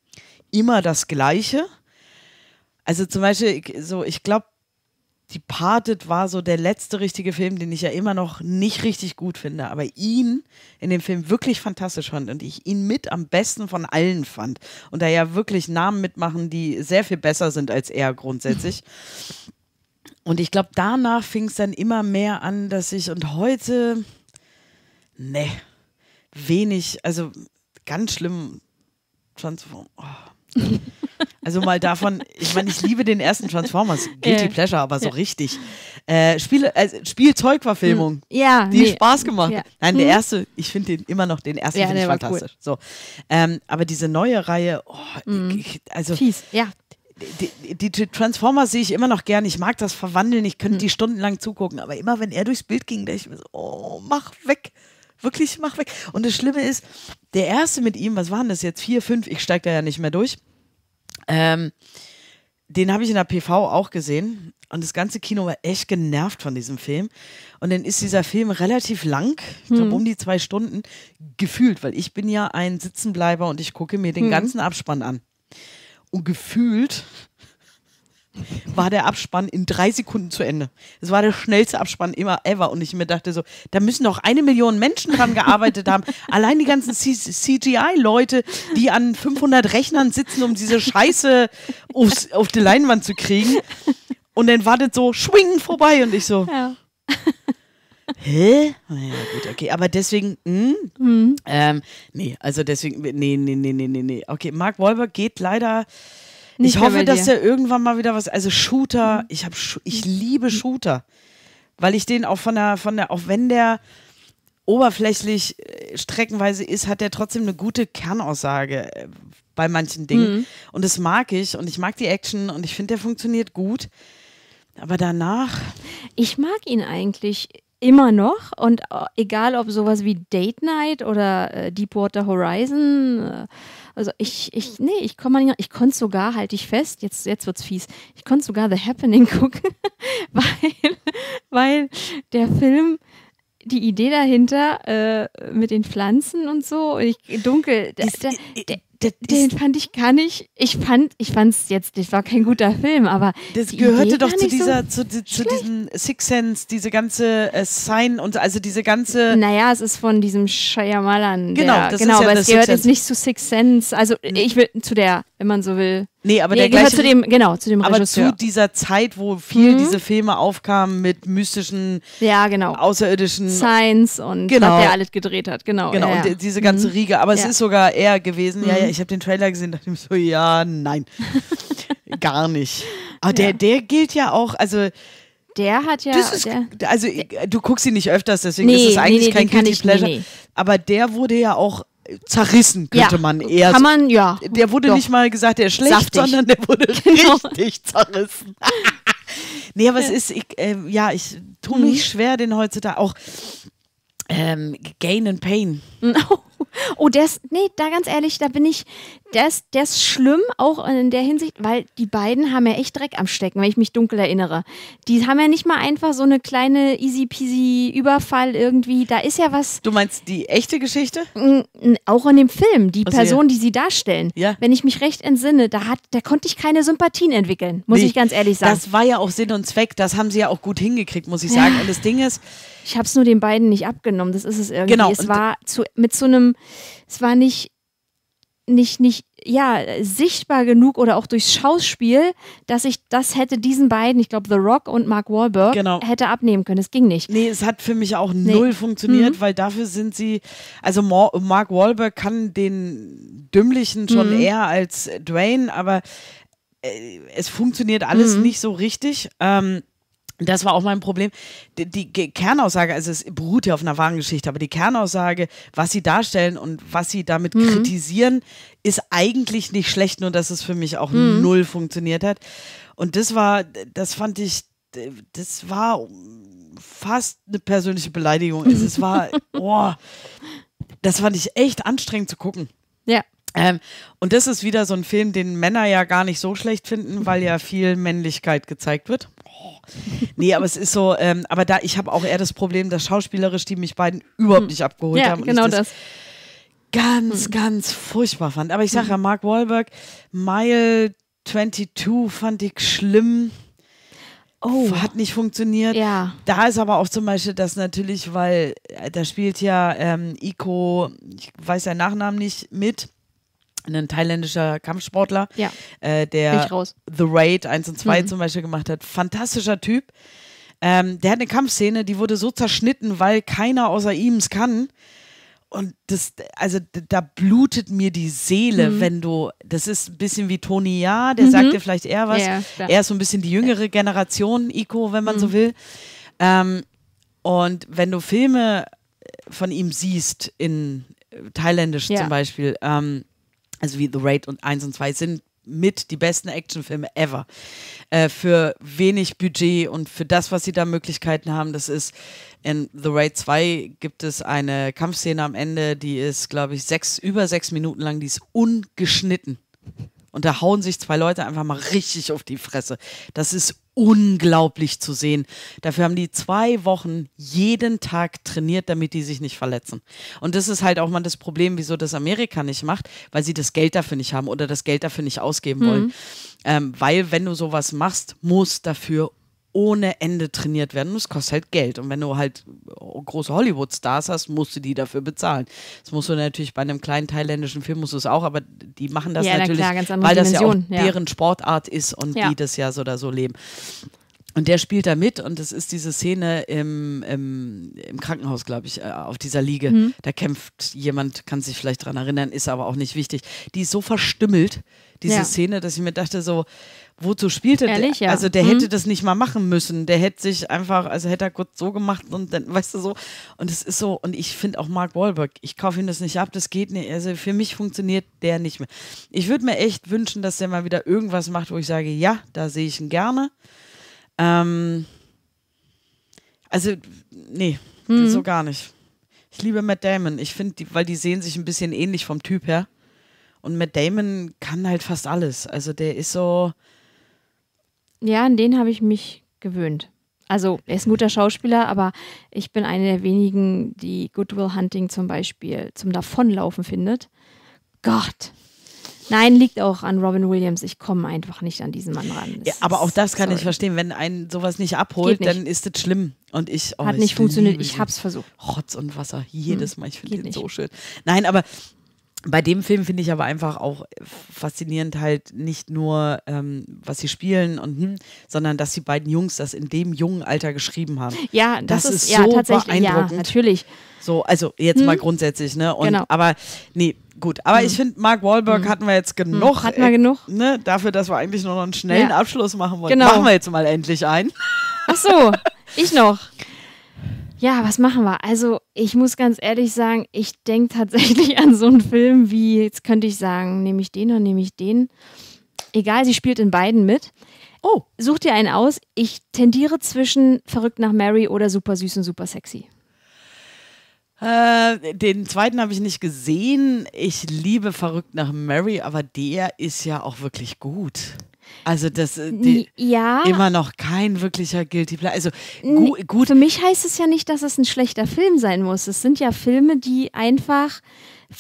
immer das Gleiche. Also zum Beispiel, so, ich glaube, die Parted war so der letzte richtige Film, den ich ja immer noch nicht richtig gut finde, aber ihn in dem Film wirklich fantastisch fand und ich ihn mit am besten von allen fand. Und da ja wirklich Namen mitmachen, die sehr viel besser sind als er grundsätzlich. Und ich glaube, danach fing es dann immer mehr an, dass ich und heute, ne, wenig, also ganz schlimm, Transform. Oh. Also mal davon, ich meine, ich liebe den ersten Transformers, Guilty yeah. Pleasure, aber so richtig. Äh, Spiele, also Spielzeugverfilmung, hm. ja, die nee. Spaß gemacht. Ja. Nein, der hm. erste, ich finde den immer noch, den ersten ja, finde ich fantastisch. Cool. So. Ähm, aber diese neue Reihe, oh, mm. ich, also. Fies, ja. Die, die, Transformers sehe ich immer noch gern. Ich mag das Verwandeln. Ich könnte mhm. die stundenlang zugucken. Aber immer, wenn er durchs Bild ging, dachte ich mir so, oh, mach weg. Wirklich, mach weg. Und das Schlimme ist, der erste mit ihm, was waren das jetzt? Vier, fünf, ich steige da ja nicht mehr durch. Ähm, den habe ich in der PV auch gesehen und das ganze Kino war echt genervt von diesem Film. Und dann ist dieser Film relativ lang, ich glaube hm. um die zwei Stunden, gefühlt, weil ich bin ja ein Sitzenbleiber und ich gucke mir den hm. ganzen Abspann an. Und gefühlt war der Abspann in drei Sekunden zu Ende. Es war der schnellste Abspann immer ever. Und ich mir dachte so, da müssen doch eine Million Menschen dran gearbeitet haben. Allein die ganzen CGI-Leute, die an 500 Rechnern sitzen, um diese Scheiße aufs, auf die Leinwand zu kriegen. Und dann wartet so, schwingen vorbei. Und ich so, ja. Hä? Naja, gut, okay. Aber deswegen, mh, hm? mhm. ähm, nee, also deswegen, nee, nee, nee, nee, nee, Okay, Mark Wahlberg geht leider nicht ich hoffe, dass der irgendwann mal wieder was. Also Shooter, ich habe, ich hm. liebe Shooter, weil ich den auch von der, von der, auch wenn der oberflächlich äh, streckenweise ist, hat der trotzdem eine gute Kernaussage äh, bei manchen Dingen. Mhm. Und das mag ich und ich mag die Action und ich finde, der funktioniert gut. Aber danach. Ich mag ihn eigentlich immer noch und äh, egal ob sowas wie Date Night oder äh, Deepwater Horizon. Äh, also ich, ich, nee, ich komme nicht, ich konnte sogar, halte ich fest, jetzt, jetzt wird's fies, ich konnte sogar The Happening gucken, weil, weil der Film, die Idee dahinter äh, mit den Pflanzen und so, ich, dunkel, der, der, der, das den fand ich gar nicht. Ich fand, ich fand es jetzt, das war kein guter Film, aber das gehörte Idee doch zu dieser, so zu, zu diesem Six Sense, diese ganze äh, Sign und also diese ganze. Naja, es ist von diesem Shyamalan. Genau, der, das genau, ist aber ja es gehört jetzt nicht zu Six Sense. Also ich will zu der, wenn man so will. Nee, aber nee, der gehört zu dem, genau, zu dem Regisseur. Aber zu dieser Zeit, wo viel mhm. diese Filme aufkamen mit mystischen, ja, genau. außerirdischen Science und genau. was der alles gedreht hat, genau. Genau, ja, und diese ganze mhm. Riege. Aber es ist sogar er gewesen, ja, ja, ich habe den Trailer gesehen, dachte ich so, ja, nein, gar nicht. Aber der, ja. der gilt ja auch, also der hat ja. Ist, der, also du guckst ihn nicht öfters, deswegen nee, ist es eigentlich nee, nee, kein Guilty Pleasure. Aber der wurde ja auch zerrissen, könnte ja, man eher. Kann man, ja. Der wurde doch. nicht mal gesagt, der ist schlecht, Saftig. sondern der wurde genau. richtig zerrissen. nee, aber es ist, ich, äh, ja, ich tue mich mhm. schwer, den heutzutage auch ähm, Gain and Pain. Oh, oh ist, nee, da ganz ehrlich, da bin ich, das, das ist schlimm, auch in der Hinsicht, weil die beiden haben ja echt Dreck am Stecken, wenn ich mich dunkel erinnere. Die haben ja nicht mal einfach so eine kleine easy peasy Überfall irgendwie. Da ist ja was. Du meinst die echte Geschichte? Auch in dem Film, die also Person, ja. die sie darstellen. Ja. Wenn ich mich recht entsinne, da, hat, da konnte ich keine Sympathien entwickeln, muss nee, ich ganz ehrlich sagen. Das war ja auch Sinn und Zweck. Das haben sie ja auch gut hingekriegt, muss ich sagen. Ja. Und das Ding ist. Ich habe es nur den beiden nicht abgenommen. Das ist es irgendwie. Genau. Es war zu, mit so einem. Es war nicht nicht, nicht, ja, sichtbar genug oder auch durchs Schauspiel, dass ich das hätte diesen beiden, ich glaube The Rock und Mark Wahlberg, genau. hätte abnehmen können. Es ging nicht. Nee, es hat für mich auch nee. null funktioniert, mhm. weil dafür sind sie, also Mark Wahlberg kann den Dümmlichen schon mhm. eher als Dwayne, aber äh, es funktioniert alles mhm. nicht so richtig. Ähm, das war auch mein Problem. Die, die, Kernaussage, also es beruht ja auf einer wahren Geschichte, aber die Kernaussage, was sie darstellen und was sie damit mhm. kritisieren, ist eigentlich nicht schlecht, nur dass es für mich auch mhm. null funktioniert hat. Und das war, das fand ich, das war fast eine persönliche Beleidigung. Also es war, boah, das fand ich echt anstrengend zu gucken. Ja. Ähm, und das ist wieder so ein Film, den Männer ja gar nicht so schlecht finden, weil ja viel Männlichkeit gezeigt wird. Nee, aber es ist so, ähm, aber da, ich habe auch eher das Problem, dass schauspielerisch die mich beiden überhaupt hm. nicht abgeholt ja, haben. Und genau das, das. Ganz, hm. ganz furchtbar fand. Aber ich sage hm. ja, Mark Wahlberg, Mile 22 fand ich schlimm. Oh. Hat nicht funktioniert. Ja. Da ist aber auch zum Beispiel das natürlich, weil äh, da spielt ja ähm, Ico, ich weiß seinen Nachnamen nicht, mit ein thailändischer Kampfsportler, ja. äh, der The Raid 1 und 2 mhm. zum Beispiel gemacht hat. Fantastischer Typ. Ähm, der hat eine Kampfszene, die wurde so zerschnitten, weil keiner außer ihm es kann. Und das, also da blutet mir die Seele, mhm. wenn du, das ist ein bisschen wie Toni Ja, der mhm. sagt dir vielleicht eher was. Ja, er ist so ein bisschen die jüngere Generation, Ico, wenn man so mhm. will. Ähm, und wenn du Filme von ihm siehst, in thailändisch ja. zum Beispiel, ähm, also wie The Raid und 1 und 2 sind mit die besten Actionfilme ever. Äh, für wenig Budget und für das, was sie da Möglichkeiten haben, das ist in The Raid 2 gibt es eine Kampfszene am Ende, die ist, glaube ich, sechs, über sechs Minuten lang, die ist ungeschnitten. Und da hauen sich zwei Leute einfach mal richtig auf die Fresse. Das ist unglaublich zu sehen. Dafür haben die zwei Wochen jeden Tag trainiert, damit die sich nicht verletzen. Und das ist halt auch mal das Problem, wieso das Amerika nicht macht, weil sie das Geld dafür nicht haben oder das Geld dafür nicht ausgeben mhm. wollen. Ähm, weil wenn du sowas machst, muss dafür ohne Ende trainiert werden. Und es kostet halt Geld. Und wenn du halt große Hollywood-Stars hast, musst du die dafür bezahlen. Das musst du natürlich bei einem kleinen thailändischen Film musst du es auch, aber die machen das ja, natürlich, klar, weil das Dimension, ja auch deren ja. Sportart ist und die das ja so oder so leben. Und der spielt da mit und es ist diese Szene im, im, im Krankenhaus, glaube ich, äh, auf dieser Liege. Mhm. Da kämpft jemand, kann sich vielleicht daran erinnern, ist aber auch nicht wichtig. Die ist so verstümmelt, diese Szene, dass ich mir dachte so, wozu spielte Ehrlich, der? Ja. Also der mhm. hätte hm? das nicht mal machen müssen. Der hätte sich einfach, also hätte er kurz so gemacht und dann, weißt du so. Und es ist so, und ich finde auch Mark Wahlberg, ich kaufe ihm das nicht ab, das geht nicht. Also für mich funktioniert der nicht mehr. Ich würde mir echt wünschen, dass der mal wieder irgendwas macht, wo ich sage, ja, da sehe ich ihn gerne. Ähm, also, nee, mhm. so gar nicht. Ich liebe Matt Damon. Ich finde, weil die sehen sich ein bisschen ähnlich vom Typ her. Und Matt Damon kann halt fast alles. Also der ist so, ja, an den habe ich mich gewöhnt. Also er ist ein guter Schauspieler, aber ich bin eine der wenigen, die Goodwill Hunting zum Beispiel zum Davonlaufen findet. Gott. Nein, liegt auch an Robin Williams. Ich komme einfach nicht an diesen Mann ran. Ja, aber auch das kann sorry. ich verstehen. Wenn einen sowas nicht abholt, nicht. dann ist es schlimm. Und ich oh, hat nicht ich funktioniert. Ich habe es versucht. Rotz und Wasser jedes hm. Mal. Ich finde den nicht. so schön. Nein, aber bei dem Film finde ich aber einfach auch faszinierend halt nicht nur, ähm, was sie spielen und hm, sondern dass die beiden Jungs das in dem jungen Alter geschrieben haben. Ja, das, das ist, ist, so ja, tatsächlich, beeindruckend. Ja, natürlich. So, also jetzt hm? mal grundsätzlich, ne? Und, genau. Aber nee, gut. Aber hm. ich finde, Mark Wahlberg hm. hatten wir jetzt hm, genug. Hatten wir äh, genug? Ne, dafür, dass wir eigentlich nur noch einen schnellen ja. Abschluss machen wollten. Genau. Machen wir jetzt mal endlich ein. Ach so, ich noch. Ja, was machen wir? Also, ich muss ganz ehrlich sagen, ich denke tatsächlich an so einen Film wie, jetzt könnte ich sagen, nehme ich den oder nehme ich den. Egal, sie spielt in beiden mit. Oh. Such dir einen aus. Ich tendiere zwischen verrückt nach Mary oder super süß und super sexy. Äh, den zweiten habe ich nicht gesehen. Ich liebe verrückt nach Mary, aber der ist ja auch wirklich gut. Also das äh, die, ja. immer noch kein wirklicher Guilty Pleasure. Also gu gut. Für mich heißt es ja nicht, dass es ein schlechter Film sein muss. Es sind ja Filme, die einfach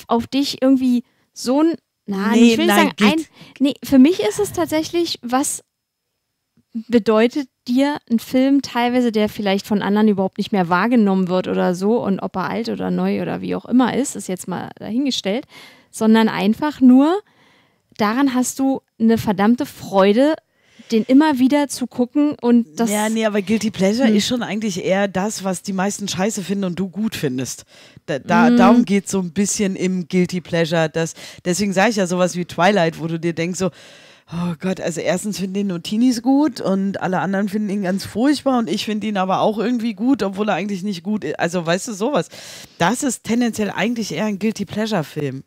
auf dich irgendwie so ein na, nee, ich will nein, sagen, ein, nee, für mich ist es tatsächlich, was bedeutet dir ein Film teilweise, der vielleicht von anderen überhaupt nicht mehr wahrgenommen wird oder so und ob er alt oder neu oder wie auch immer ist, ist jetzt mal dahingestellt, sondern einfach nur, daran hast du eine verdammte Freude, den immer wieder zu gucken und das. Ja, nee, aber Guilty Pleasure hm. ist schon eigentlich eher das, was die meisten scheiße finden und du gut findest. Da, da, mhm. Darum geht es so ein bisschen im Guilty Pleasure. Dass, deswegen sage ich ja sowas wie Twilight, wo du dir denkst, so. Oh Gott, also erstens finden ihn nur Teenies gut und alle anderen finden ihn ganz furchtbar und ich finde ihn aber auch irgendwie gut, obwohl er eigentlich nicht gut ist. Also weißt du sowas. Das ist tendenziell eigentlich eher ein Guilty Pleasure Film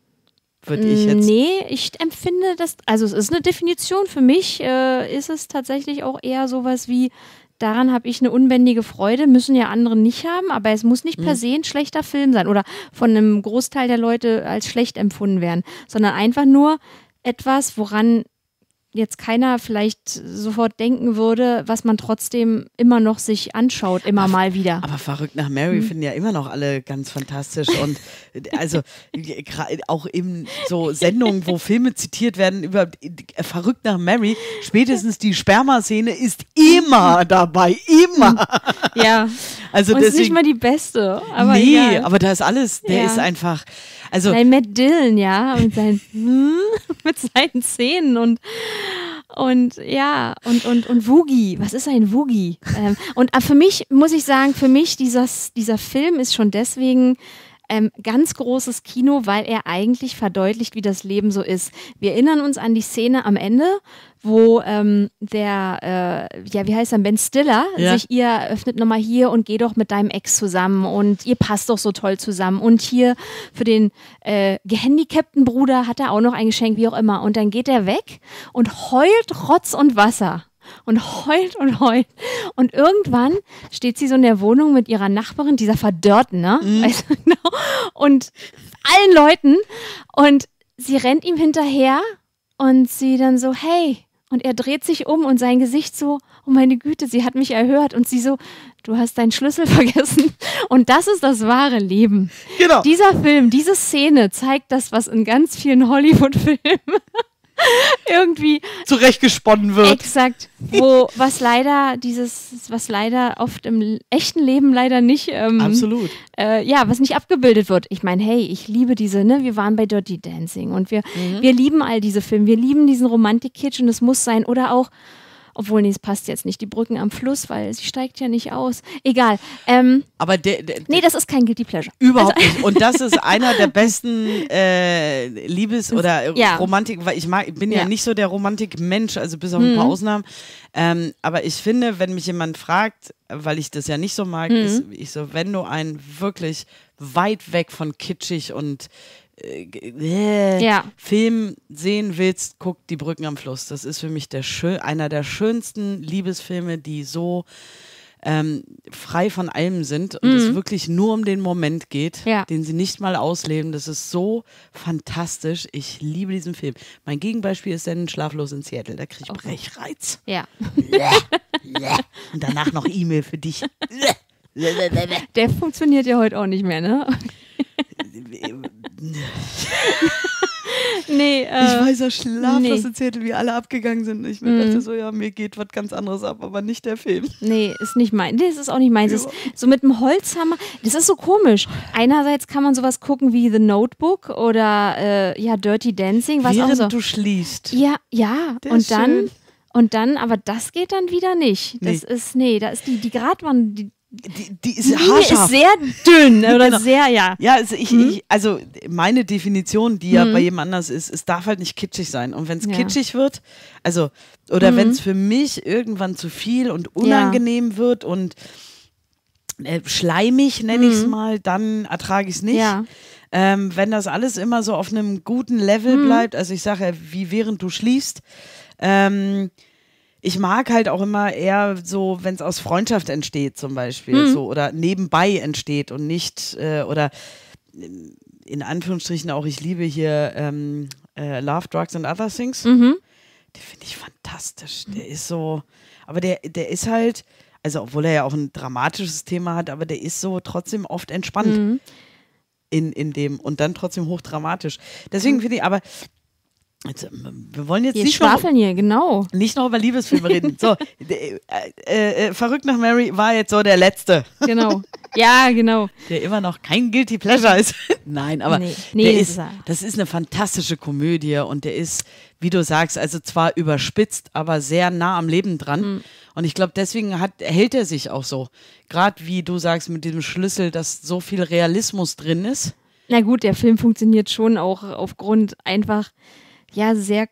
würde ich jetzt. Nee, ich empfinde das, also es ist eine Definition. Für mich äh, ist es tatsächlich auch eher sowas wie, daran habe ich eine unbändige Freude, müssen ja andere nicht haben, aber es muss nicht per mhm. se ein schlechter Film sein oder von einem Großteil der Leute als schlecht empfunden werden, sondern einfach nur etwas, woran jetzt keiner vielleicht sofort denken würde, was man trotzdem immer noch sich anschaut, immer aber, mal wieder. Aber verrückt nach Mary hm. finden ja immer noch alle ganz fantastisch und also auch in so Sendungen, wo Filme zitiert werden über äh, verrückt nach Mary, spätestens die Sperma-Szene ist immer hm. dabei, immer. Hm. Ja. Also und ist nicht mal die beste. Aber nee, egal. aber da ist alles, der ja. ist einfach. Also Nein, Matt Dillon, ja, mit seinen, hm, mit seinen Zähnen und und ja, und, und, und Woogie, was ist ein Woogie? Ähm, und ah, für mich, muss ich sagen, für mich, dieser, dieser Film ist schon deswegen ähm, ganz großes Kino, weil er eigentlich verdeutlicht, wie das Leben so ist. Wir erinnern uns an die Szene am Ende, wo ähm, der, äh, ja, wie heißt er, Ben Stiller, ja. sich ihr öffnet nochmal hier und geh doch mit deinem Ex zusammen und ihr passt doch so toll zusammen. Und hier für den äh, gehandicapten Bruder hat er auch noch ein Geschenk, wie auch immer. Und dann geht er weg und heult Rotz und Wasser und heult und heult. Und irgendwann steht sie so in der Wohnung mit ihrer Nachbarin, dieser Verdörrten, ne? Mhm. Weißt du, genau. Und allen Leuten. Und sie rennt ihm hinterher und sie dann so, hey. Und er dreht sich um und sein Gesicht so, oh meine Güte, sie hat mich erhört. Und sie so, du hast deinen Schlüssel vergessen. Und das ist das wahre Leben. Genau. Dieser Film, diese Szene zeigt das, was in ganz vielen Hollywood-Filmen irgendwie zurechtgesponnen wird. Exakt. Wo, was leider dieses, was leider oft im echten Leben leider nicht. Ähm, Absolut. Äh, ja, was nicht abgebildet wird. Ich meine, hey, ich liebe diese, ne, wir waren bei Dirty Dancing und wir, mhm. wir lieben all diese Filme, wir lieben diesen Romantik-Kitsch und es muss sein. Oder auch obwohl, nee, es passt jetzt nicht. Die Brücken am Fluss, weil sie steigt ja nicht aus. Egal. Ähm, Aber der, der, nee, das ist kein Guilty Pleasure. Überhaupt also, nicht. Und das ist einer der besten äh, Liebes- oder ja. Romantik, weil ich, mag, bin ja. ja nicht so der Romantik-Mensch, also bis auf ein mhm. paar Ausnahmen. Ähm, aber ich finde, wenn mich jemand fragt, weil ich das ja nicht so mag, mhm. ist, ich so, wenn du einen wirklich weit weg von kitschig und äh, ja. Film sehen willst, guck Die Brücken am Fluss. Das ist für mich der schön, einer der schönsten Liebesfilme, die so ähm, frei von allem sind und mhm. es wirklich nur um den Moment geht, ja. den sie nicht mal ausleben. Das ist so fantastisch. Ich liebe diesen Film. Mein Gegenbeispiel ist dann Schlaflos in Seattle. Da kriege ich okay. Oh Brechreiz. Ja. und danach noch E-Mail für dich. Der funktioniert ja heute auch nicht mehr, ne? nee, äh, ich weiß ja schlaflos nee. erzählte, wie alle abgegangen sind. Ich mir mm. dachte so, ja, mir geht was ganz anderes ab, aber nicht der Film. Nee, ist nicht mein. Nee, das ist auch nicht meins. Ja. So mit dem Holzhammer, das ist so komisch. Einerseits kann man sowas gucken wie The Notebook oder äh, ja, Dirty Dancing, was Während auch so. du schließt. Ja, ja. Der und dann. Schön. Und dann, aber das geht dann wieder nicht. Das nee. ist, nee, da ist die, die Gratwanderung, die, die, die ist, ist sehr dünn oder genau. sehr, ja. Ja, also, ich, mhm. ich, also meine Definition, die ja mhm. bei jemand anders ist, es darf halt nicht kitschig sein. Und wenn es ja. kitschig wird, also, oder mhm. wenn es für mich irgendwann zu viel und unangenehm ja. wird und äh, schleimig, nenne ich es mhm. mal, dann ertrage ich es nicht. Ja. Ähm, wenn das alles immer so auf einem guten Level mhm. bleibt, also ich sage ja, wie während du schließt ähm, ich mag halt auch immer eher so, wenn es aus Freundschaft entsteht zum Beispiel, mhm. so oder nebenbei entsteht und nicht äh, oder äh, in Anführungsstrichen auch, ich liebe hier ähm, äh, Love, Drugs and Other Things. Mhm. Den finde ich fantastisch. Der ist so, aber der, der ist halt, also obwohl er ja auch ein dramatisches Thema hat, aber der ist so trotzdem oft entspannt. Mhm. In, in dem und dann trotzdem hochdramatisch. Deswegen mhm. finde ich, aber Jetzt, ähm, wir wollen jetzt wir nicht schwafeln noch, hier, genau. Nicht noch über Liebesfilme reden. So, äh, äh, äh, Verrückt nach Mary war jetzt so der letzte. Genau. Ja, genau. Der immer noch kein Guilty Pleasure ist. Nein, aber nee, nee, der ist, das ist eine fantastische Komödie und der ist, wie du sagst, also zwar überspitzt, aber sehr nah am Leben dran. Mhm. Und ich glaube, deswegen hat, hält er sich auch so. Gerade wie du sagst, mit diesem Schlüssel, dass so viel Realismus drin ist. Na gut, der Film funktioniert schon auch aufgrund einfach ja sehr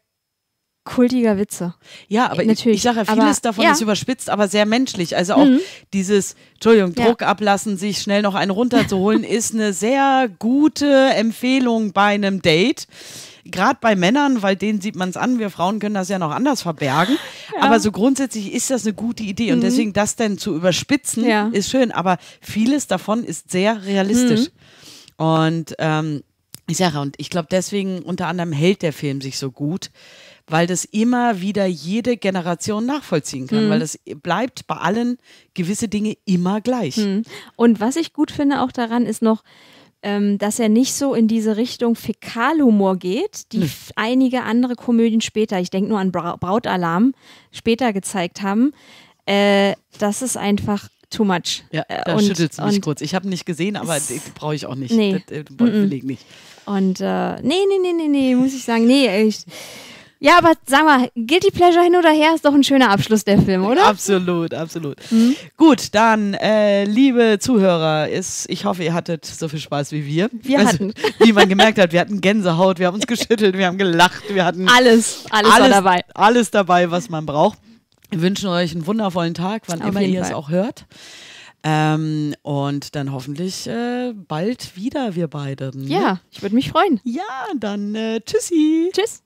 kultiger Witze. Ja, aber Natürlich. ich, ich sage ja, vieles aber, davon ja. ist überspitzt, aber sehr menschlich. Also auch mhm. dieses, Entschuldigung, Druck ja. ablassen, sich schnell noch einen runterzuholen, ist eine sehr gute Empfehlung bei einem Date. Gerade bei Männern, weil denen sieht man es an, wir Frauen können das ja noch anders verbergen. Aber so grundsätzlich ist das eine gute Idee mhm. und deswegen das denn zu überspitzen, ist schön. Aber vieles davon ist sehr realistisch. Mhm. Und ähm, ich sage, und ich glaube, deswegen unter anderem hält der Film sich so gut, weil das immer wieder jede Generation nachvollziehen kann, mhm. weil das bleibt bei allen gewisse Dinge immer gleich. Mhm. Und was ich gut finde auch daran ist noch, ähm, dass er nicht so in diese Richtung Fäkalhumor geht, die hm. einige andere Komödien später, ich denke nur an Bra Brautalarm, später gezeigt haben. Äh, das ist einfach too much. Ja, äh, da schüttelt es mich kurz. Ich habe nicht gesehen, aber brauche ich auch nicht. Nee. Das, das äh, will ich nicht. Und äh, nee, nee, nee, nee, nee, muss ich sagen, nee, ich. Ja, aber sag mal, Guilty Pleasure hin oder her ist doch ein schöner Abschluss der Film, oder? Absolut, absolut. Mhm. Gut, dann, äh, liebe Zuhörer, ist, ich hoffe, ihr hattet so viel Spaß wie wir. Wir also, hatten. Wie man gemerkt hat, wir hatten Gänsehaut, wir haben uns geschüttelt, wir haben gelacht, wir hatten. Alles, alles, alles dabei. Alles dabei, was man braucht. Wir wünschen euch einen wundervollen Tag, wann Auf immer ihr Fall. es auch hört. Ähm, und dann hoffentlich äh, bald wieder wir beide. Ne? Ja, ich würde mich freuen. Ja, dann äh, tschüssi. Tschüss.